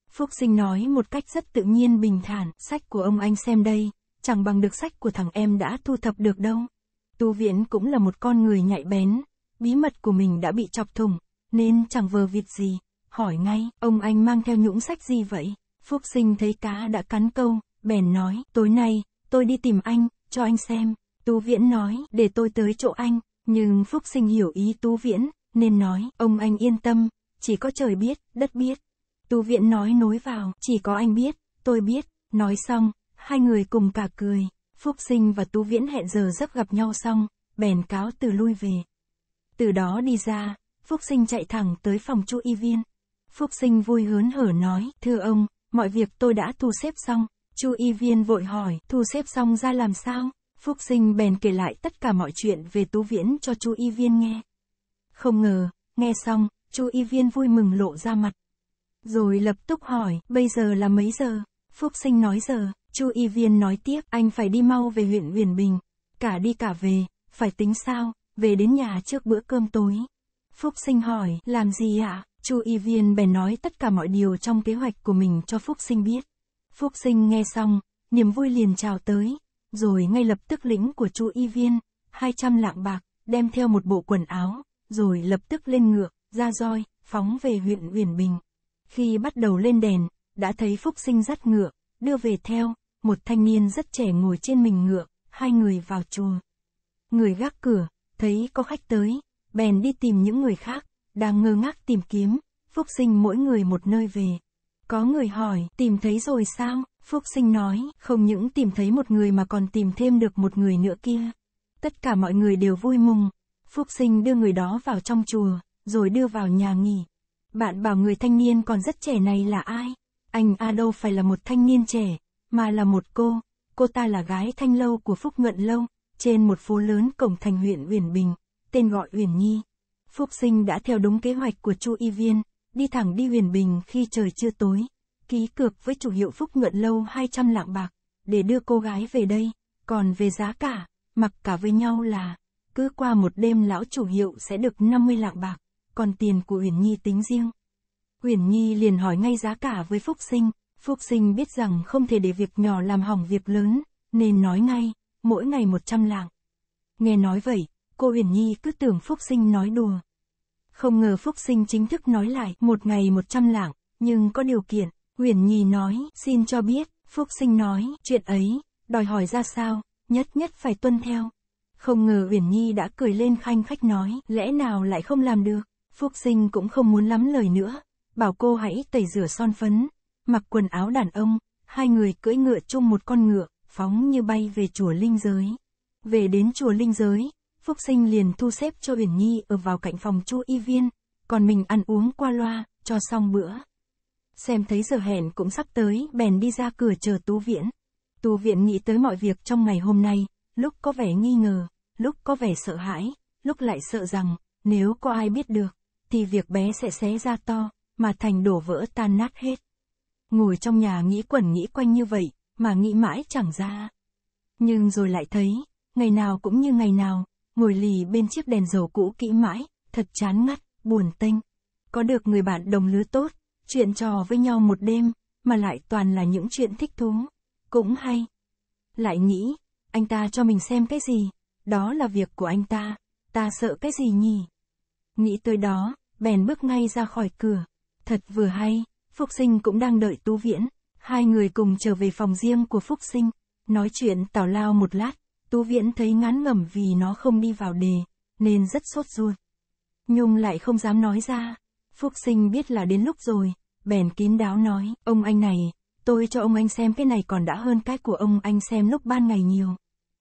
Phúc sinh nói một cách rất tự nhiên bình thản, sách của ông anh xem đây, chẳng bằng được sách của thằng em đã thu thập được đâu. Tu Viễn cũng là một con người nhạy bén, bí mật của mình đã bị chọc thủng, nên chẳng vờ vịt gì, hỏi ngay, ông anh mang theo những sách gì vậy? Phúc sinh thấy cá đã cắn câu, bèn nói, tối nay, tôi đi tìm anh, cho anh xem. Tu Viễn nói, để tôi tới chỗ anh, nhưng Phúc sinh hiểu ý Tu Viễn, nên nói, ông anh yên tâm, chỉ có trời biết, đất biết. Tu Viễn nói nối vào, chỉ có anh biết, tôi biết, nói xong, Hai người cùng cả cười, Phúc Sinh và Tú Viễn hẹn giờ giấc gặp nhau xong, bèn cáo từ lui về. Từ đó đi ra, Phúc Sinh chạy thẳng tới phòng chu y viên. Phúc Sinh vui hớn hở nói, thưa ông, mọi việc tôi đã thu xếp xong. Chu y viên vội hỏi, thu xếp xong ra làm sao? Phúc Sinh bèn kể lại tất cả mọi chuyện về Tú Viễn cho chu y viên nghe. Không ngờ, nghe xong, chu y viên vui mừng lộ ra mặt. Rồi lập tức hỏi, bây giờ là mấy giờ? Phúc Sinh nói giờ, Chu Y Viên nói tiếp, anh phải đi mau về huyện Huyền Bình, cả đi cả về, phải tính sao, về đến nhà trước bữa cơm tối. Phúc Sinh hỏi, làm gì ạ? À? Chu Y Viên bèn nói tất cả mọi điều trong kế hoạch của mình cho Phúc Sinh biết. Phúc Sinh nghe xong, niềm vui liền chào tới, rồi ngay lập tức lĩnh của Chu Y Viên, 200 lạng bạc, đem theo một bộ quần áo, rồi lập tức lên ngựa, ra roi, phóng về huyện Uyển Bình. Khi bắt đầu lên đèn, đã thấy Phúc Sinh dắt ngựa, đưa về theo, một thanh niên rất trẻ ngồi trên mình ngựa, hai người vào chùa. Người gác cửa, thấy có khách tới, bèn đi tìm những người khác, đang ngơ ngác tìm kiếm, Phúc Sinh mỗi người một nơi về. Có người hỏi, tìm thấy rồi sao? Phúc Sinh nói, không những tìm thấy một người mà còn tìm thêm được một người nữa kia. Tất cả mọi người đều vui mừng. Phúc Sinh đưa người đó vào trong chùa, rồi đưa vào nhà nghỉ. Bạn bảo người thanh niên còn rất trẻ này là ai? Anh A đâu phải là một thanh niên trẻ, mà là một cô. Cô ta là gái thanh lâu của Phúc Nhuận Lâu, trên một phố lớn cổng thành huyện Uyển Bình, tên gọi Uyển Nhi. Phúc Sinh đã theo đúng kế hoạch của Chu Y Viên, đi thẳng đi Uyển Bình khi trời chưa tối, ký cược với chủ hiệu Phúc Nhuận Lâu 200 lạng bạc, để đưa cô gái về đây, còn về giá cả, mặc cả với nhau là, cứ qua một đêm lão chủ hiệu sẽ được 50 lạng bạc, còn tiền của Uyển Nhi tính riêng. Huyền Nhi liền hỏi ngay giá cả với Phúc Sinh, Phúc Sinh biết rằng không thể để việc nhỏ làm hỏng việc lớn, nên nói ngay, mỗi ngày 100 lạng. Nghe nói vậy, cô Huyền Nhi cứ tưởng Phúc Sinh nói đùa. Không ngờ Phúc Sinh chính thức nói lại một ngày 100 lạng, nhưng có điều kiện, Huyền Nhi nói, xin cho biết, Phúc Sinh nói, chuyện ấy, đòi hỏi ra sao, nhất nhất phải tuân theo. Không ngờ Huyền Nhi đã cười lên khanh khách nói, lẽ nào lại không làm được, Phúc Sinh cũng không muốn lắm lời nữa, bảo cô hãy tẩy rửa son phấn, mặc quần áo đàn ông, hai người cưỡi ngựa chung một con ngựa, phóng như bay về chùa Linh Giới. Về đến chùa Linh Giới, Phúc Sinh liền thu xếp cho Uyển Nhi ở vào cạnh phòng Chu Y Viên, còn mình ăn uống qua loa, cho xong bữa. Xem thấy giờ hẹn cũng sắp tới, bèn đi ra cửa chờ Tú Viễn. Tú Viễn nghĩ tới mọi việc trong ngày hôm nay, lúc có vẻ nghi ngờ, lúc có vẻ sợ hãi, lúc lại sợ rằng, nếu có ai biết được, thì việc bé sẽ xé ra to mà thành đổ vỡ tan nát hết. Ngồi trong nhà nghĩ quẩn nghĩ quanh như vậy, mà nghĩ mãi chẳng ra. Nhưng rồi lại thấy, ngày nào cũng như ngày nào, ngồi lì bên chiếc đèn dầu cũ kỹ mãi, thật chán ngắt, buồn tênh. Có được người bạn đồng lứa tốt, chuyện trò với nhau một đêm, mà lại toàn là những chuyện thích thú. Cũng hay. Lại nghĩ, anh ta cho mình xem cái gì, đó là việc của anh ta, ta sợ cái gì nhỉ? Nghĩ tới đó, bèn bước ngay ra khỏi cửa. Thật vừa hay, Phúc Sinh cũng đang đợi Tú Viễn. Hai người cùng trở về phòng riêng của Phúc Sinh. Nói chuyện tào lao một lát, Tú Viễn thấy ngán ngẩm vì nó không đi vào đề, nên rất sốt ruột. Nhung lại không dám nói ra. Phúc Sinh biết là đến lúc rồi, bèn kín đáo nói, ông anh này, tôi cho ông anh xem cái này còn đã hơn cái của ông anh xem lúc ban ngày nhiều.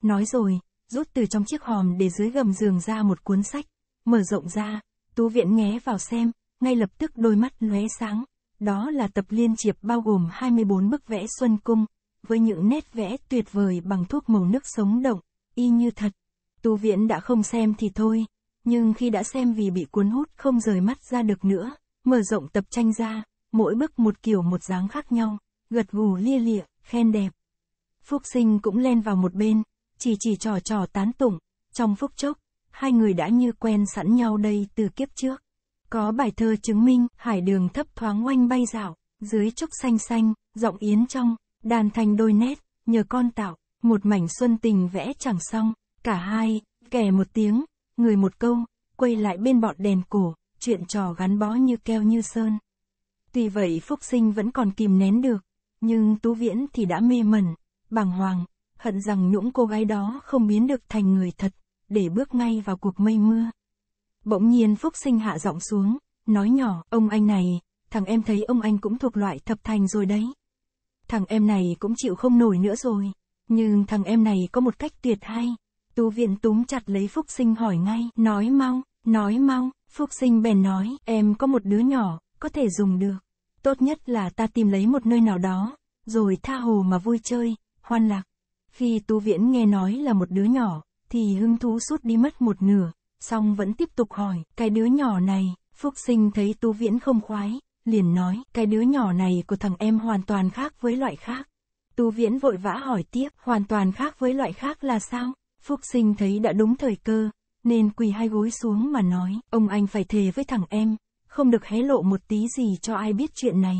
Nói rồi, rút từ trong chiếc hòm để dưới gầm giường ra một cuốn sách, mở rộng ra, Tú Viễn nghé vào xem, ngay lập tức đôi mắt lóe sáng. Đó là tập liên triệp bao gồm 24 bức vẽ xuân cung, với những nét vẽ tuyệt vời bằng thuốc màu nước sống động, y như thật. Tu Viễn đã không xem thì thôi, nhưng khi đã xem vì bị cuốn hút không rời mắt ra được nữa, mở rộng tập tranh ra, mỗi bức một kiểu một dáng khác nhau, gật gù lia lịa, khen đẹp. Phúc Sinh cũng len vào một bên, chỉ chỉ trò trò tán tụng, trong phúc chốc, hai người đã như quen sẵn nhau đây từ kiếp trước. Có bài thơ chứng minh, hải đường thấp thoáng oanh bay dạo, dưới trúc xanh xanh, giọng yến trong, đàn thành đôi nét, nhờ con tạo, một mảnh xuân tình vẽ chẳng xong, cả hai, kẻ một tiếng, người một câu, quay lại bên bọn đèn cổ, chuyện trò gắn bó như keo như sơn. Tuy vậy Phúc Sinh vẫn còn kìm nén được, nhưng Tú Viễn thì đã mê mẩn, bàng hoàng, hận rằng nhũng cô gái đó không biến được thành người thật, để bước ngay vào cuộc mây mưa. Bỗng nhiên Phúc Sinh hạ giọng xuống, nói nhỏ, ông anh này, thằng em thấy ông anh cũng thuộc loại thập thành rồi đấy. Thằng em này cũng chịu không nổi nữa rồi, nhưng thằng em này có một cách tuyệt hay. Tú viện túm chặt lấy Phúc Sinh hỏi ngay, nói mau, nói mau, Phúc Sinh bèn nói, em có một đứa nhỏ, có thể dùng được. Tốt nhất là ta tìm lấy một nơi nào đó, rồi tha hồ mà vui chơi, hoan lạc. Khi Tú Viễn nghe nói là một đứa nhỏ, thì hứng thú suốt đi mất một nửa, song vẫn tiếp tục hỏi, cái đứa nhỏ này, Phúc Sinh thấy Tú Viễn không khoái, liền nói, cái đứa nhỏ này của thằng em hoàn toàn khác với loại khác. Tú Viễn vội vã hỏi tiếp, hoàn toàn khác với loại khác là sao? Phúc Sinh thấy đã đúng thời cơ, nên quỳ hai gối xuống mà nói, ông anh phải thề với thằng em, không được hé lộ một tí gì cho ai biết chuyện này.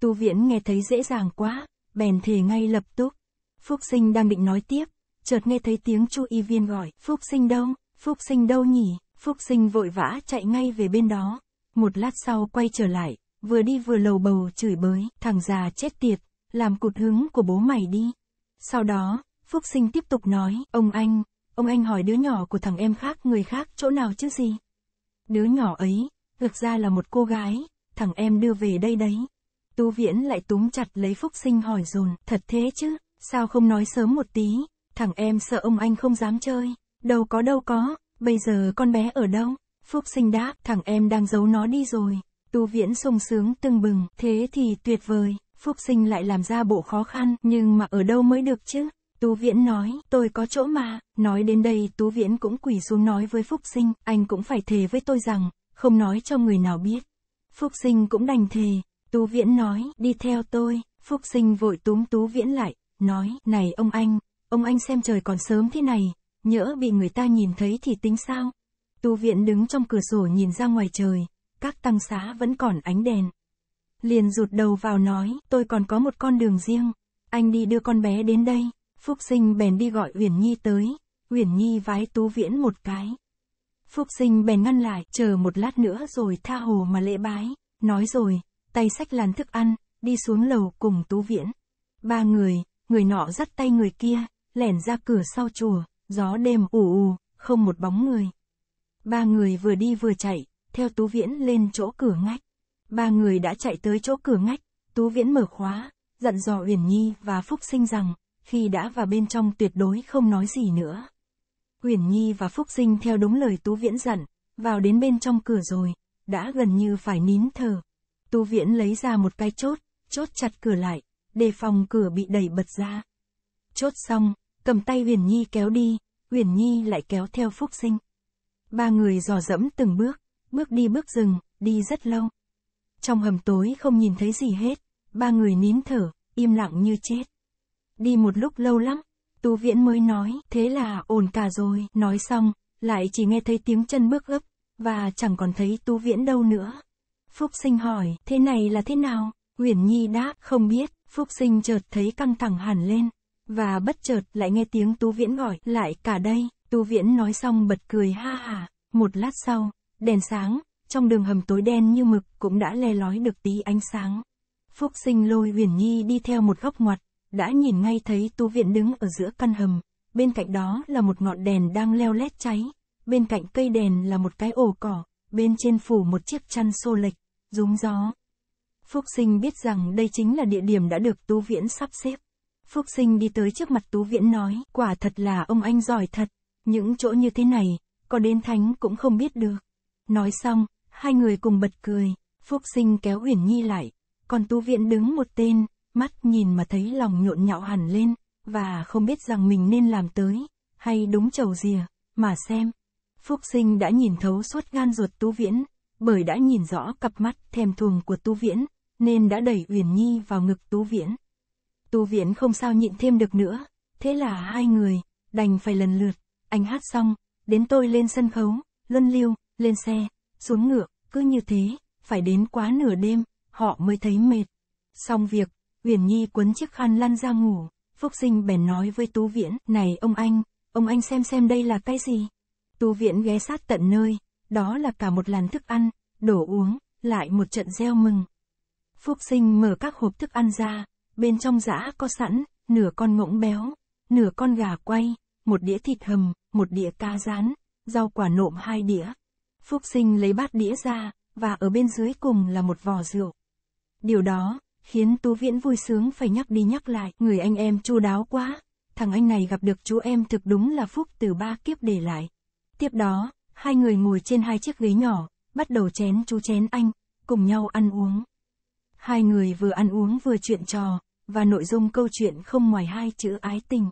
Tú Viễn nghe thấy dễ dàng quá, bèn thề ngay lập tức. Phúc Sinh đang định nói tiếp, chợt nghe thấy tiếng Chu Y Viên gọi, Phúc Sinh đâu? Phúc sinh đâu nhỉ? Phúc sinh vội vã chạy ngay về bên đó. Một lát sau quay trở lại, vừa đi vừa lầu bầu chửi bới, thằng già chết tiệt, làm cụt hứng của bố mày đi. Sau đó, Phúc sinh tiếp tục nói, ông anh, ông anh hỏi đứa nhỏ của thằng em khác người khác chỗ nào chứ gì? Đứa nhỏ ấy, thực ra là một cô gái, thằng em đưa về đây đấy. Tu Viễn lại túm chặt lấy Phúc sinh hỏi dồn, thật thế chứ, sao không nói sớm một tí, thằng em sợ ông anh không dám chơi. Đâu có đâu có, bây giờ con bé ở đâu? Phúc sinh đáp, thằng em đang giấu nó đi rồi. Tu viễn sung sướng tưng bừng, thế thì tuyệt vời. Phúc sinh lại làm ra bộ khó khăn, nhưng mà ở đâu mới được chứ? Tú Viễn nói, tôi có chỗ mà, nói đến đây Tú Viễn cũng quỳ xuống nói với Phúc Sinh, anh cũng phải thề với tôi rằng, không nói cho người nào biết. Phúc Sinh cũng đành thề, Tú Viễn nói, đi theo tôi, Phúc Sinh vội túm Tú Viễn lại, nói, này ông anh, ông anh xem trời còn sớm thế này, nhỡ bị người ta nhìn thấy thì tính sao? Tu viện đứng trong cửa sổ nhìn ra ngoài trời, các tăng xá vẫn còn ánh đèn. Liền rụt đầu vào nói, tôi còn có một con đường riêng, anh đi đưa con bé đến đây. Phúc sinh bèn đi gọi Uyển Nhi tới, Uyển Nhi vái tú viễn một cái. Phúc sinh bèn ngăn lại, chờ một lát nữa rồi tha hồ mà lễ bái, nói rồi, tay sách làn thức ăn, đi xuống lầu cùng tú viễn. Ba người, người nọ dắt tay người kia, lẻn ra cửa sau chùa gió đêm ù ù, không một bóng người. Ba người vừa đi vừa chạy, theo Tú Viễn lên chỗ cửa ngách. Ba người đã chạy tới chỗ cửa ngách, Tú Viễn mở khóa, dặn dò Uyển Nhi và Phúc Sinh rằng, khi đã vào bên trong tuyệt đối không nói gì nữa. Uyển Nhi và Phúc Sinh theo đúng lời Tú Viễn dặn, vào đến bên trong cửa rồi, đã gần như phải nín thở. Tú Viễn lấy ra một cái chốt, chốt chặt cửa lại, đề phòng cửa bị đẩy bật ra. Chốt xong, cầm tay Huyền Nhi kéo đi, Huyền Nhi lại kéo theo Phúc Sinh. Ba người dò dẫm từng bước, bước đi bước dừng, đi rất lâu. Trong hầm tối không nhìn thấy gì hết, ba người nín thở, im lặng như chết. Đi một lúc lâu lắm, Tu Viễn mới nói, thế là ổn cả rồi, nói xong, lại chỉ nghe thấy tiếng chân bước ấp, và chẳng còn thấy Tu Viễn đâu nữa. Phúc Sinh hỏi, thế này là thế nào? Huyền Nhi đáp, không biết, Phúc Sinh chợt thấy căng thẳng hẳn lên, và bất chợt lại nghe tiếng Tú Viễn gọi, lại cả đây, Tú Viễn nói xong bật cười ha ha, một lát sau, đèn sáng, trong đường hầm tối đen như mực cũng đã le lói được tí ánh sáng. Phúc sinh lôi huyền nhi đi theo một góc ngoặt, đã nhìn ngay thấy Tú Viễn đứng ở giữa căn hầm, bên cạnh đó là một ngọn đèn đang leo lét cháy, bên cạnh cây đèn là một cái ổ cỏ, bên trên phủ một chiếc chăn xô lệch, rúng gió. Phúc sinh biết rằng đây chính là địa điểm đã được Tú Viễn sắp xếp. Phúc sinh đi tới trước mặt Tú Viễn nói, quả thật là ông anh giỏi thật, những chỗ như thế này, có đến thánh cũng không biết được. Nói xong, hai người cùng bật cười, Phúc sinh kéo Huyền Nhi lại, còn Tú Viễn đứng một tên, mắt nhìn mà thấy lòng nhộn nhạo hẳn lên, và không biết rằng mình nên làm tới, hay đúng chầu rìa, mà xem. Phúc sinh đã nhìn thấu suốt gan ruột Tú Viễn, bởi đã nhìn rõ cặp mắt thèm thuồng của Tú Viễn, nên đã đẩy Huyền Nhi vào ngực Tú Viễn. Tu Viễn không sao nhịn thêm được nữa, thế là hai người, đành phải lần lượt, anh hát xong, đến tôi lên sân khấu, luân lưu, lên xe, xuống ngựa, cứ như thế, phải đến quá nửa đêm, họ mới thấy mệt. Xong việc, Uyển Nhi quấn chiếc khăn lăn ra ngủ, Phúc Sinh bèn nói với Tu Viễn, này ông anh, ông anh xem xem đây là cái gì. Tu Viễn ghé sát tận nơi, đó là cả một làn thức ăn, đổ uống, lại một trận gieo mừng. Phúc Sinh mở các hộp thức ăn ra, bên trong giã có sẵn, nửa con ngỗng béo, nửa con gà quay, một đĩa thịt hầm, một đĩa cá rán, rau quả nộm hai đĩa. Phúc sinh lấy bát đĩa ra, và ở bên dưới cùng là một vò rượu. Điều đó, khiến Tú Viễn vui sướng phải nhắc đi nhắc lại, người anh em chu đáo quá, thằng anh này gặp được chú em thực đúng là phúc từ ba kiếp để lại. Tiếp đó, hai người ngồi trên hai chiếc ghế nhỏ, bắt đầu chén chú chén anh, cùng nhau ăn uống. Hai người vừa ăn uống vừa chuyện trò, và nội dung câu chuyện không ngoài hai chữ ái tình.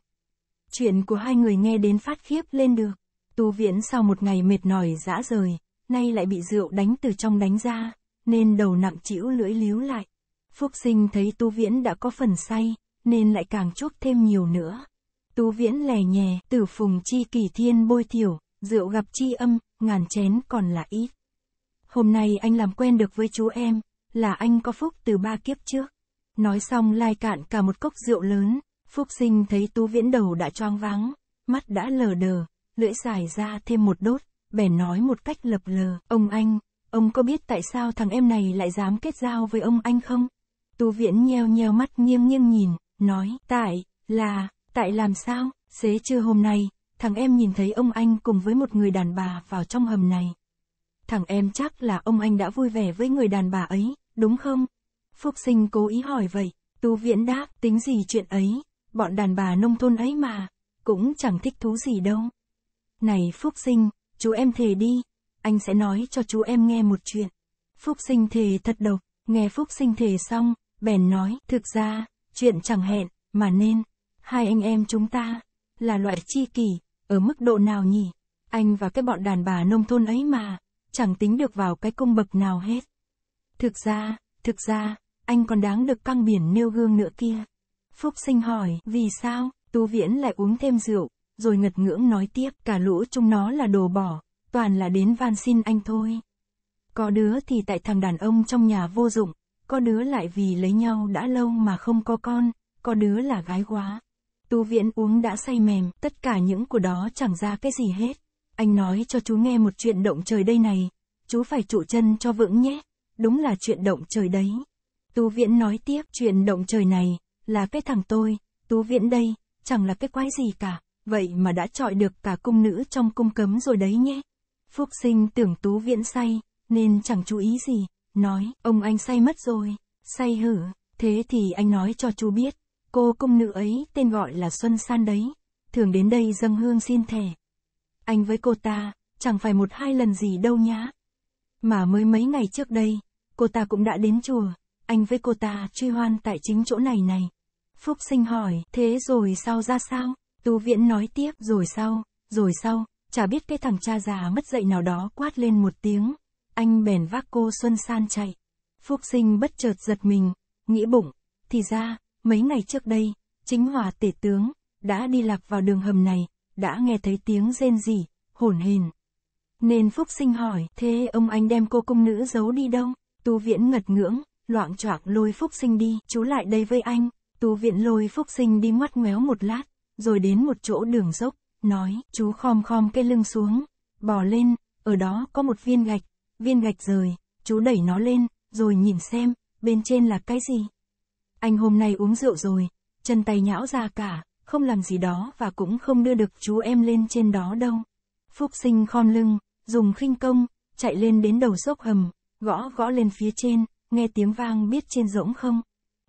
Chuyện của hai người nghe đến phát khiếp lên được. Tu Viễn sau một ngày mệt mỏi dã rời, nay lại bị rượu đánh từ trong đánh ra, nên đầu nặng chịu lưỡi líu lại. Phúc Sinh thấy Tu Viễn đã có phần say, nên lại càng chuốc thêm nhiều nữa. Tu Viễn lè nhè, tử phùng chi kỳ thiên bôi thiểu, rượu gặp chi âm, ngàn chén còn là ít. Hôm nay anh làm quen được với chú em, là anh có phúc từ ba kiếp trước. Nói xong lai cạn cả một cốc rượu lớn, Phúc sinh thấy Tú Viễn đầu đã choang váng, mắt đã lờ đờ, lưỡi dài ra thêm một đốt, bèn nói một cách lập lờ, ông anh, ông có biết tại sao thằng em này lại dám kết giao với ông anh không? Tú Viễn nheo nheo mắt nghiêng nghiêng nhìn, nói, tại, là, tại làm sao, xế trưa hôm nay, thằng em nhìn thấy ông anh cùng với một người đàn bà vào trong hầm này. Thằng em chắc là ông anh đã vui vẻ với người đàn bà ấy, đúng không? Phúc sinh cố ý hỏi vậy, tu viễn đáp, tính gì chuyện ấy, bọn đàn bà nông thôn ấy mà, cũng chẳng thích thú gì đâu. Này Phúc sinh, chú em thề đi, anh sẽ nói cho chú em nghe một chuyện. Phúc sinh thề thật độc, nghe Phúc sinh thề xong, bèn nói, thực ra, chuyện chẳng hẹn, mà nên, hai anh em chúng ta, là loại chi kỷ, ở mức độ nào nhỉ? Anh và cái bọn đàn bà nông thôn ấy mà, chẳng tính được vào cái cung bậc nào hết. Thực ra, thực ra, anh còn đáng được căng biển nêu gương nữa kia. Phúc sinh hỏi, vì sao, Tú Viễn lại uống thêm rượu, rồi ngật ngưỡng nói tiếp, cả lũ chúng nó là đồ bỏ, toàn là đến van xin anh thôi. Có đứa thì tại thằng đàn ông trong nhà vô dụng, có đứa lại vì lấy nhau đã lâu mà không có con, có đứa là gái quá. Tú Viễn uống đã say mềm, tất cả những của đó chẳng ra cái gì hết. Anh nói cho chú nghe một chuyện động trời đây này, chú phải trụ chân cho vững nhé đúng là chuyện động trời đấy. Tú Viễn nói tiếp chuyện động trời này, là cái thằng tôi, Tú Viễn đây, chẳng là cái quái gì cả, vậy mà đã trọi được cả cung nữ trong cung cấm rồi đấy nhé. Phúc sinh tưởng Tú Viễn say, nên chẳng chú ý gì, nói, ông anh say mất rồi, say hử, thế thì anh nói cho chú biết, cô cung nữ ấy tên gọi là Xuân San đấy, thường đến đây dâng hương xin thề. Anh với cô ta, chẳng phải một hai lần gì đâu nhá. Mà mới mấy ngày trước đây, cô ta cũng đã đến chùa, anh với cô ta truy hoan tại chính chỗ này này. Phúc sinh hỏi, thế rồi sao ra sao? Tu Viễn nói tiếp, rồi sau, rồi sau, chả biết cái thằng cha già mất dậy nào đó quát lên một tiếng. Anh bèn vác cô Xuân San chạy. Phúc sinh bất chợt giật mình, nghĩ bụng, thì ra, mấy ngày trước đây, chính hòa tể tướng, đã đi lạc vào đường hầm này, đã nghe thấy tiếng rên rỉ, hổn hển. Nên Phúc sinh hỏi, thế ông anh đem cô cung nữ giấu đi đâu? Tú Viễn ngật ngưỡng, loạn choạc lôi Phúc sinh đi, chú lại đây với anh. Tú Viễn lôi Phúc sinh đi ngoắt ngoéo một lát, rồi đến một chỗ đường dốc, nói, chú khom khom cái lưng xuống, bò lên, ở đó có một viên gạch, viên gạch rời, chú đẩy nó lên, rồi nhìn xem, bên trên là cái gì. Anh hôm nay uống rượu rồi, chân tay nhão ra cả, không làm gì đó và cũng không đưa được chú em lên trên đó đâu. Phúc sinh khom lưng, dùng khinh công, chạy lên đến đầu sốc hầm, gõ gõ lên phía trên, nghe tiếng vang biết trên rỗng không.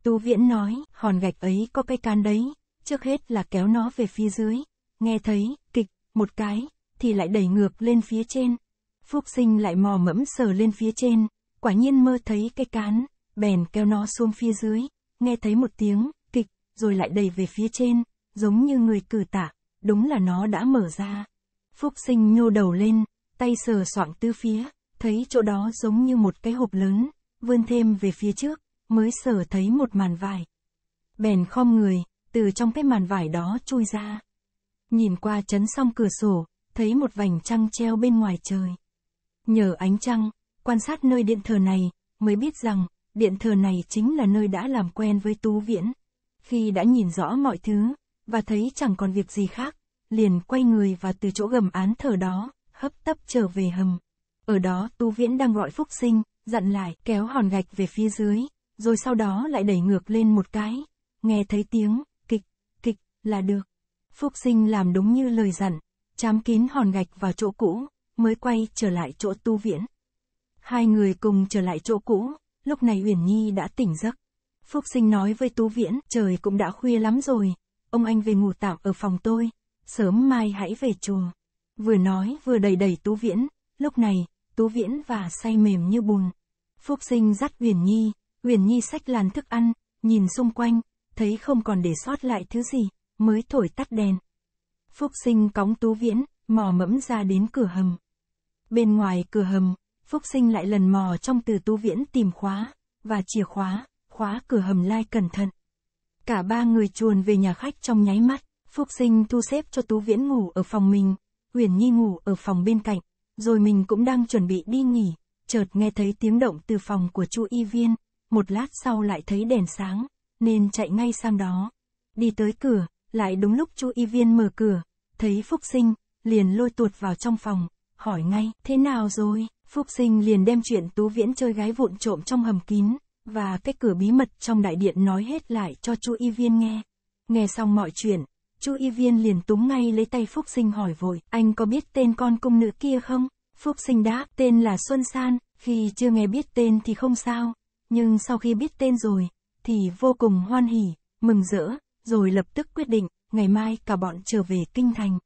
Tú Viễn nói, hòn gạch ấy có cây can đấy, trước hết là kéo nó về phía dưới, nghe thấy, kịch, một cái, thì lại đẩy ngược lên phía trên. Phúc sinh lại mò mẫm sờ lên phía trên, quả nhiên mơ thấy cây cán, bèn kéo nó xuống phía dưới, nghe thấy một tiếng, kịch, rồi lại đẩy về phía trên, giống như người cử tạ, đúng là nó đã mở ra. Phúc sinh nhô đầu lên, tay sờ soạng tư phía, thấy chỗ đó giống như một cái hộp lớn, vươn thêm về phía trước, mới sờ thấy một màn vải. Bèn khom người, từ trong cái màn vải đó chui ra. Nhìn qua chấn song cửa sổ, thấy một vành trăng treo bên ngoài trời. Nhờ ánh trăng, quan sát nơi điện thờ này, mới biết rằng, điện thờ này chính là nơi đã làm quen với Tú Viễn. Khi đã nhìn rõ mọi thứ, và thấy chẳng còn việc gì khác, liền quay người và từ chỗ gầm án thờ đó, hấp tấp trở về hầm. Ở đó, Tu Viễn đang gọi Phúc Sinh, dặn lại, kéo hòn gạch về phía dưới, rồi sau đó lại đẩy ngược lên một cái. Nghe thấy tiếng, kịch, kịch, là được. Phúc Sinh làm đúng như lời dặn, chám kín hòn gạch vào chỗ cũ, mới quay trở lại chỗ Tu Viễn. Hai người cùng trở lại chỗ cũ, lúc này Uyển Nhi đã tỉnh giấc. Phúc Sinh nói với tu Viễn, trời cũng đã khuya lắm rồi, ông anh về ngủ tạm ở phòng tôi, sớm mai hãy về chùa. Vừa nói vừa đẩy đẩy Tú Viễn, lúc này, Tú Viễn và say mềm như bùn. Phúc sinh dắt Huyền Nhi, Huyền Nhi xách làn thức ăn, nhìn xung quanh, thấy không còn để sót lại thứ gì, mới thổi tắt đèn. Phúc sinh cõng Tú Viễn, mò mẫm ra đến cửa hầm. Bên ngoài cửa hầm, Phúc sinh lại lần mò trong từ Tú Viễn tìm khóa, và chìa khóa, khóa cửa hầm lai cẩn thận. Cả ba người chuồn về nhà khách trong nháy mắt, Phúc sinh thu xếp cho Tú Viễn ngủ ở phòng mình, Huyền Nhi ngủ ở phòng bên cạnh, rồi mình cũng đang chuẩn bị đi nghỉ, chợt nghe thấy tiếng động từ phòng của Chu Y Viên, một lát sau lại thấy đèn sáng, nên chạy ngay sang đó. Đi tới cửa, lại đúng lúc Chu Y Viên mở cửa, thấy Phúc Sinh, liền lôi tuột vào trong phòng, hỏi ngay, thế nào rồi? Phúc Sinh liền đem chuyện Tú Viễn chơi gái vụn trộm trong hầm kín, và cái cửa bí mật trong đại điện nói hết lại cho Chu Y Viên nghe. Nghe xong mọi chuyện, Chu Y Viên liền túm ngay lấy tay Phúc Sinh hỏi vội, anh có biết tên con cung nữ kia không? Phúc Sinh đáp, tên là Xuân San, khi chưa nghe biết tên thì không sao, nhưng sau khi biết tên rồi, thì vô cùng hoan hỉ, mừng rỡ, rồi lập tức quyết định, ngày mai cả bọn trở về Kinh Thành.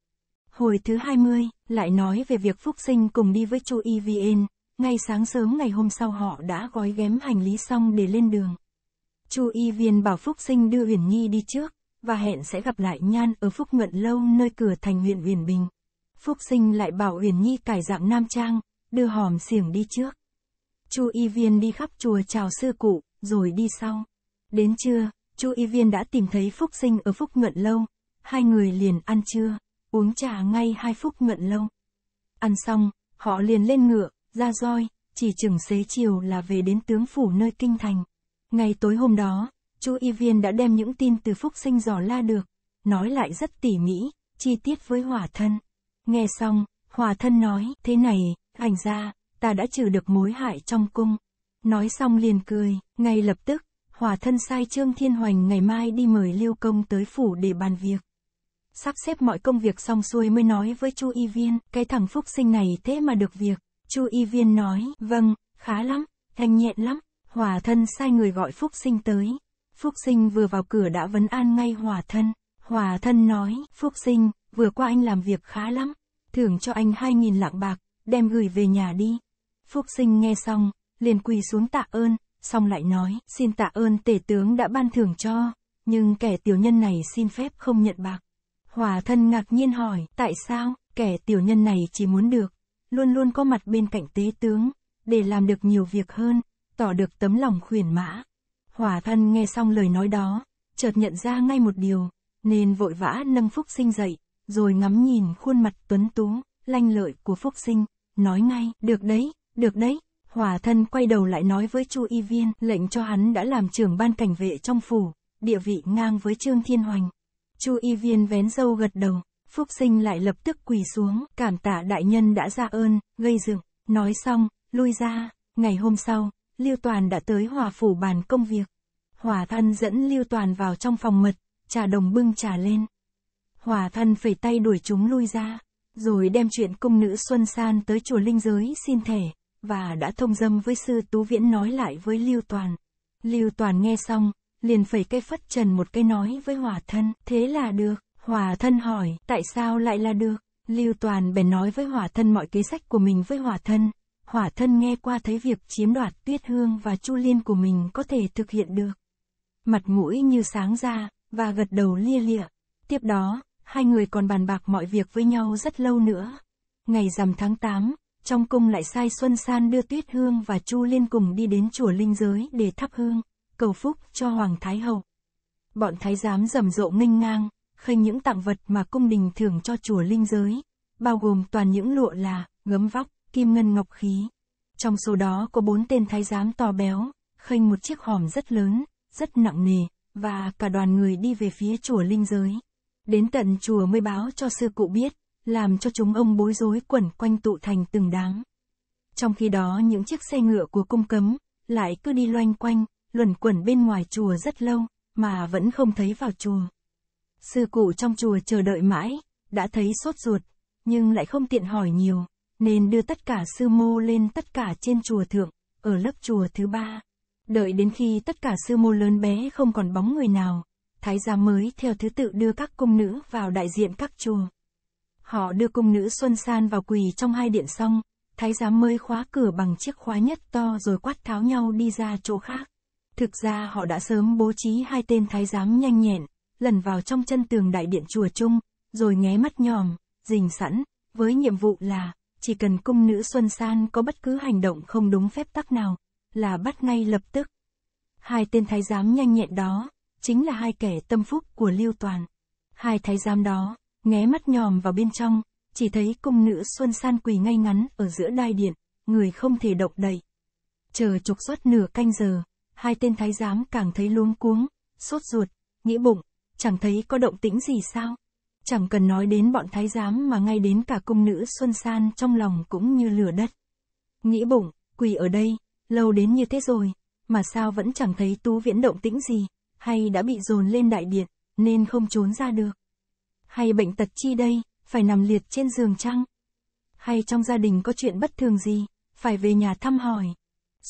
Hồi thứ 20, lại nói về việc Phúc Sinh cùng đi với Chu Y Viên, ngay sáng sớm ngày hôm sau họ đã gói ghém hành lý xong để lên đường. Chu Y Viên bảo Phúc Sinh đưa Huyền Nhi đi trước, và hẹn sẽ gặp lại Nhan ở Phúc Nhuận Lâu nơi cửa thành huyện Uyển Bình. Phúc Sinh lại bảo Uyển Nhi cải dạng nam trang, đưa hòm xiềng đi trước. Chu Y Viên đi khắp chùa chào sư cụ, rồi đi sau. Đến trưa, Chu Y Viên đã tìm thấy Phúc Sinh ở Phúc Nhuận Lâu, hai người liền ăn trưa, uống trà ngay hai Phúc Nhuận Lâu. Ăn xong, họ liền lên ngựa, ra roi, chỉ chừng xế chiều là về đến tướng phủ nơi kinh thành. Ngày tối hôm đó, Chu Y Viên đã đem những tin từ Phúc Sinh dò la được, nói lại rất tỉ mỉ, chi tiết với Hòa thân. Nghe xong, Hòa thân nói, thế này, ảnh ra, ta đã trừ được mối hại trong cung. Nói xong liền cười, ngay lập tức, Hòa thân sai Trương Thiên Hoành ngày mai đi mời Lưu Công tới phủ để bàn việc. Sắp xếp mọi công việc xong xuôi mới nói với Chu Y Viên, cái thằng Phúc Sinh này thế mà được việc. Chu Y Viên nói, vâng, khá lắm, thanh nhẹn lắm. Hòa thân sai người gọi Phúc Sinh tới, Phúc Sinh vừa vào cửa đã vấn an ngay Hòa Thân. Hòa Thân nói, Phúc Sinh, vừa qua anh làm việc khá lắm, thưởng cho anh 2.000 lạng bạc, đem gửi về nhà đi. Phúc Sinh nghe xong, liền quỳ xuống tạ ơn, xong lại nói, xin tạ ơn tể tướng đã ban thưởng cho, nhưng kẻ tiểu nhân này xin phép không nhận bạc. Hòa thân ngạc nhiên hỏi, tại sao, kẻ tiểu nhân này chỉ muốn được, luôn luôn có mặt bên cạnh tế tướng, để làm được nhiều việc hơn, tỏ được tấm lòng khuyển mã. Hỏa thân nghe xong lời nói đó, chợt nhận ra ngay một điều, nên vội vã nâng Phúc Sinh dậy, rồi ngắm nhìn khuôn mặt tuấn tú, lanh lợi của Phúc Sinh, nói ngay, được đấy, được đấy. Hỏa thân quay đầu lại nói với Chu Y Viên, lệnh cho hắn đã làm trưởng ban cảnh vệ trong phủ, địa vị ngang với Trương Thiên Hoành. Chu Y Viên vén râu gật đầu, Phúc Sinh lại lập tức quỳ xuống, cảm tạ đại nhân đã ra ơn, gây dựng, nói xong, lui ra, ngày hôm sau, Lưu Toàn đã tới hòa phủ bàn công việc. Hòa thân dẫn Lưu Toàn vào trong phòng mật, trà đồng bưng trà lên. Hòa thân phẩy tay đuổi chúng lui ra, rồi đem chuyện cung nữ Xuân San tới chùa linh giới xin thể, và đã thông dâm với sư Tú Viễn nói lại với Lưu Toàn. Lưu Toàn nghe xong, liền phẩy cây phất trần một cái nói với Hòa thân, thế là được. Hòa thân hỏi, tại sao lại là được? Lưu Toàn bèn nói với Hòa thân mọi kế sách của mình với Hòa thân, hỏa thân nghe qua thấy việc chiếm đoạt tuyết hương và chu liên của mình có thể thực hiện được. Mặt mũi như sáng ra, và gật đầu lia lịa. Tiếp đó, hai người còn bàn bạc mọi việc với nhau rất lâu nữa. Ngày rằm tháng 8, trong cung lại sai Xuân San đưa Tuyết Hương và Chu Liên cùng đi đến chùa Linh Giới để thắp hương, cầu phúc cho Hoàng Thái Hậu. Bọn thái giám rầm rộ nghênh ngang, khênh những tặng vật mà cung đình thưởng cho chùa Linh Giới, bao gồm toàn những lụa là, gấm vóc, kim ngân ngọc khí. Trong số đó có bốn tên thái giám to béo, khênh một chiếc hòm rất lớn, rất nặng nề, và cả đoàn người đi về phía chùa linh giới. Đến tận chùa mới báo cho sư cụ biết, làm cho chúng ông bối rối quẩn quanh tụ thành từng đám. Trong khi đó những chiếc xe ngựa của cung cấm, lại cứ đi loanh quanh, luẩn quẩn bên ngoài chùa rất lâu, mà vẫn không thấy vào chùa. Sư cụ trong chùa chờ đợi mãi, đã thấy sốt ruột, nhưng lại không tiện hỏi nhiều, nên đưa tất cả sư mô lên tất cả trên chùa thượng, ở lớp chùa thứ ba. Đợi đến khi tất cả sư mô lớn bé không còn bóng người nào, thái giám mới theo thứ tự đưa các cung nữ vào đại diện các chùa. Họ đưa cung nữ Xuân San vào quỳ trong hai điện xong, thái giám mới khóa cửa bằng chiếc khóa nhất to rồi quát tháo nhau đi ra chỗ khác. Thực ra họ đã sớm bố trí hai tên thái giám nhanh nhẹn, lần vào trong chân tường đại điện chùa chung, rồi nghé mắt nhòm, rình sẵn, với nhiệm vụ là chỉ cần cung nữ Xuân San có bất cứ hành động không đúng phép tắc nào, là bắt ngay lập tức. Hai tên thái giám nhanh nhẹn đó, chính là hai kẻ tâm phúc của Lưu Toàn. Hai thái giám đó, nghé mắt nhòm vào bên trong, chỉ thấy cung nữ Xuân San quỳ ngay ngắn ở giữa đai điện, người không thể động đậy. Chờ trục xuất nửa canh giờ, hai tên thái giám càng thấy luống cuống, sốt ruột, nghĩ bụng, chẳng thấy có động tĩnh gì sao. Chẳng cần nói đến bọn thái giám mà ngay đến cả cung nữ Xuân San trong lòng cũng như lửa đất. Nghĩ bụng, quỳ ở đây, lâu đến như thế rồi, mà sao vẫn chẳng thấy Tú Viễn động tĩnh gì, hay đã bị dồn lên đại điện, nên không trốn ra được. Hay bệnh tật chi đây, phải nằm liệt trên giường chăng? Hay trong gia đình có chuyện bất thường gì, phải về nhà thăm hỏi.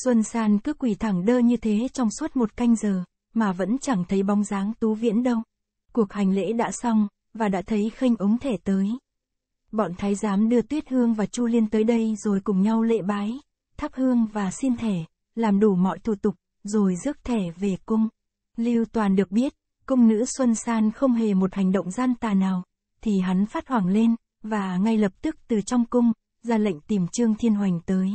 Xuân San cứ quỳ thẳng đơ như thế trong suốt một canh giờ, mà vẫn chẳng thấy bóng dáng Tú Viễn đâu. Cuộc hành lễ đã xong, và đã thấy khênh ống thể tới. Bọn thái giám đưa Tuyết Hương và Chu Liên tới đây rồi cùng nhau lệ bái, thắp hương và xin thể làm đủ mọi thủ tục, rồi rước thể về cung. Lưu Toàn được biết, công nữ Xuân San không hề một hành động gian tà nào, thì hắn phát hoảng lên, và ngay lập tức từ trong cung, ra lệnh tìm Trương Thiên Hoành tới.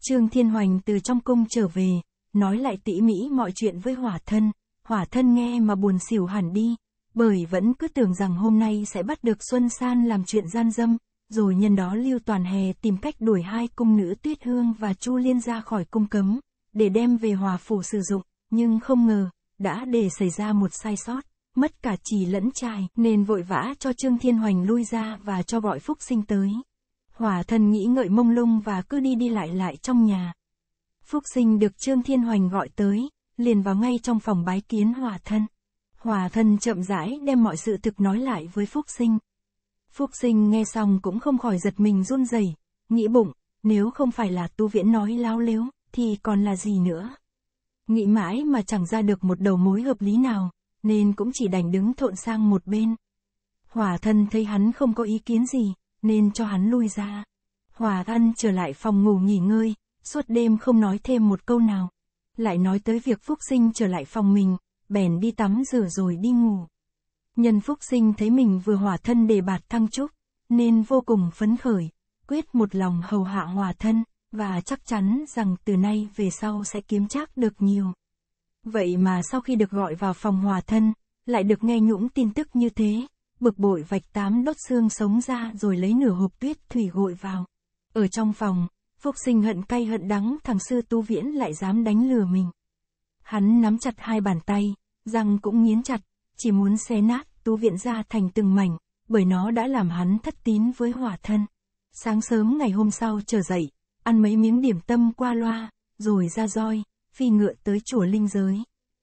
Trương Thiên Hoành từ trong cung trở về, nói lại tỉ mỹ mọi chuyện với hỏa thân, hỏa thân nghe mà buồn xỉu hẳn đi, bởi vẫn cứ tưởng rằng hôm nay sẽ bắt được Xuân San làm chuyện gian dâm, rồi nhân đó Lưu Toàn Hè tìm cách đuổi hai cung nữ Tuyết Hương và Chu Liên ra khỏi cung cấm, để đem về hòa phủ sử dụng, nhưng không ngờ, đã để xảy ra một sai sót, mất cả chỉ lẫn trai, nên vội vã cho Trương Thiên Hoành lui ra và cho gọi Phúc Sinh tới. Hòa thần nghĩ ngợi mông lung và cứ đi đi lại lại trong nhà. Phúc Sinh được Trương Thiên Hoành gọi tới, liền vào ngay trong phòng bái kiến Hòa thân. Hòa thân chậm rãi đem mọi sự thực nói lại với Phúc Sinh. Phúc Sinh nghe xong cũng không khỏi giật mình run rẩy, nghĩ bụng, nếu không phải là tu viễn nói láo lếu, thì còn là gì nữa. Nghĩ mãi mà chẳng ra được một đầu mối hợp lý nào, nên cũng chỉ đành đứng thộn sang một bên. Hòa thân thấy hắn không có ý kiến gì, nên cho hắn lui ra. Hòa thân trở lại phòng ngủ nghỉ ngơi, suốt đêm không nói thêm một câu nào. Lại nói tới việc Phúc Sinh trở lại phòng mình, bèn đi tắm rửa rồi đi ngủ. Nhân Phúc Sinh thấy mình vừa hỏa thân đề bạt thăng trúc, nên vô cùng phấn khởi, quyết một lòng hầu hạ hòa thân, và chắc chắn rằng từ nay về sau sẽ kiếm chắc được nhiều. Vậy mà sau khi được gọi vào phòng hòa thân, lại được nghe nhũng tin tức như thế, bực bội vạch tám đốt xương sống ra rồi lấy nửa hộp tuyết thủy gội vào. Ở trong phòng, Phúc sinh hận cay hận đắng thằng sư tu viễn lại dám đánh lừa mình. Hắn nắm chặt hai bàn tay, răng cũng nghiến chặt, chỉ muốn xé nát tú viện ra thành từng mảnh, bởi nó đã làm hắn thất tín với hỏa thân. Sáng sớm ngày hôm sau trở dậy, ăn mấy miếng điểm tâm qua loa, rồi ra roi, phi ngựa tới chùa linh giới.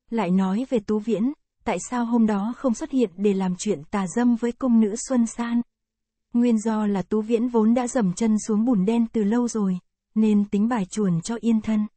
Lại nói về tú viễn, tại sao hôm đó không xuất hiện để làm chuyện tà dâm với công nữ Xuân San? Nguyên do là tú viễn vốn đã dầm chân xuống bùn đen từ lâu rồi, nên tính bài chuồn cho yên thân.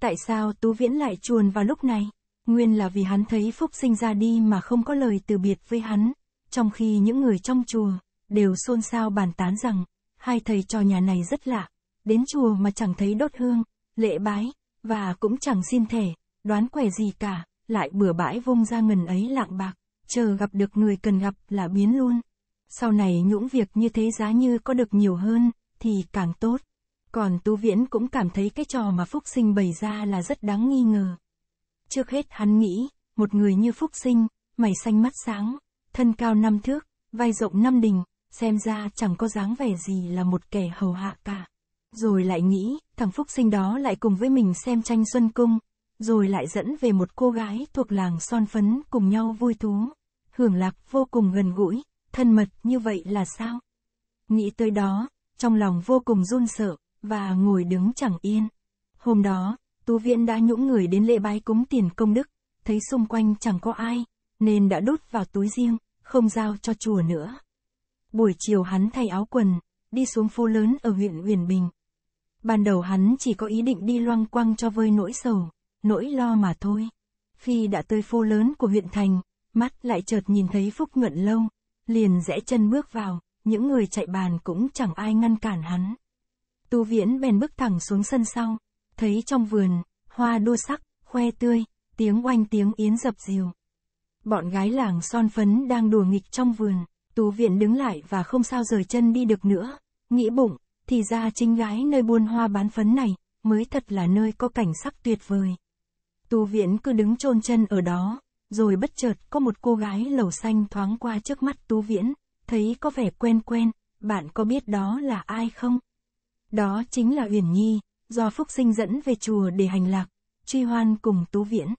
Tại sao tú viễn lại chuồn vào lúc này? Nguyên là vì hắn thấy Phúc sinh ra đi mà không có lời từ biệt với hắn, trong khi những người trong chùa, đều xôn xao bàn tán rằng, hai thầy trò nhà này rất lạ, đến chùa mà chẳng thấy đốt hương, lễ bái, và cũng chẳng xin thể, đoán quẻ gì cả, lại bừa bãi vông ra ngần ấy lạng bạc, chờ gặp được người cần gặp là biến luôn. Sau này những việc như thế giá như có được nhiều hơn, thì càng tốt. Còn Tu Viễn cũng cảm thấy cái trò mà Phúc Sinh bày ra là rất đáng nghi ngờ. Trước hết hắn nghĩ, một người như Phúc Sinh, mày xanh mắt sáng, thân cao năm thước, vai rộng năm đình, xem ra chẳng có dáng vẻ gì là một kẻ hầu hạ cả. Rồi lại nghĩ, thằng Phúc Sinh đó lại cùng với mình xem tranh Xuân Cung, rồi lại dẫn về một cô gái thuộc làng son phấn cùng nhau vui thú. Hưởng lạc vô cùng gần gũi, thân mật như vậy là sao? Nghĩ tới đó, trong lòng vô cùng run sợ, và ngồi đứng chẳng yên. Hôm đó, tu viện đã nhũng người đến lễ bái cúng tiền công đức, thấy xung quanh chẳng có ai, nên đã đút vào túi riêng, không giao cho chùa nữa. Buổi chiều hắn thay áo quần, đi xuống phố lớn ở huyện Uyển Bình. Ban đầu hắn chỉ có ý định đi loang quăng cho vơi nỗi sầu, nỗi lo mà thôi. Khi đã tới phố lớn của huyện thành, mắt lại chợt nhìn thấy Phúc Nhuận Lâu, liền rẽ chân bước vào, những người chạy bàn cũng chẳng ai ngăn cản hắn. Tu Viễn bèn bước thẳng xuống sân sau, thấy trong vườn, hoa đua sắc, khoe tươi, tiếng oanh tiếng yến dập dìu. Bọn gái làng son phấn đang đùa nghịch trong vườn, tú viện đứng lại và không sao rời chân đi được nữa, nghĩ bụng, thì ra chính gái nơi buôn hoa bán phấn này, mới thật là nơi có cảnh sắc tuyệt vời. Tú viện cứ đứng chôn chân ở đó, rồi bất chợt có một cô gái lầu xanh thoáng qua trước mắt Tú Viễn, thấy có vẻ quen quen, bạn có biết đó là ai không? Đó chính là Uyển Nhi, do Phúc Sinh dẫn về chùa để hành lạc, truy hoan cùng Tú Viễn.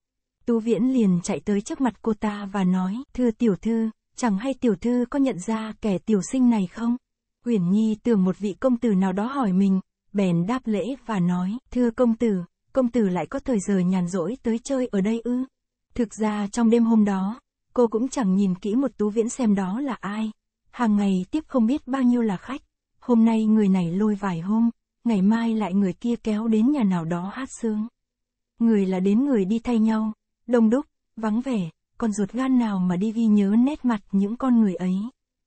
Tú Viễn liền chạy tới trước mặt cô ta và nói, thưa tiểu thư, chẳng hay tiểu thư có nhận ra kẻ tiểu sinh này không? Uyển Nhi tưởng một vị công tử nào đó hỏi mình, bèn đáp lễ và nói, thưa công tử, công tử lại có thời giờ nhàn rỗi tới chơi ở đây ư? Thực ra trong đêm hôm đó, cô cũng chẳng nhìn kỹ một tú viễn xem đó là ai. Hàng ngày tiếp không biết bao nhiêu là khách, hôm nay người này lôi vài hôm, ngày mai lại người kia kéo đến nhà nào đó hát sướng. Người là đến người đi thay nhau, đông đúc, vắng vẻ, còn ruột gan nào mà đi ghi nhớ nét mặt những con người ấy.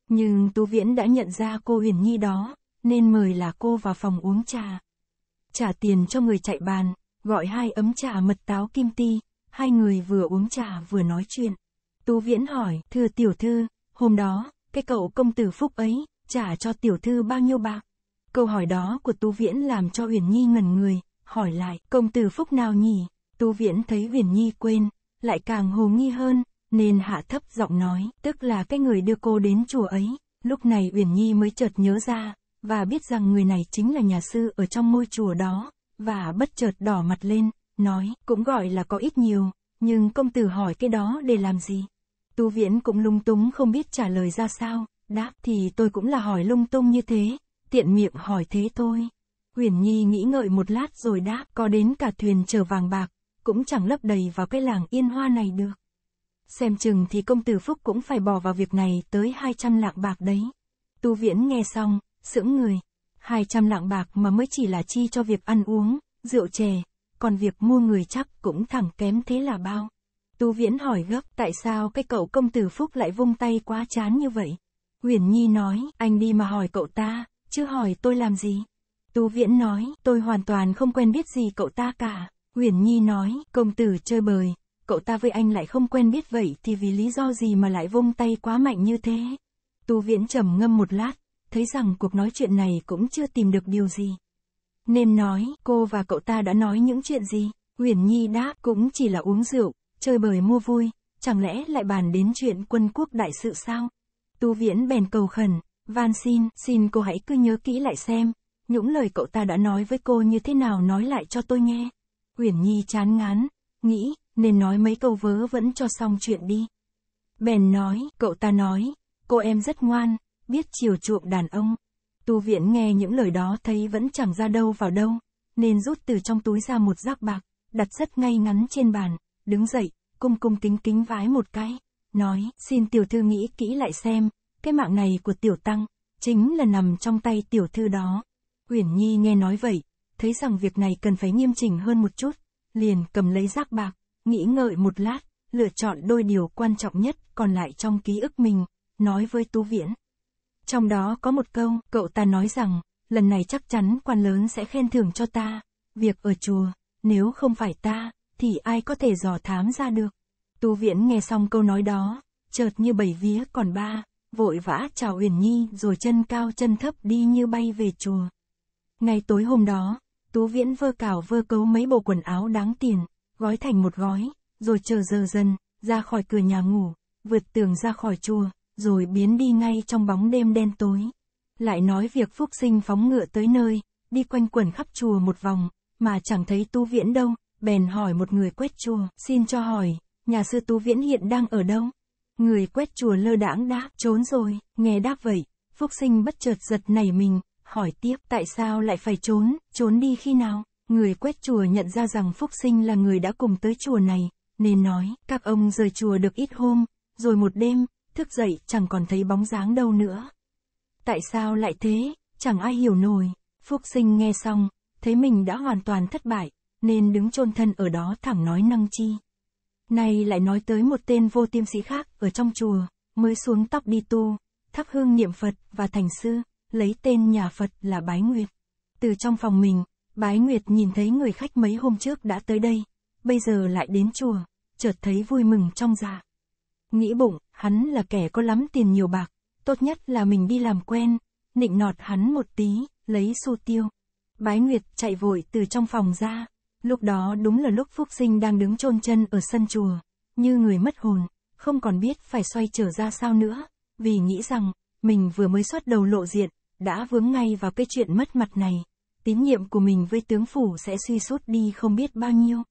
Nhưng Tú Viễn đã nhận ra cô Huyền Nhi đó, nên mời là cô vào phòng uống trà. Trả tiền cho người chạy bàn, gọi hai ấm trà mật táo kim ti, hai người vừa uống trà vừa nói chuyện. Tú Viễn hỏi, thưa tiểu thư, hôm đó, cái cậu công tử Phúc ấy, trả cho tiểu thư bao nhiêu bạc? Câu hỏi đó của Tú Viễn làm cho Huyền Nhi ngẩn người, hỏi lại, công tử phúc nào nhỉ? Tú Viễn thấy Huyền Nhi quên, lại càng hồ nghi hơn, nên hạ thấp giọng nói, tức là cái người đưa cô đến chùa ấy. Lúc này Uyển Nhi mới chợt nhớ ra, và biết rằng người này chính là nhà sư ở trong ngôi chùa đó, và bất chợt đỏ mặt lên, nói, cũng gọi là có ít nhiều, nhưng công tử hỏi cái đó để làm gì? Tu Viễn cũng lung túng không biết trả lời ra sao, đáp thì tôi cũng là hỏi lung tung như thế, tiện miệng hỏi thế thôi. Quyền Nhi nghĩ ngợi một lát rồi đáp, có đến cả thuyền chở vàng bạc, cũng chẳng lấp đầy vào cái làng yên hoa này được. Xem chừng thì công tử Phúc cũng phải bỏ vào việc này tới 200 lạng bạc đấy. Tu Viễn nghe xong, sững người. 200 lạng bạc mà mới chỉ là chi cho việc ăn uống, rượu chè, còn việc mua người chắc cũng thẳng kém thế là bao. Tu Viễn hỏi gấp, tại sao cái cậu công tử Phúc lại vung tay quá chán như vậy? Huyền Nhi nói, anh đi mà hỏi cậu ta, chứ hỏi tôi làm gì. Tú Viễn nói, tôi hoàn toàn không quen biết gì cậu ta cả. Huyền Nhi nói, công tử chơi bời, cậu ta với anh lại không quen biết vậy thì vì lý do gì mà lại vung tay quá mạnh như thế. Tú Viễn trầm ngâm một lát, thấy rằng cuộc nói chuyện này cũng chưa tìm được điều gì. Nên nói, cô và cậu ta đã nói những chuyện gì? Huyền Nhi đáp, cũng chỉ là uống rượu, chơi bời mua vui, chẳng lẽ lại bàn đến chuyện quân quốc đại sự sao? Tu Viễn bèn cầu khẩn, Van xin, xin cô hãy cứ nhớ kỹ lại xem, những lời cậu ta đã nói với cô như thế nào nói lại cho tôi nghe. Uyển Nhi chán ngán, nghĩ, nên nói mấy câu vớ vẫn cho xong chuyện đi. Bèn nói, cậu ta nói, cô em rất ngoan, biết chiều chuộng đàn ông. Tu viện nghe những lời đó thấy vẫn chẳng ra đâu vào đâu, nên rút từ trong túi ra một giáp bạc, đặt rất ngay ngắn trên bàn, đứng dậy, cung cung kính kính vái một cái, nói, xin tiểu thư nghĩ kỹ lại xem, cái mạng này của tiểu tăng, chính là nằm trong tay tiểu thư đó. Uyển Nhi nghe nói vậy, thấy rằng việc này cần phải nghiêm chỉnh hơn một chút, liền cầm lấy rác bạc, nghĩ ngợi một lát, lựa chọn đôi điều quan trọng nhất còn lại trong ký ức mình, nói với Tú Viễn. Trong đó có một câu, cậu ta nói rằng, lần này chắc chắn quan lớn sẽ khen thưởng cho ta, việc ở chùa, nếu không phải ta, thì ai có thể dò thám ra được. Tú Viễn nghe xong câu nói đó, chợt như bảy vía còn ba, vội vã chào Huyền Nhi rồi chân cao chân thấp đi như bay về chùa. Ngày tối hôm đó, Tú Viễn vơ cào vơ cấu mấy bộ quần áo đáng tiền, gói thành một gói, rồi chờ giờ dần, ra khỏi cửa nhà ngủ, vượt tường ra khỏi chùa, rồi biến đi ngay trong bóng đêm đen tối. Lại nói việc Phúc Sinh phóng ngựa tới nơi, đi quanh quần khắp chùa một vòng, mà chẳng thấy tú Viễn đâu, bèn hỏi một người quét chùa, xin cho hỏi, nhà sư tú Viễn hiện đang ở đâu? Người quét chùa lơ đãng đáp, trốn rồi, nghe đáp vậy, Phúc sinh bất chợt giật nảy mình, hỏi tiếp tại sao lại phải trốn, trốn đi khi nào? Người quét chùa nhận ra rằng Phúc sinh là người đã cùng tới chùa này, nên nói, các ông rời chùa được ít hôm, rồi một đêm, thức dậy chẳng còn thấy bóng dáng đâu nữa. Tại sao lại thế, chẳng ai hiểu nổi, Phúc sinh nghe xong, thấy mình đã hoàn toàn thất bại, nên đứng chôn thân ở đó thẳng nói năng chi. Nay lại nói tới một tên vô tiêm sĩ khác ở trong chùa, mới xuống tóc đi tu, thắp hương niệm Phật và thành sư, lấy tên nhà Phật là Bái Nguyệt. Từ trong phòng mình, Bái Nguyệt nhìn thấy người khách mấy hôm trước đã tới đây, bây giờ lại đến chùa, chợt thấy vui mừng trong dạ. Nghĩ bụng, hắn là kẻ có lắm tiền nhiều bạc, tốt nhất là mình đi làm quen, nịnh nọt hắn một tí, lấy xu tiêu. Bái Nguyệt chạy vội từ trong phòng ra, Lúc đó đúng là lúc Phúc Sinh đang đứng chôn chân ở sân chùa, như người mất hồn, không còn biết phải xoay trở ra sao nữa, vì nghĩ rằng, mình vừa mới xuất đầu lộ diện, đã vướng ngay vào cái chuyện mất mặt này. Tín nhiệm của mình với tướng phủ sẽ suy sút đi không biết bao nhiêu.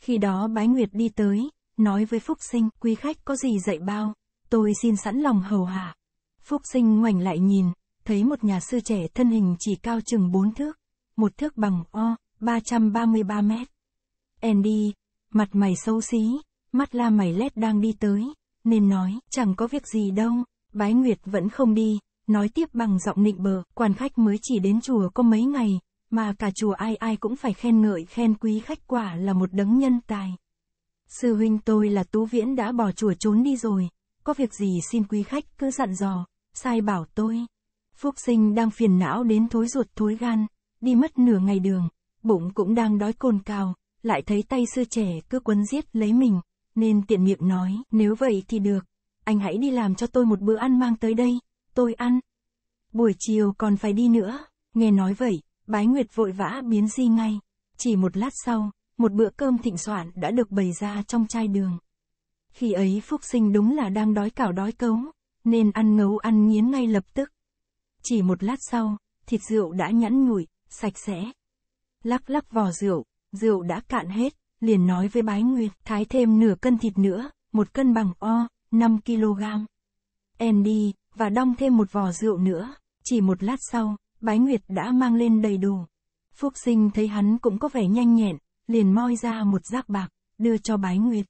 Khi đó Bái Nguyệt đi tới, nói với Phúc Sinh, quý khách có gì dạy bao, tôi xin sẵn lòng hầu hạ. Phúc Sinh ngoảnh lại nhìn, thấy một nhà sư trẻ thân hình chỉ cao chừng bốn thước, một thước bằng o, 333 mét. Andy, mặt mày xấu xí, mắt la mày lét đang đi tới, nên nói, chẳng có việc gì đâu, bái nguyệt vẫn không đi, nói tiếp bằng giọng nịnh bờ, quan khách mới chỉ đến chùa có mấy ngày, mà cả chùa ai ai cũng phải khen ngợi khen quý khách quả là một đấng nhân tài. Sư huynh tôi là Tú Viễn đã bỏ chùa trốn đi rồi, có việc gì xin quý khách cứ dặn dò, sai bảo tôi. Phúc sinh đang phiền não đến thối ruột thối gan, đi mất nửa ngày đường, bụng cũng đang đói cồn cào, lại thấy tay sư trẻ cứ quấn giết lấy mình, nên tiện miệng nói, nếu vậy thì được, anh hãy đi làm cho tôi một bữa ăn mang tới đây, tôi ăn. Buổi chiều còn phải đi nữa, nghe nói vậy, bái nguyệt vội vã biến di ngay, chỉ một lát sau, một bữa cơm thịnh soạn đã được bày ra trong chai đường. Khi ấy Phúc Sinh đúng là đang đói cảo đói cấu, nên ăn ngấu ăn nghiến ngay lập tức. Chỉ một lát sau, thịt rượu đã nhẵn nhủi, sạch sẽ, lắc lắc vò rượu, rượu đã cạn hết, liền nói với Bái Nguyệt, thái thêm nửa cân thịt nữa, một cân bằng o, 5 kg. đi và đong thêm một vò rượu nữa. Chỉ một lát sau, Bái Nguyệt đã mang lên đầy đủ. Phúc sinh thấy hắn cũng có vẻ nhanh nhẹn, liền moi ra một giác bạc, đưa cho Bái Nguyệt.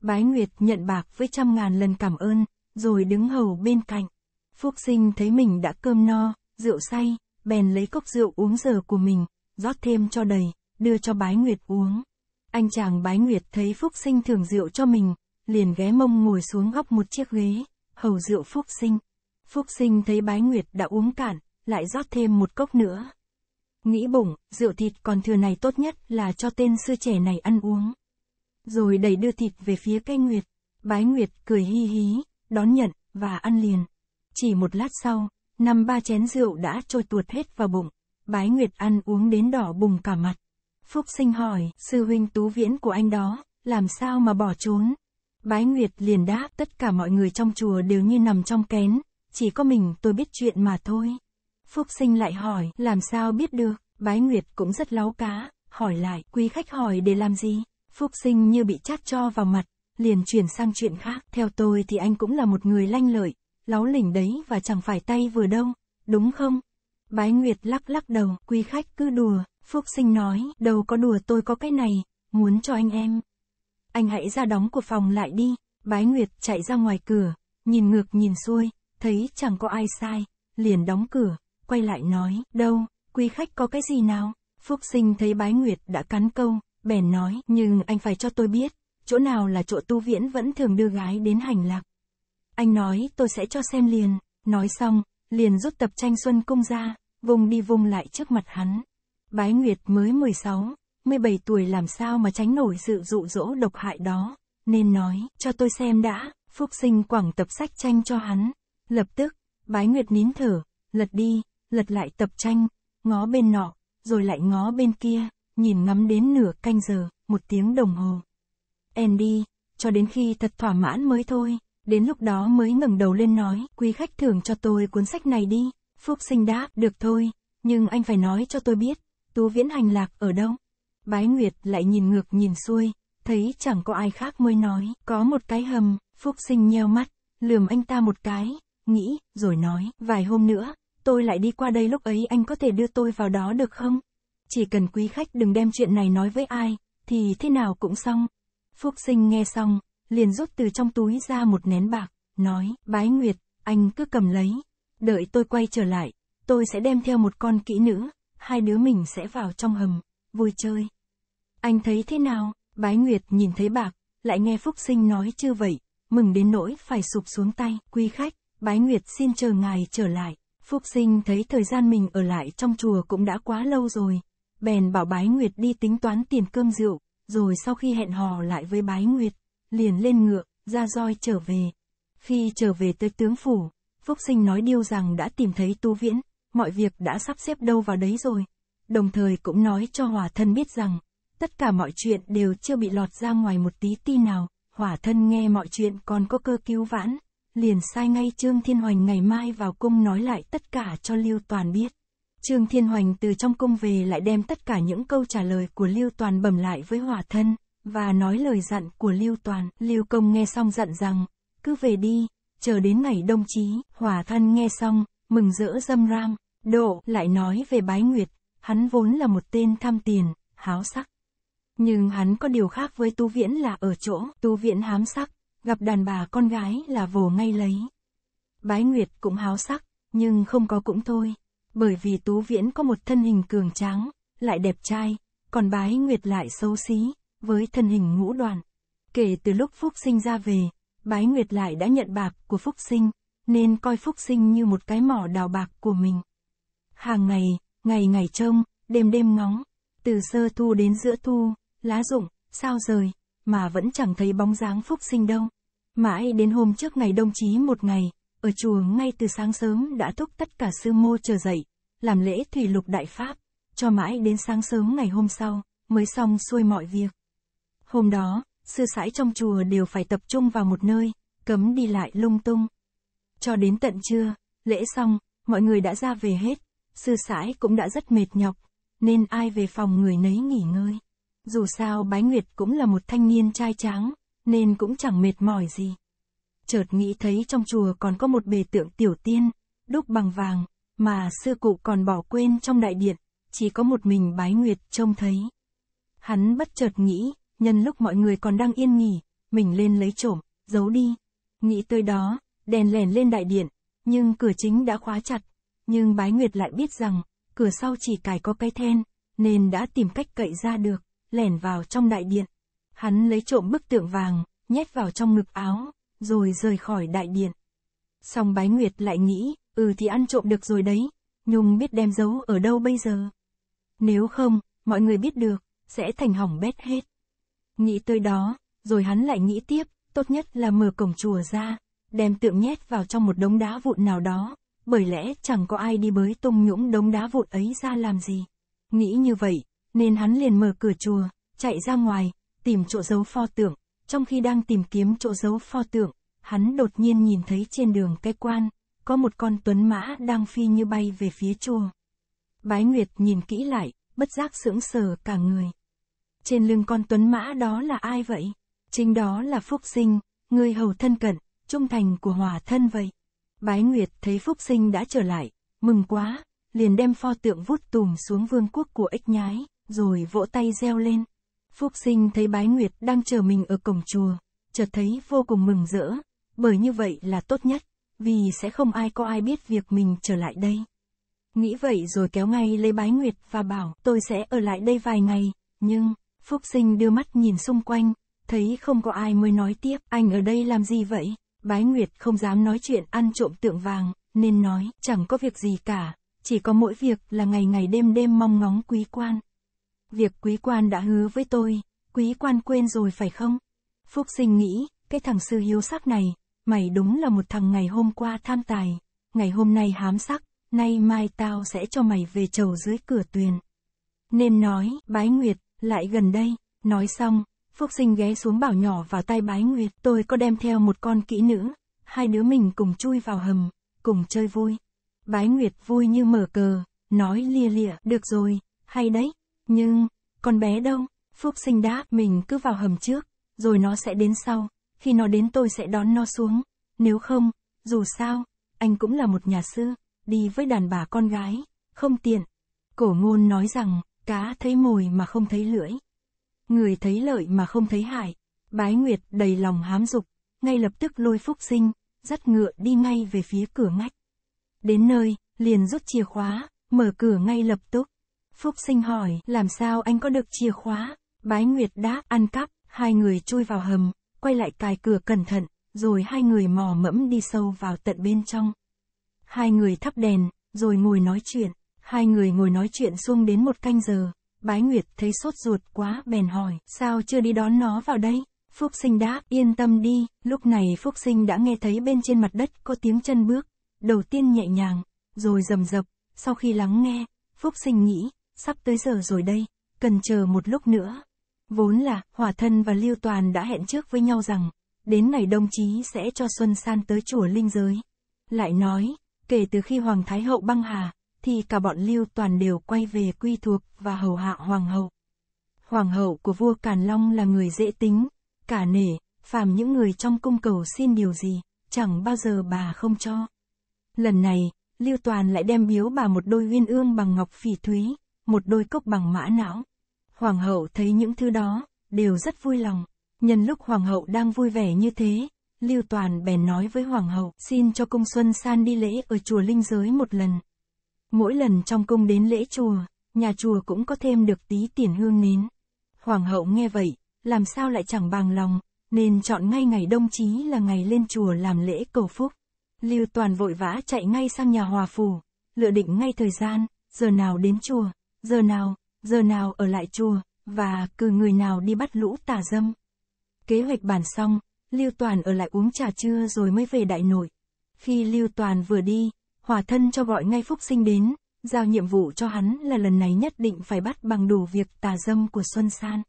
Bái Nguyệt nhận bạc với trăm ngàn lần cảm ơn, rồi đứng hầu bên cạnh. Phúc sinh thấy mình đã cơm no, rượu say, bèn lấy cốc rượu uống giờ của mình, rót thêm cho đầy, đưa cho bái nguyệt uống. Anh chàng bái nguyệt thấy Phúc Sinh thưởng rượu cho mình, liền ghé mông ngồi xuống góc một chiếc ghế, hầu rượu Phúc Sinh. Phúc Sinh thấy bái nguyệt đã uống cạn, lại rót thêm một cốc nữa. Nghĩ bụng, rượu thịt còn thừa này tốt nhất là cho tên sư trẻ này ăn uống. Rồi đẩy đưa thịt về phía cây nguyệt. Bái nguyệt cười hi hí, đón nhận, và ăn liền. Chỉ một lát sau, năm ba chén rượu đã trôi tuột hết vào bụng. Bái Nguyệt ăn uống đến đỏ bùng cả mặt. Phúc sinh hỏi, sư huynh tú viễn của anh đó, làm sao mà bỏ trốn? Bái Nguyệt liền đáp, tất cả mọi người trong chùa đều như nằm trong kén, chỉ có mình tôi biết chuyện mà thôi. Phúc sinh lại hỏi, làm sao biết được? Bái Nguyệt cũng rất láo cá, hỏi lại, quý khách hỏi để làm gì? Phúc sinh như bị chát cho vào mặt, liền chuyển sang chuyện khác. Theo tôi thì anh cũng là một người lanh lợi, láo lỉnh đấy và chẳng phải tay vừa đâu, đúng không? Bái Nguyệt lắc lắc đầu, quý khách cứ đùa, Phúc Sinh nói, đâu có đùa tôi có cái này, muốn cho anh em. Anh hãy ra đóng của phòng lại đi, Bái Nguyệt chạy ra ngoài cửa, nhìn ngược nhìn xuôi, thấy chẳng có ai sai, liền đóng cửa, quay lại nói, đâu, quý khách có cái gì nào? Phúc Sinh thấy Bái Nguyệt đã cắn câu, bèn nói, nhưng anh phải cho tôi biết, chỗ nào là chỗ tu viễn vẫn thường đưa gái đến hành lạc. Anh nói, tôi sẽ cho xem liền, nói xong, liền rút tập tranh Xuân Cung ra, vung đi vung lại trước mặt hắn. Bái Nguyệt mới 16, 17 tuổi làm sao mà tránh nổi sự dụ dỗ độc hại đó, nên nói, cho tôi xem đã, Phúc Sinh quảng tập sách tranh cho hắn. Lập tức, Bái Nguyệt nín thở, lật đi, lật lại tập tranh, ngó bên nọ, rồi lại ngó bên kia, nhìn ngắm đến nửa canh giờ, một tiếng đồng hồ. đi, cho đến khi thật thỏa mãn mới thôi, đến lúc đó mới ngẩng đầu lên nói, quý khách thưởng cho tôi cuốn sách này đi. Phúc sinh đáp, được thôi, nhưng anh phải nói cho tôi biết, Tú Viễn Hành Lạc ở đâu? Bái Nguyệt lại nhìn ngược nhìn xuôi, thấy chẳng có ai khác mới nói, có một cái hầm, Phúc sinh nheo mắt, lườm anh ta một cái, nghĩ, rồi nói, vài hôm nữa, tôi lại đi qua đây lúc ấy anh có thể đưa tôi vào đó được không? Chỉ cần quý khách đừng đem chuyện này nói với ai, thì thế nào cũng xong. Phúc sinh nghe xong, liền rút từ trong túi ra một nén bạc, nói, bái nguyệt, anh cứ cầm lấy, Đợi tôi quay trở lại, tôi sẽ đem theo một con kỹ nữ, hai đứa mình sẽ vào trong hầm, vui chơi. Anh thấy thế nào? Bái Nguyệt nhìn thấy bạc, lại nghe Phúc Sinh nói chưa vậy, mừng đến nỗi phải sụp xuống tay, quý khách, Bái Nguyệt xin chờ ngài trở lại. Phúc Sinh thấy thời gian mình ở lại trong chùa cũng đã quá lâu rồi, bèn bảo Bái Nguyệt đi tính toán tiền cơm rượu, rồi sau khi hẹn hò lại với Bái Nguyệt, liền lên ngựa, ra roi trở về. Khi trở về tới tướng phủ, Phúc Sinh nói điêu rằng đã tìm thấy Tu Viễn, mọi việc đã sắp xếp đâu vào đấy rồi. Đồng thời cũng nói cho Hòa Thân biết rằng, tất cả mọi chuyện đều chưa bị lọt ra ngoài một tí ti nào, Hỏa Thân nghe mọi chuyện còn có cơ cứu vãn, liền sai ngay Trương Thiên Hoành ngày mai vào cung nói lại tất cả cho Lưu Toàn biết. Trương Thiên Hoành từ trong cung về lại đem tất cả những câu trả lời của Lưu Toàn bẩm lại với Hỏa Thân, và nói lời dặn của Lưu Toàn. Lưu Công nghe xong dặn rằng, cứ về đi, chờ đến ngày đông chí, hòa thân nghe xong, mừng rỡ dâm ram, độ, lại nói về bái nguyệt, hắn vốn là một tên tham tiền, háo sắc. Nhưng hắn có điều khác với tu viễn là ở chỗ, tu viễn hám sắc, gặp đàn bà con gái là vồ ngay lấy. Bái nguyệt cũng háo sắc, nhưng không có cũng thôi, bởi vì tú viễn có một thân hình cường tráng, lại đẹp trai, còn bái nguyệt lại xấu xí, với thân hình ngũ đoàn. Kể từ lúc Phúc sinh ra về, Bái Nguyệt lại đã nhận bạc của Phúc Sinh, nên coi Phúc Sinh như một cái mỏ đào bạc của mình. Hàng ngày, ngày ngày trông, đêm đêm ngóng, từ sơ thu đến giữa thu, lá rụng, sao rời, mà vẫn chẳng thấy bóng dáng Phúc Sinh đâu. Mãi đến hôm trước ngày Đông chí một ngày, ở chùa ngay từ sáng sớm đã thúc tất cả sư mô chờ dậy, làm lễ thủy lục đại pháp, cho mãi đến sáng sớm ngày hôm sau, mới xong xuôi mọi việc. Hôm đó, sư sãi trong chùa đều phải tập trung vào một nơi, cấm đi lại lung tung. Cho đến tận trưa, lễ xong, mọi người đã ra về hết, sư sãi cũng đã rất mệt nhọc, nên ai về phòng người nấy nghỉ ngơi. Dù sao Bái Nguyệt cũng là một thanh niên trai tráng, nên cũng chẳng mệt mỏi gì. Chợt nghĩ thấy trong chùa còn có một bề tượng tiểu tiên, đúc bằng vàng, mà sư cụ còn bỏ quên trong đại điện, chỉ có một mình Bái Nguyệt trông thấy. Hắn bất chợt nghĩ, nhân lúc mọi người còn đang yên nghỉ, mình lên lấy trộm, giấu đi. Nghĩ tới đó, đèn lèn lên đại điện, nhưng cửa chính đã khóa chặt. Nhưng Bái Nguyệt lại biết rằng, cửa sau chỉ cài có cái then, nên đã tìm cách cậy ra được, lẻn vào trong đại điện. Hắn lấy trộm bức tượng vàng, nhét vào trong ngực áo, rồi rời khỏi đại điện. Xong Bái Nguyệt lại nghĩ, ừ thì ăn trộm được rồi đấy, Nhung biết đem giấu ở đâu bây giờ. Nếu không, mọi người biết được, sẽ thành hỏng bét hết. Nghĩ tới đó, rồi hắn lại nghĩ tiếp, tốt nhất là mở cổng chùa ra, đem tượng nhét vào trong một đống đá vụn nào đó, bởi lẽ chẳng có ai đi bới tung nhũng đống đá vụn ấy ra làm gì. Nghĩ như vậy, nên hắn liền mở cửa chùa, chạy ra ngoài, tìm chỗ giấu pho tượng, trong khi đang tìm kiếm chỗ giấu pho tượng, hắn đột nhiên nhìn thấy trên đường cái quan, có một con tuấn mã đang phi như bay về phía chùa. Bái Nguyệt nhìn kỹ lại, bất giác sững sờ cả người trên lưng con tuấn mã đó là ai vậy? Chính đó là Phúc Sinh, người hầu thân cận, trung thành của hòa thân vậy. Bái Nguyệt thấy Phúc Sinh đã trở lại, mừng quá, liền đem pho tượng vút tùm xuống vương quốc của ếch nhái, rồi vỗ tay reo lên. Phúc Sinh thấy Bái Nguyệt đang chờ mình ở cổng chùa, chợt thấy vô cùng mừng rỡ, bởi như vậy là tốt nhất, vì sẽ không ai có ai biết việc mình trở lại đây. Nghĩ vậy rồi kéo ngay lấy Bái Nguyệt và bảo tôi sẽ ở lại đây vài ngày, nhưng... Phúc sinh đưa mắt nhìn xung quanh, thấy không có ai mới nói tiếp, anh ở đây làm gì vậy? Bái Nguyệt không dám nói chuyện ăn trộm tượng vàng, nên nói, chẳng có việc gì cả, chỉ có mỗi việc là ngày ngày đêm đêm mong ngóng quý quan. Việc quý quan đã hứa với tôi, quý quan quên rồi phải không? Phúc sinh nghĩ, cái thằng sư hiếu sắc này, mày đúng là một thằng ngày hôm qua tham tài, ngày hôm nay hám sắc, nay mai tao sẽ cho mày về chầu dưới cửa tuyền. Nên nói, bái nguyệt, lại gần đây, nói xong, Phúc sinh ghé xuống bảo nhỏ vào tay bái nguyệt, tôi có đem theo một con kỹ nữ, hai đứa mình cùng chui vào hầm, cùng chơi vui. Bái nguyệt vui như mở cờ, nói lia lịa, được rồi, hay đấy, nhưng, con bé đâu? Phúc sinh đáp, mình cứ vào hầm trước, rồi nó sẽ đến sau, khi nó đến tôi sẽ đón nó xuống, nếu không, dù sao, anh cũng là một nhà sư, đi với đàn bà con gái, không tiện. Cổ ngôn nói rằng, Cá thấy mồi mà không thấy lưỡi. Người thấy lợi mà không thấy hại. Bái Nguyệt đầy lòng hám dục, ngay lập tức lôi Phúc Sinh, dắt ngựa đi ngay về phía cửa ngách. Đến nơi, liền rút chìa khóa, mở cửa ngay lập tức. Phúc Sinh hỏi, làm sao anh có được chìa khóa? Bái Nguyệt đáp, ăn cắp, hai người chui vào hầm, quay lại cài cửa cẩn thận, rồi hai người mò mẫm đi sâu vào tận bên trong. Hai người thắp đèn, rồi ngồi nói chuyện. Hai người ngồi nói chuyện xuông đến một canh giờ, bái nguyệt thấy sốt ruột quá bèn hỏi, sao chưa đi đón nó vào đây? Phúc sinh đáp, yên tâm đi, lúc này Phúc sinh đã nghe thấy bên trên mặt đất có tiếng chân bước, đầu tiên nhẹ nhàng, rồi rầm rập, sau khi lắng nghe, Phúc sinh nghĩ, sắp tới giờ rồi đây, cần chờ một lúc nữa. Vốn là, Hòa Thân và Lưu Toàn đã hẹn trước với nhau rằng, đến ngày đồng chí sẽ cho Xuân San tới chùa Linh Giới. Lại nói, kể từ khi Hoàng Thái Hậu băng hà, thì cả bọn lưu toàn đều quay về quy thuộc và hầu hạ hoàng hậu. Hoàng hậu của vua Càn Long là người dễ tính, cả nể, phàm những người trong cung cầu xin điều gì, chẳng bao giờ bà không cho. Lần này, Lưu Toàn lại đem biếu bà một đôi uyên ương bằng ngọc phỉ thúy, một đôi cốc bằng mã não. Hoàng hậu thấy những thứ đó, đều rất vui lòng. Nhân lúc hoàng hậu đang vui vẻ như thế, Lưu Toàn bèn nói với hoàng hậu, xin cho công xuân san đi lễ ở chùa Linh Giới một lần. Mỗi lần trong cung đến lễ chùa, nhà chùa cũng có thêm được tí tiền hương nến. Hoàng hậu nghe vậy, làm sao lại chẳng bằng lòng, nên chọn ngay ngày đông chí là ngày lên chùa làm lễ cầu phúc. Lưu Toàn vội vã chạy ngay sang nhà hòa phủ, lựa định ngay thời gian, giờ nào đến chùa, giờ nào, giờ nào ở lại chùa, và cử người nào đi bắt lũ tà dâm. Kế hoạch bàn xong, Lưu Toàn ở lại uống trà trưa rồi mới về đại nội. Khi Lưu Toàn vừa đi, Hòa thân cho gọi ngay Phúc Sinh đến, giao nhiệm vụ cho hắn là lần này nhất định phải bắt bằng đủ việc tà dâm của Xuân San.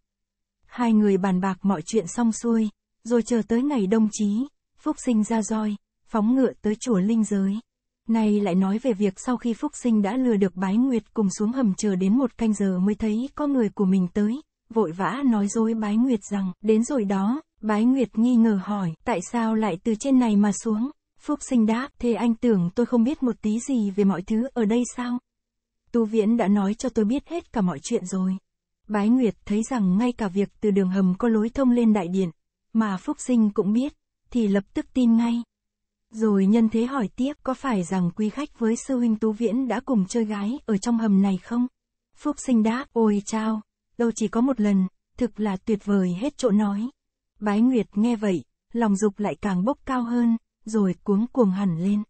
Hai người bàn bạc mọi chuyện xong xuôi, rồi chờ tới ngày đông chí, Phúc Sinh ra roi, phóng ngựa tới chùa linh giới. Này lại nói về việc sau khi Phúc Sinh đã lừa được Bái Nguyệt cùng xuống hầm chờ đến một canh giờ mới thấy có người của mình tới, vội vã nói dối Bái Nguyệt rằng, đến rồi đó, Bái Nguyệt nghi ngờ hỏi, tại sao lại từ trên này mà xuống, Phúc sinh đáp, thế anh tưởng tôi không biết một tí gì về mọi thứ ở đây sao? Tu Viễn đã nói cho tôi biết hết cả mọi chuyện rồi. Bái Nguyệt thấy rằng ngay cả việc từ đường hầm có lối thông lên đại điện, mà Phúc sinh cũng biết, thì lập tức tin ngay. Rồi nhân thế hỏi tiếp có phải rằng quý khách với sư huynh Tú Viễn đã cùng chơi gái ở trong hầm này không? Phúc sinh đáp, ôi chao, đâu chỉ có một lần, thực là tuyệt vời hết chỗ nói. Bái Nguyệt nghe vậy, lòng dục lại càng bốc cao hơn, rồi cuống cuồng hẳn lên.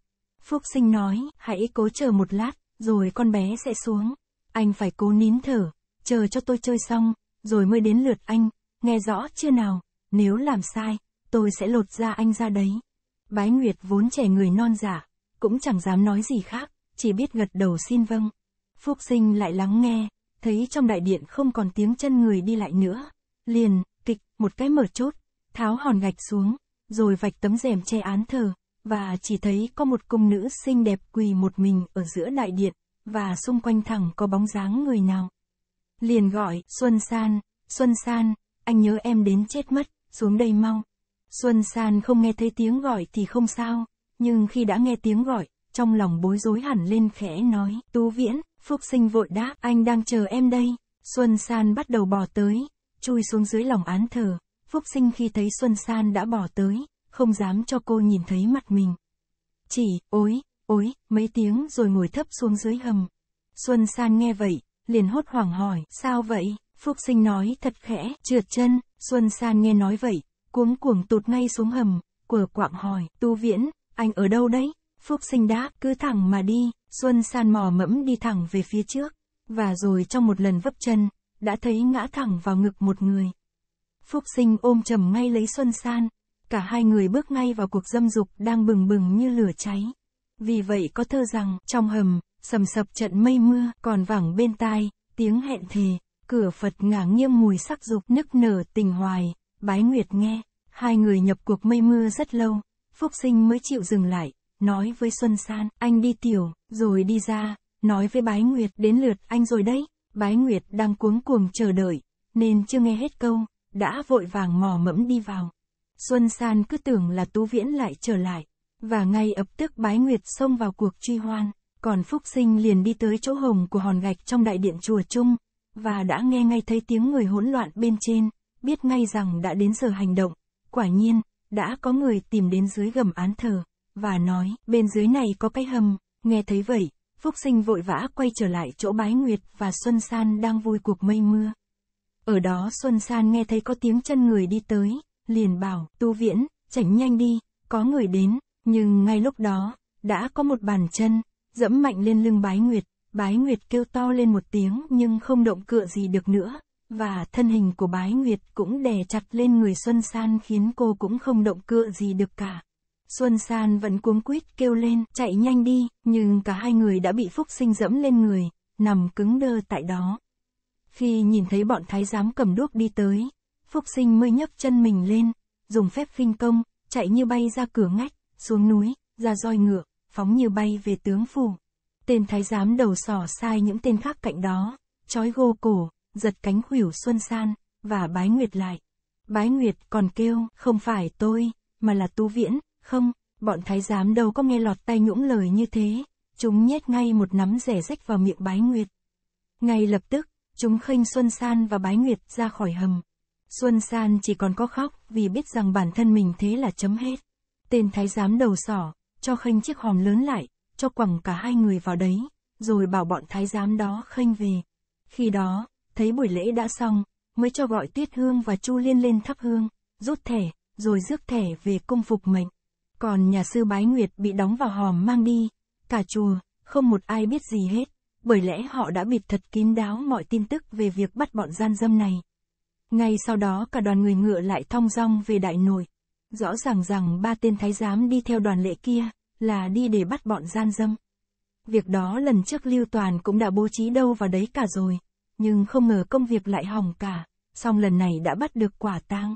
Phúc sinh nói, hãy cố chờ một lát, rồi con bé sẽ xuống. Anh phải cố nín thở, chờ cho tôi chơi xong, rồi mới đến lượt anh, nghe rõ chưa nào, nếu làm sai, tôi sẽ lột ra anh ra đấy. Bái Nguyệt vốn trẻ người non giả, dạ, cũng chẳng dám nói gì khác, chỉ biết gật đầu xin vâng. Phúc sinh lại lắng nghe, thấy trong đại điện không còn tiếng chân người đi lại nữa. Liền, kịch, một cái mở chốt, tháo hòn gạch xuống, rồi vạch tấm rèm che án thờ, và chỉ thấy có một cung nữ xinh đẹp quỳ một mình ở giữa đại điện, và xung quanh thẳng có bóng dáng người nào. Liền gọi, Xuân San, Xuân San, anh nhớ em đến chết mất, xuống đây mau. Xuân San không nghe thấy tiếng gọi thì không sao, nhưng khi đã nghe tiếng gọi, trong lòng bối rối hẳn lên khẽ nói, Tú Viễn, Phúc Sinh vội đáp, anh đang chờ em đây. Xuân San bắt đầu bò tới, chui xuống dưới lòng án thờ, Phúc sinh khi thấy Xuân San đã bỏ tới, không dám cho cô nhìn thấy mặt mình. Chỉ, ối, ối, mấy tiếng rồi ngồi thấp xuống dưới hầm. Xuân San nghe vậy, liền hốt hoảng hỏi, sao vậy? Phúc sinh nói thật khẽ, trượt chân, Xuân San nghe nói vậy, cuống cuồng tụt ngay xuống hầm, quờ quạng hỏi, tu viễn, anh ở đâu đấy? Phúc sinh đáp, cứ thẳng mà đi, Xuân San mò mẫm đi thẳng về phía trước, và rồi trong một lần vấp chân, đã thấy ngã thẳng vào ngực một người. Phúc sinh ôm trầm ngay lấy Xuân San, cả hai người bước ngay vào cuộc dâm dục đang bừng bừng như lửa cháy. Vì vậy có thơ rằng, trong hầm, sầm sập trận mây mưa, còn vẳng bên tai, tiếng hẹn thề, cửa Phật ngả nghiêng mùi sắc dục nức nở tình hoài, bái nguyệt nghe, hai người nhập cuộc mây mưa rất lâu, Phúc sinh mới chịu dừng lại, nói với Xuân San, anh đi tiểu, rồi đi ra, nói với Bái Nguyệt đến lượt anh rồi đấy, Bái Nguyệt đang cuống cuồng chờ đợi, nên chưa nghe hết câu, đã vội vàng mò mẫm đi vào. Xuân San cứ tưởng là Tú Viễn lại trở lại, và ngay ập tức Bái Nguyệt xông vào cuộc truy hoan, còn Phúc Sinh liền đi tới chỗ hồng của hòn gạch trong đại điện chùa Trung, và đã nghe ngay thấy tiếng người hỗn loạn bên trên, biết ngay rằng đã đến giờ hành động, quả nhiên, đã có người tìm đến dưới gầm án thờ, và nói, bên dưới này có cái hầm, nghe thấy vậy, Phúc Sinh vội vã quay trở lại chỗ Bái Nguyệt và Xuân San đang vui cuộc mây mưa. Ở đó Xuân San nghe thấy có tiếng chân người đi tới, liền bảo, tu viễn, chảnh nhanh đi, có người đến, nhưng ngay lúc đó, đã có một bàn chân, dẫm mạnh lên lưng bái nguyệt, bái nguyệt kêu to lên một tiếng nhưng không động cựa gì được nữa, và thân hình của bái nguyệt cũng đè chặt lên người Xuân San khiến cô cũng không động cựa gì được cả. Xuân San vẫn cuống quýt kêu lên, chạy nhanh đi, nhưng cả hai người đã bị Phúc Sinh dẫm lên người, nằm cứng đơ tại đó. Khi nhìn thấy bọn thái giám cầm đuốc đi tới, Phúc sinh mới nhấc chân mình lên, dùng phép khinh công, chạy như bay ra cửa ngách, xuống núi, ra roi ngựa, phóng như bay về tướng phủ. Tên thái giám đầu sỏ sai những tên khác cạnh đó, trói gô cổ, giật cánh khuỷu xuân san, và bái nguyệt lại. Bái nguyệt còn kêu, không phải tôi, mà là tú viễn, không, bọn thái giám đâu có nghe lọt tay nhũng lời như thế, chúng nhét ngay một nắm rẻ rách vào miệng bái nguyệt. Ngay lập tức, Chúng khênh Xuân San và Bái Nguyệt ra khỏi hầm. Xuân San chỉ còn có khóc vì biết rằng bản thân mình thế là chấm hết. Tên thái giám đầu sỏ, cho khênh chiếc hòm lớn lại, cho quẳng cả hai người vào đấy, rồi bảo bọn thái giám đó khênh về. Khi đó, thấy buổi lễ đã xong, mới cho gọi Tuyết Hương và Chu Liên lên thắp hương, rút thẻ, rồi rước thẻ về cung phục mệnh. Còn nhà sư Bái Nguyệt bị đóng vào hòm mang đi, cả chùa, không một ai biết gì hết bởi lẽ họ đã bịt thật kín đáo mọi tin tức về việc bắt bọn gian dâm này. Ngay sau đó cả đoàn người ngựa lại thong dong về đại nội. Rõ ràng rằng ba tên thái giám đi theo đoàn lệ kia, là đi để bắt bọn gian dâm. Việc đó lần trước Lưu Toàn cũng đã bố trí đâu vào đấy cả rồi, nhưng không ngờ công việc lại hỏng cả, song lần này đã bắt được quả tang.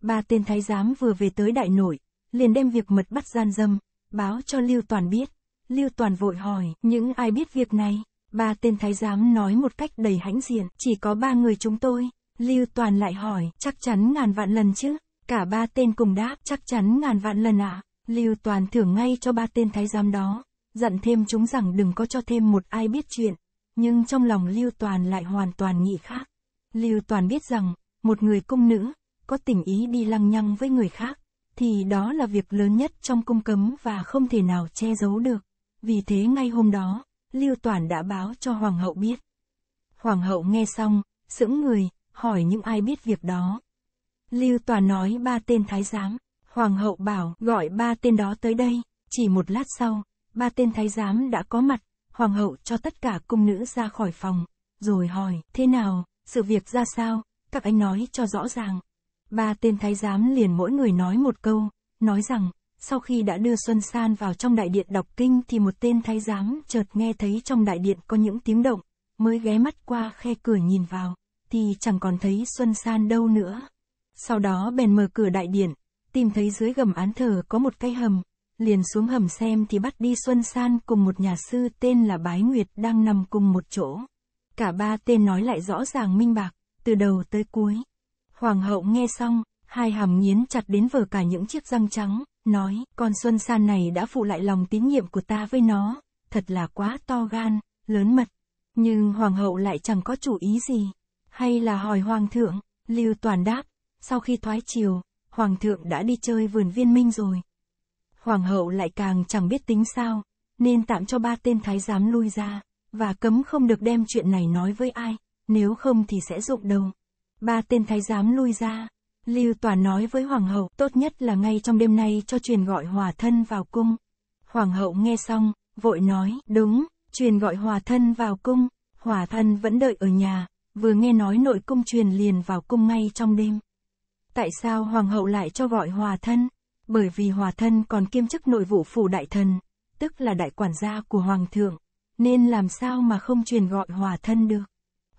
Ba tên thái giám vừa về tới đại nội, liền đem việc mật bắt gian dâm, báo cho Lưu Toàn biết. Lưu Toàn vội hỏi, những ai biết việc này? Ba tên thái giám nói một cách đầy hãnh diện, chỉ có ba người chúng tôi. Lưu Toàn lại hỏi, chắc chắn ngàn vạn lần chứ? Cả ba tên cùng đáp, chắc chắn ngàn vạn lần ạ. Lưu Toàn thưởng ngay cho ba tên thái giám đó, dặn thêm chúng rằng đừng có cho thêm một ai biết chuyện. Nhưng trong lòng Lưu Toàn lại hoàn toàn nghĩ khác. Lưu Toàn biết rằng, một người cung nữ, có tình ý đi lăng nhăng với người khác, thì đó là việc lớn nhất trong cung cấm và không thể nào che giấu được vì thế ngay hôm đó, Lưu Toàn đã báo cho Hoàng hậu biết. Hoàng hậu nghe xong, sững người, hỏi những ai biết việc đó. Lưu Toàn nói ba tên thái giám, Hoàng hậu bảo gọi ba tên đó tới đây, chỉ một lát sau, ba tên thái giám đã có mặt, Hoàng hậu cho tất cả cung nữ ra khỏi phòng, rồi hỏi, thế nào, sự việc ra sao, các anh nói cho rõ ràng. Ba tên thái giám liền mỗi người nói một câu, nói rằng, sau khi đã đưa Xuân San vào trong đại điện đọc kinh thì một tên thái giám chợt nghe thấy trong đại điện có những tiếng động, mới ghé mắt qua khe cửa nhìn vào, thì chẳng còn thấy Xuân San đâu nữa. Sau đó bèn mở cửa đại điện, tìm thấy dưới gầm án thờ có một cái hầm, liền xuống hầm xem thì bắt đi Xuân San cùng một nhà sư tên là Bái Nguyệt đang nằm cùng một chỗ. Cả ba tên nói lại rõ ràng minh bạc, từ đầu tới cuối. Hoàng hậu nghe xong, hai hàm nghiến chặt đến vờ cả những chiếc răng trắng, nói, con Xuân San này đã phụ lại lòng tín nhiệm của ta với nó, thật là quá to gan, lớn mật. Nhưng hoàng hậu lại chẳng có chủ ý gì. Hay là hỏi hoàng thượng, Lưu Toàn đáp, sau khi thoái chiều, hoàng thượng đã đi chơi vườn viên minh rồi. Hoàng hậu lại càng chẳng biết tính sao, nên tạm cho ba tên thái giám lui ra, và cấm không được đem chuyện này nói với ai, nếu không thì sẽ rụng đầu. Ba tên thái giám lui ra, Lưu toàn nói với Hoàng hậu, tốt nhất là ngay trong đêm nay cho truyền gọi hòa thân vào cung. Hoàng hậu nghe xong, vội nói, đúng, truyền gọi hòa thân vào cung, hòa thân vẫn đợi ở nhà, vừa nghe nói nội cung truyền liền vào cung ngay trong đêm. Tại sao Hoàng hậu lại cho gọi hòa thân? Bởi vì hòa thân còn kiêm chức nội vụ phủ đại thần, tức là đại quản gia của Hoàng thượng, nên làm sao mà không truyền gọi hòa thân được.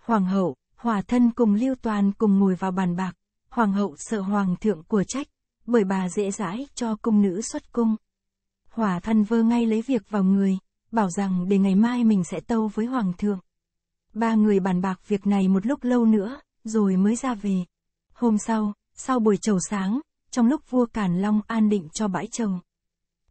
Hoàng hậu, hòa thân cùng Lưu Toàn cùng ngồi vào bàn bạc, hoàng hậu sợ hoàng thượng của trách, bởi bà dễ dãi cho cung nữ xuất cung. Hòa thân vơ ngay lấy việc vào người, bảo rằng để ngày mai mình sẽ tâu với hoàng thượng. Ba người bàn bạc việc này một lúc lâu nữa, rồi mới ra về. Hôm sau, sau buổi trầu sáng, trong lúc vua Càn Long an định cho bãi trầu.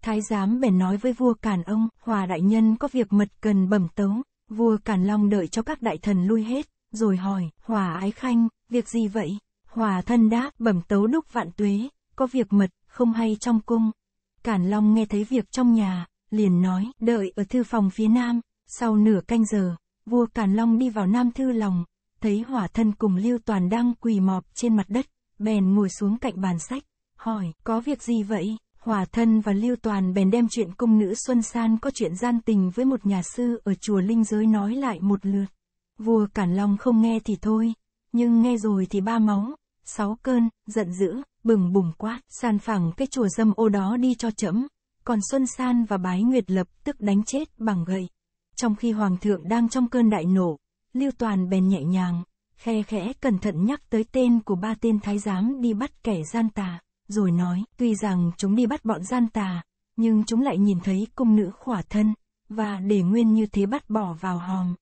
Thái giám bèn nói với vua Càn ông, Hòa đại nhân có việc mật cần bẩm tấu, vua Càn Long đợi cho các đại thần lui hết, rồi hỏi, Hòa ái khanh, việc gì vậy? Hòa thân đáp, bẩm tấu đúc vạn tuế, có việc mật, không hay trong cung. Cản Long nghe thấy việc trong nhà, liền nói, đợi ở thư phòng phía nam, sau nửa canh giờ, vua Càn Long đi vào nam thư lòng, thấy hỏa thân cùng Lưu Toàn đang quỳ mọp trên mặt đất, bèn ngồi xuống cạnh bàn sách, hỏi, có việc gì vậy? Hỏa thân và Lưu Toàn bèn đem chuyện cung nữ Xuân San có chuyện gian tình với một nhà sư ở chùa Linh Giới nói lại một lượt. Vua Cản Long không nghe thì thôi, nhưng nghe rồi thì ba máu, sáu cơn, giận dữ, bừng bùng quát, san phẳng cái chùa dâm ô đó đi cho chấm, còn Xuân San và Bái Nguyệt lập tức đánh chết bằng gậy. Trong khi Hoàng thượng đang trong cơn đại nổ, Lưu Toàn bèn nhẹ nhàng, khe khẽ cẩn thận nhắc tới tên của ba tên thái giám đi bắt kẻ gian tà, rồi nói, tuy rằng chúng đi bắt bọn gian tà, nhưng chúng lại nhìn thấy cung nữ khỏa thân, và để nguyên như thế bắt bỏ vào hòm.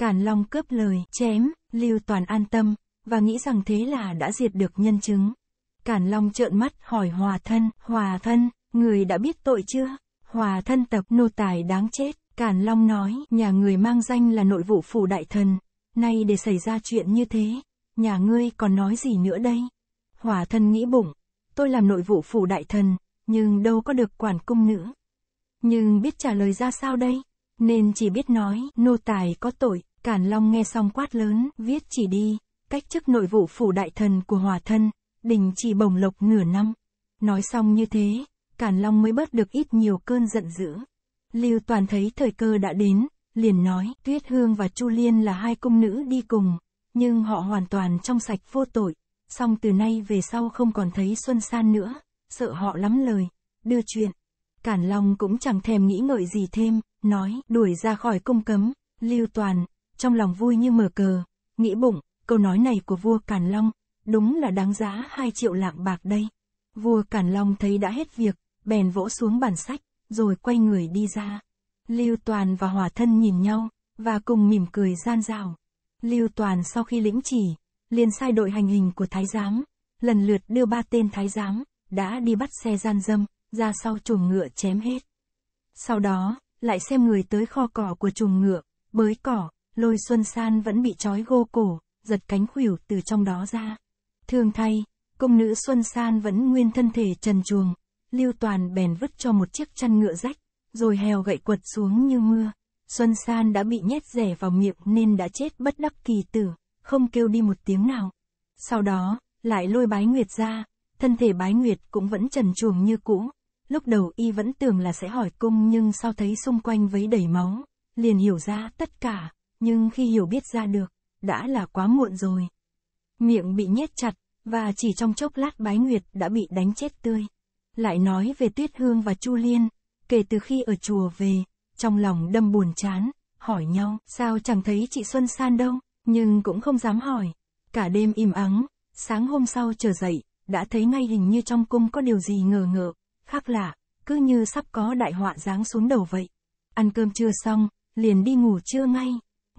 Càn Long cướp lời, chém, Lưu Toàn an tâm, và nghĩ rằng thế là đã diệt được nhân chứng. Càn Long trợn mắt hỏi Hòa Thân, Hòa Thân, người đã biết tội chưa? Hòa Thân tập nô tài đáng chết, Càn Long nói, nhà người mang danh là nội vụ phủ đại thần, nay để xảy ra chuyện như thế, nhà ngươi còn nói gì nữa đây? Hòa Thân nghĩ bụng, tôi làm nội vụ phủ đại thần, nhưng đâu có được quản cung nữa. Nhưng biết trả lời ra sao đây? Nên chỉ biết nói, nô tài có tội, Càn Long nghe xong quát lớn, viết chỉ đi, cách chức nội vụ phủ đại thần của hòa thân, đình chỉ bổng lộc nửa năm. Nói xong như thế, Càn Long mới bớt được ít nhiều cơn giận dữ. Lưu Toàn thấy thời cơ đã đến, liền nói, Tuyết Hương và Chu Liên là hai cung nữ đi cùng, nhưng họ hoàn toàn trong sạch vô tội, song từ nay về sau không còn thấy Xuân San nữa, sợ họ lắm lời, đưa chuyện. Càn Long cũng chẳng thèm nghĩ ngợi gì thêm, nói, đuổi ra khỏi cung cấm, Lưu Toàn, trong lòng vui như mở cờ, nghĩ bụng, câu nói này của vua Càn Long, đúng là đáng giá 2 triệu lạng bạc đây. Vua Càn Long thấy đã hết việc, bèn vỗ xuống bản sách, rồi quay người đi ra. Lưu Toàn và Hòa Thân nhìn nhau, và cùng mỉm cười gian rào. Lưu Toàn sau khi lĩnh chỉ, liền sai đội hành hình của thái giám, lần lượt đưa ba tên thái giám, đã đi bắt xe gian dâm, ra sau chuồng ngựa chém hết. Sau đó, lại xem người tới kho cỏ của chuồng ngựa, bới cỏ, lôi xuân san vẫn bị trói gô cổ, giật cánh khuỷu từ trong đó ra. thường thay, công nữ xuân san vẫn nguyên thân thể trần chuồng, lưu toàn bèn vứt cho một chiếc chăn ngựa rách, rồi hèo gậy quật xuống như mưa. Xuân san đã bị nhét rẻ vào miệng nên đã chết bất đắc kỳ tử, không kêu đi một tiếng nào. Sau đó, lại lôi bái nguyệt ra, thân thể bái nguyệt cũng vẫn trần chuồng như cũ. Lúc đầu y vẫn tưởng là sẽ hỏi cung nhưng sau thấy xung quanh với đầy máu, liền hiểu ra tất cả nhưng khi hiểu biết ra được, đã là quá muộn rồi. Miệng bị nhét chặt, và chỉ trong chốc lát bái nguyệt đã bị đánh chết tươi. Lại nói về Tuyết Hương và Chu Liên, kể từ khi ở chùa về, trong lòng đâm buồn chán, hỏi nhau, sao chẳng thấy chị Xuân San đâu, nhưng cũng không dám hỏi. Cả đêm im ắng, sáng hôm sau trở dậy, đã thấy ngay hình như trong cung có điều gì ngờ ngợ, khác lạ, cứ như sắp có đại họa giáng xuống đầu vậy. Ăn cơm chưa xong, liền đi ngủ trưa ngay.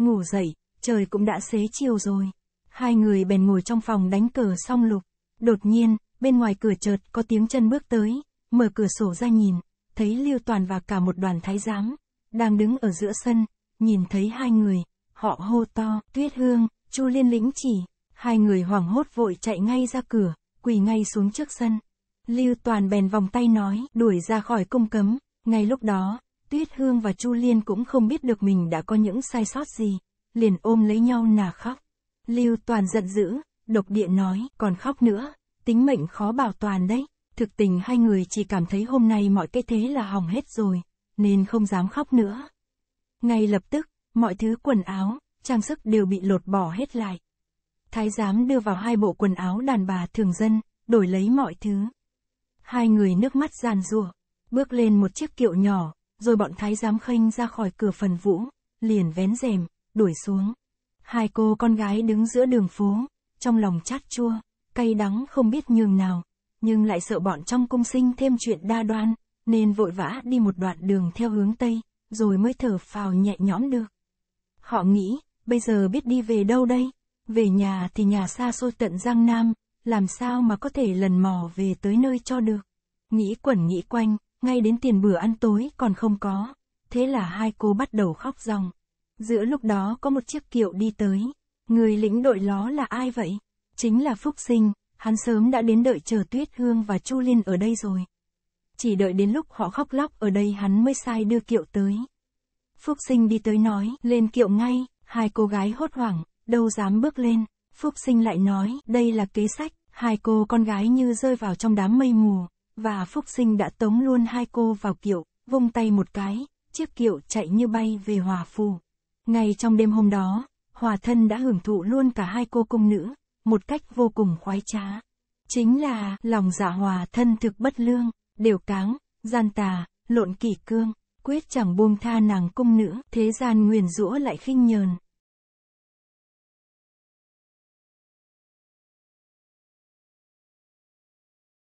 Ngủ dậy, trời cũng đã xế chiều rồi. Hai người bèn ngồi trong phòng đánh cờ xong lục. Đột nhiên, bên ngoài cửa chợt có tiếng chân bước tới, mở cửa sổ ra nhìn, thấy Lưu Toàn và cả một đoàn thái giám, đang đứng ở giữa sân, nhìn thấy hai người, họ hô to, Tuyết Hương, Chu Liên Lĩnh chỉ, hai người hoảng hốt vội chạy ngay ra cửa, quỳ ngay xuống trước sân. Lưu Toàn bèn vòng tay nói, đuổi ra khỏi cung cấm, ngay lúc đó, Tuyết Hương và Chu Liên cũng không biết được mình đã có những sai sót gì, liền ôm lấy nhau nà khóc. Lưu Toàn giận dữ, độc địa nói, còn khóc nữa, tính mệnh khó bảo toàn đấy. Thực tình hai người chỉ cảm thấy hôm nay mọi cái thế là hỏng hết rồi, nên không dám khóc nữa. Ngay lập tức, mọi thứ quần áo, trang sức đều bị lột bỏ hết lại. Thái giám đưa vào hai bộ quần áo đàn bà thường dân, đổi lấy mọi thứ. Hai người nước mắt giàn rủa, bước lên một chiếc kiệu nhỏ, rồi bọn thái giám khênh ra khỏi cửa phần vũ, liền vén rèm, đuổi xuống. Hai cô con gái đứng giữa đường phố, trong lòng chát chua, cay đắng không biết nhường nào, nhưng lại sợ bọn trong cung sinh thêm chuyện đa đoan, nên vội vã đi một đoạn đường theo hướng Tây, rồi mới thở phào nhẹ nhõm được. Họ nghĩ, bây giờ biết đi về đâu đây? Về nhà thì nhà xa xôi tận Giang Nam, làm sao mà có thể lần mò về tới nơi cho được? Nghĩ quẩn nghĩ quanh, ngay đến tiền bữa ăn tối còn không có. Thế là hai cô bắt đầu khóc ròng. Giữa lúc đó có một chiếc kiệu đi tới. Người lĩnh đội ló là ai vậy? Chính là Phúc Sinh, hắn sớm đã đến đợi chờ Tuyết Hương và Chu Liên ở đây rồi. Chỉ đợi đến lúc họ khóc lóc ở đây hắn mới sai đưa kiệu tới. Phúc Sinh đi tới nói, lên kiệu ngay, hai cô gái hốt hoảng, đâu dám bước lên. Phúc Sinh lại nói, đây là kế sách, hai cô con gái như rơi vào trong đám mây mù và Phúc Sinh đã tống luôn hai cô vào kiệu, vung tay một cái, chiếc kiệu chạy như bay về Hòa Phù. Ngay trong đêm hôm đó, Hòa Thân đã hưởng thụ luôn cả hai cô cung nữ, một cách vô cùng khoái trá. Chính là lòng dạ Hòa Thân thực bất lương, đều cáng, gian tà, lộn kỳ cương, quyết chẳng buông tha nàng cung nữ, thế gian nguyền rũa lại khinh nhờn.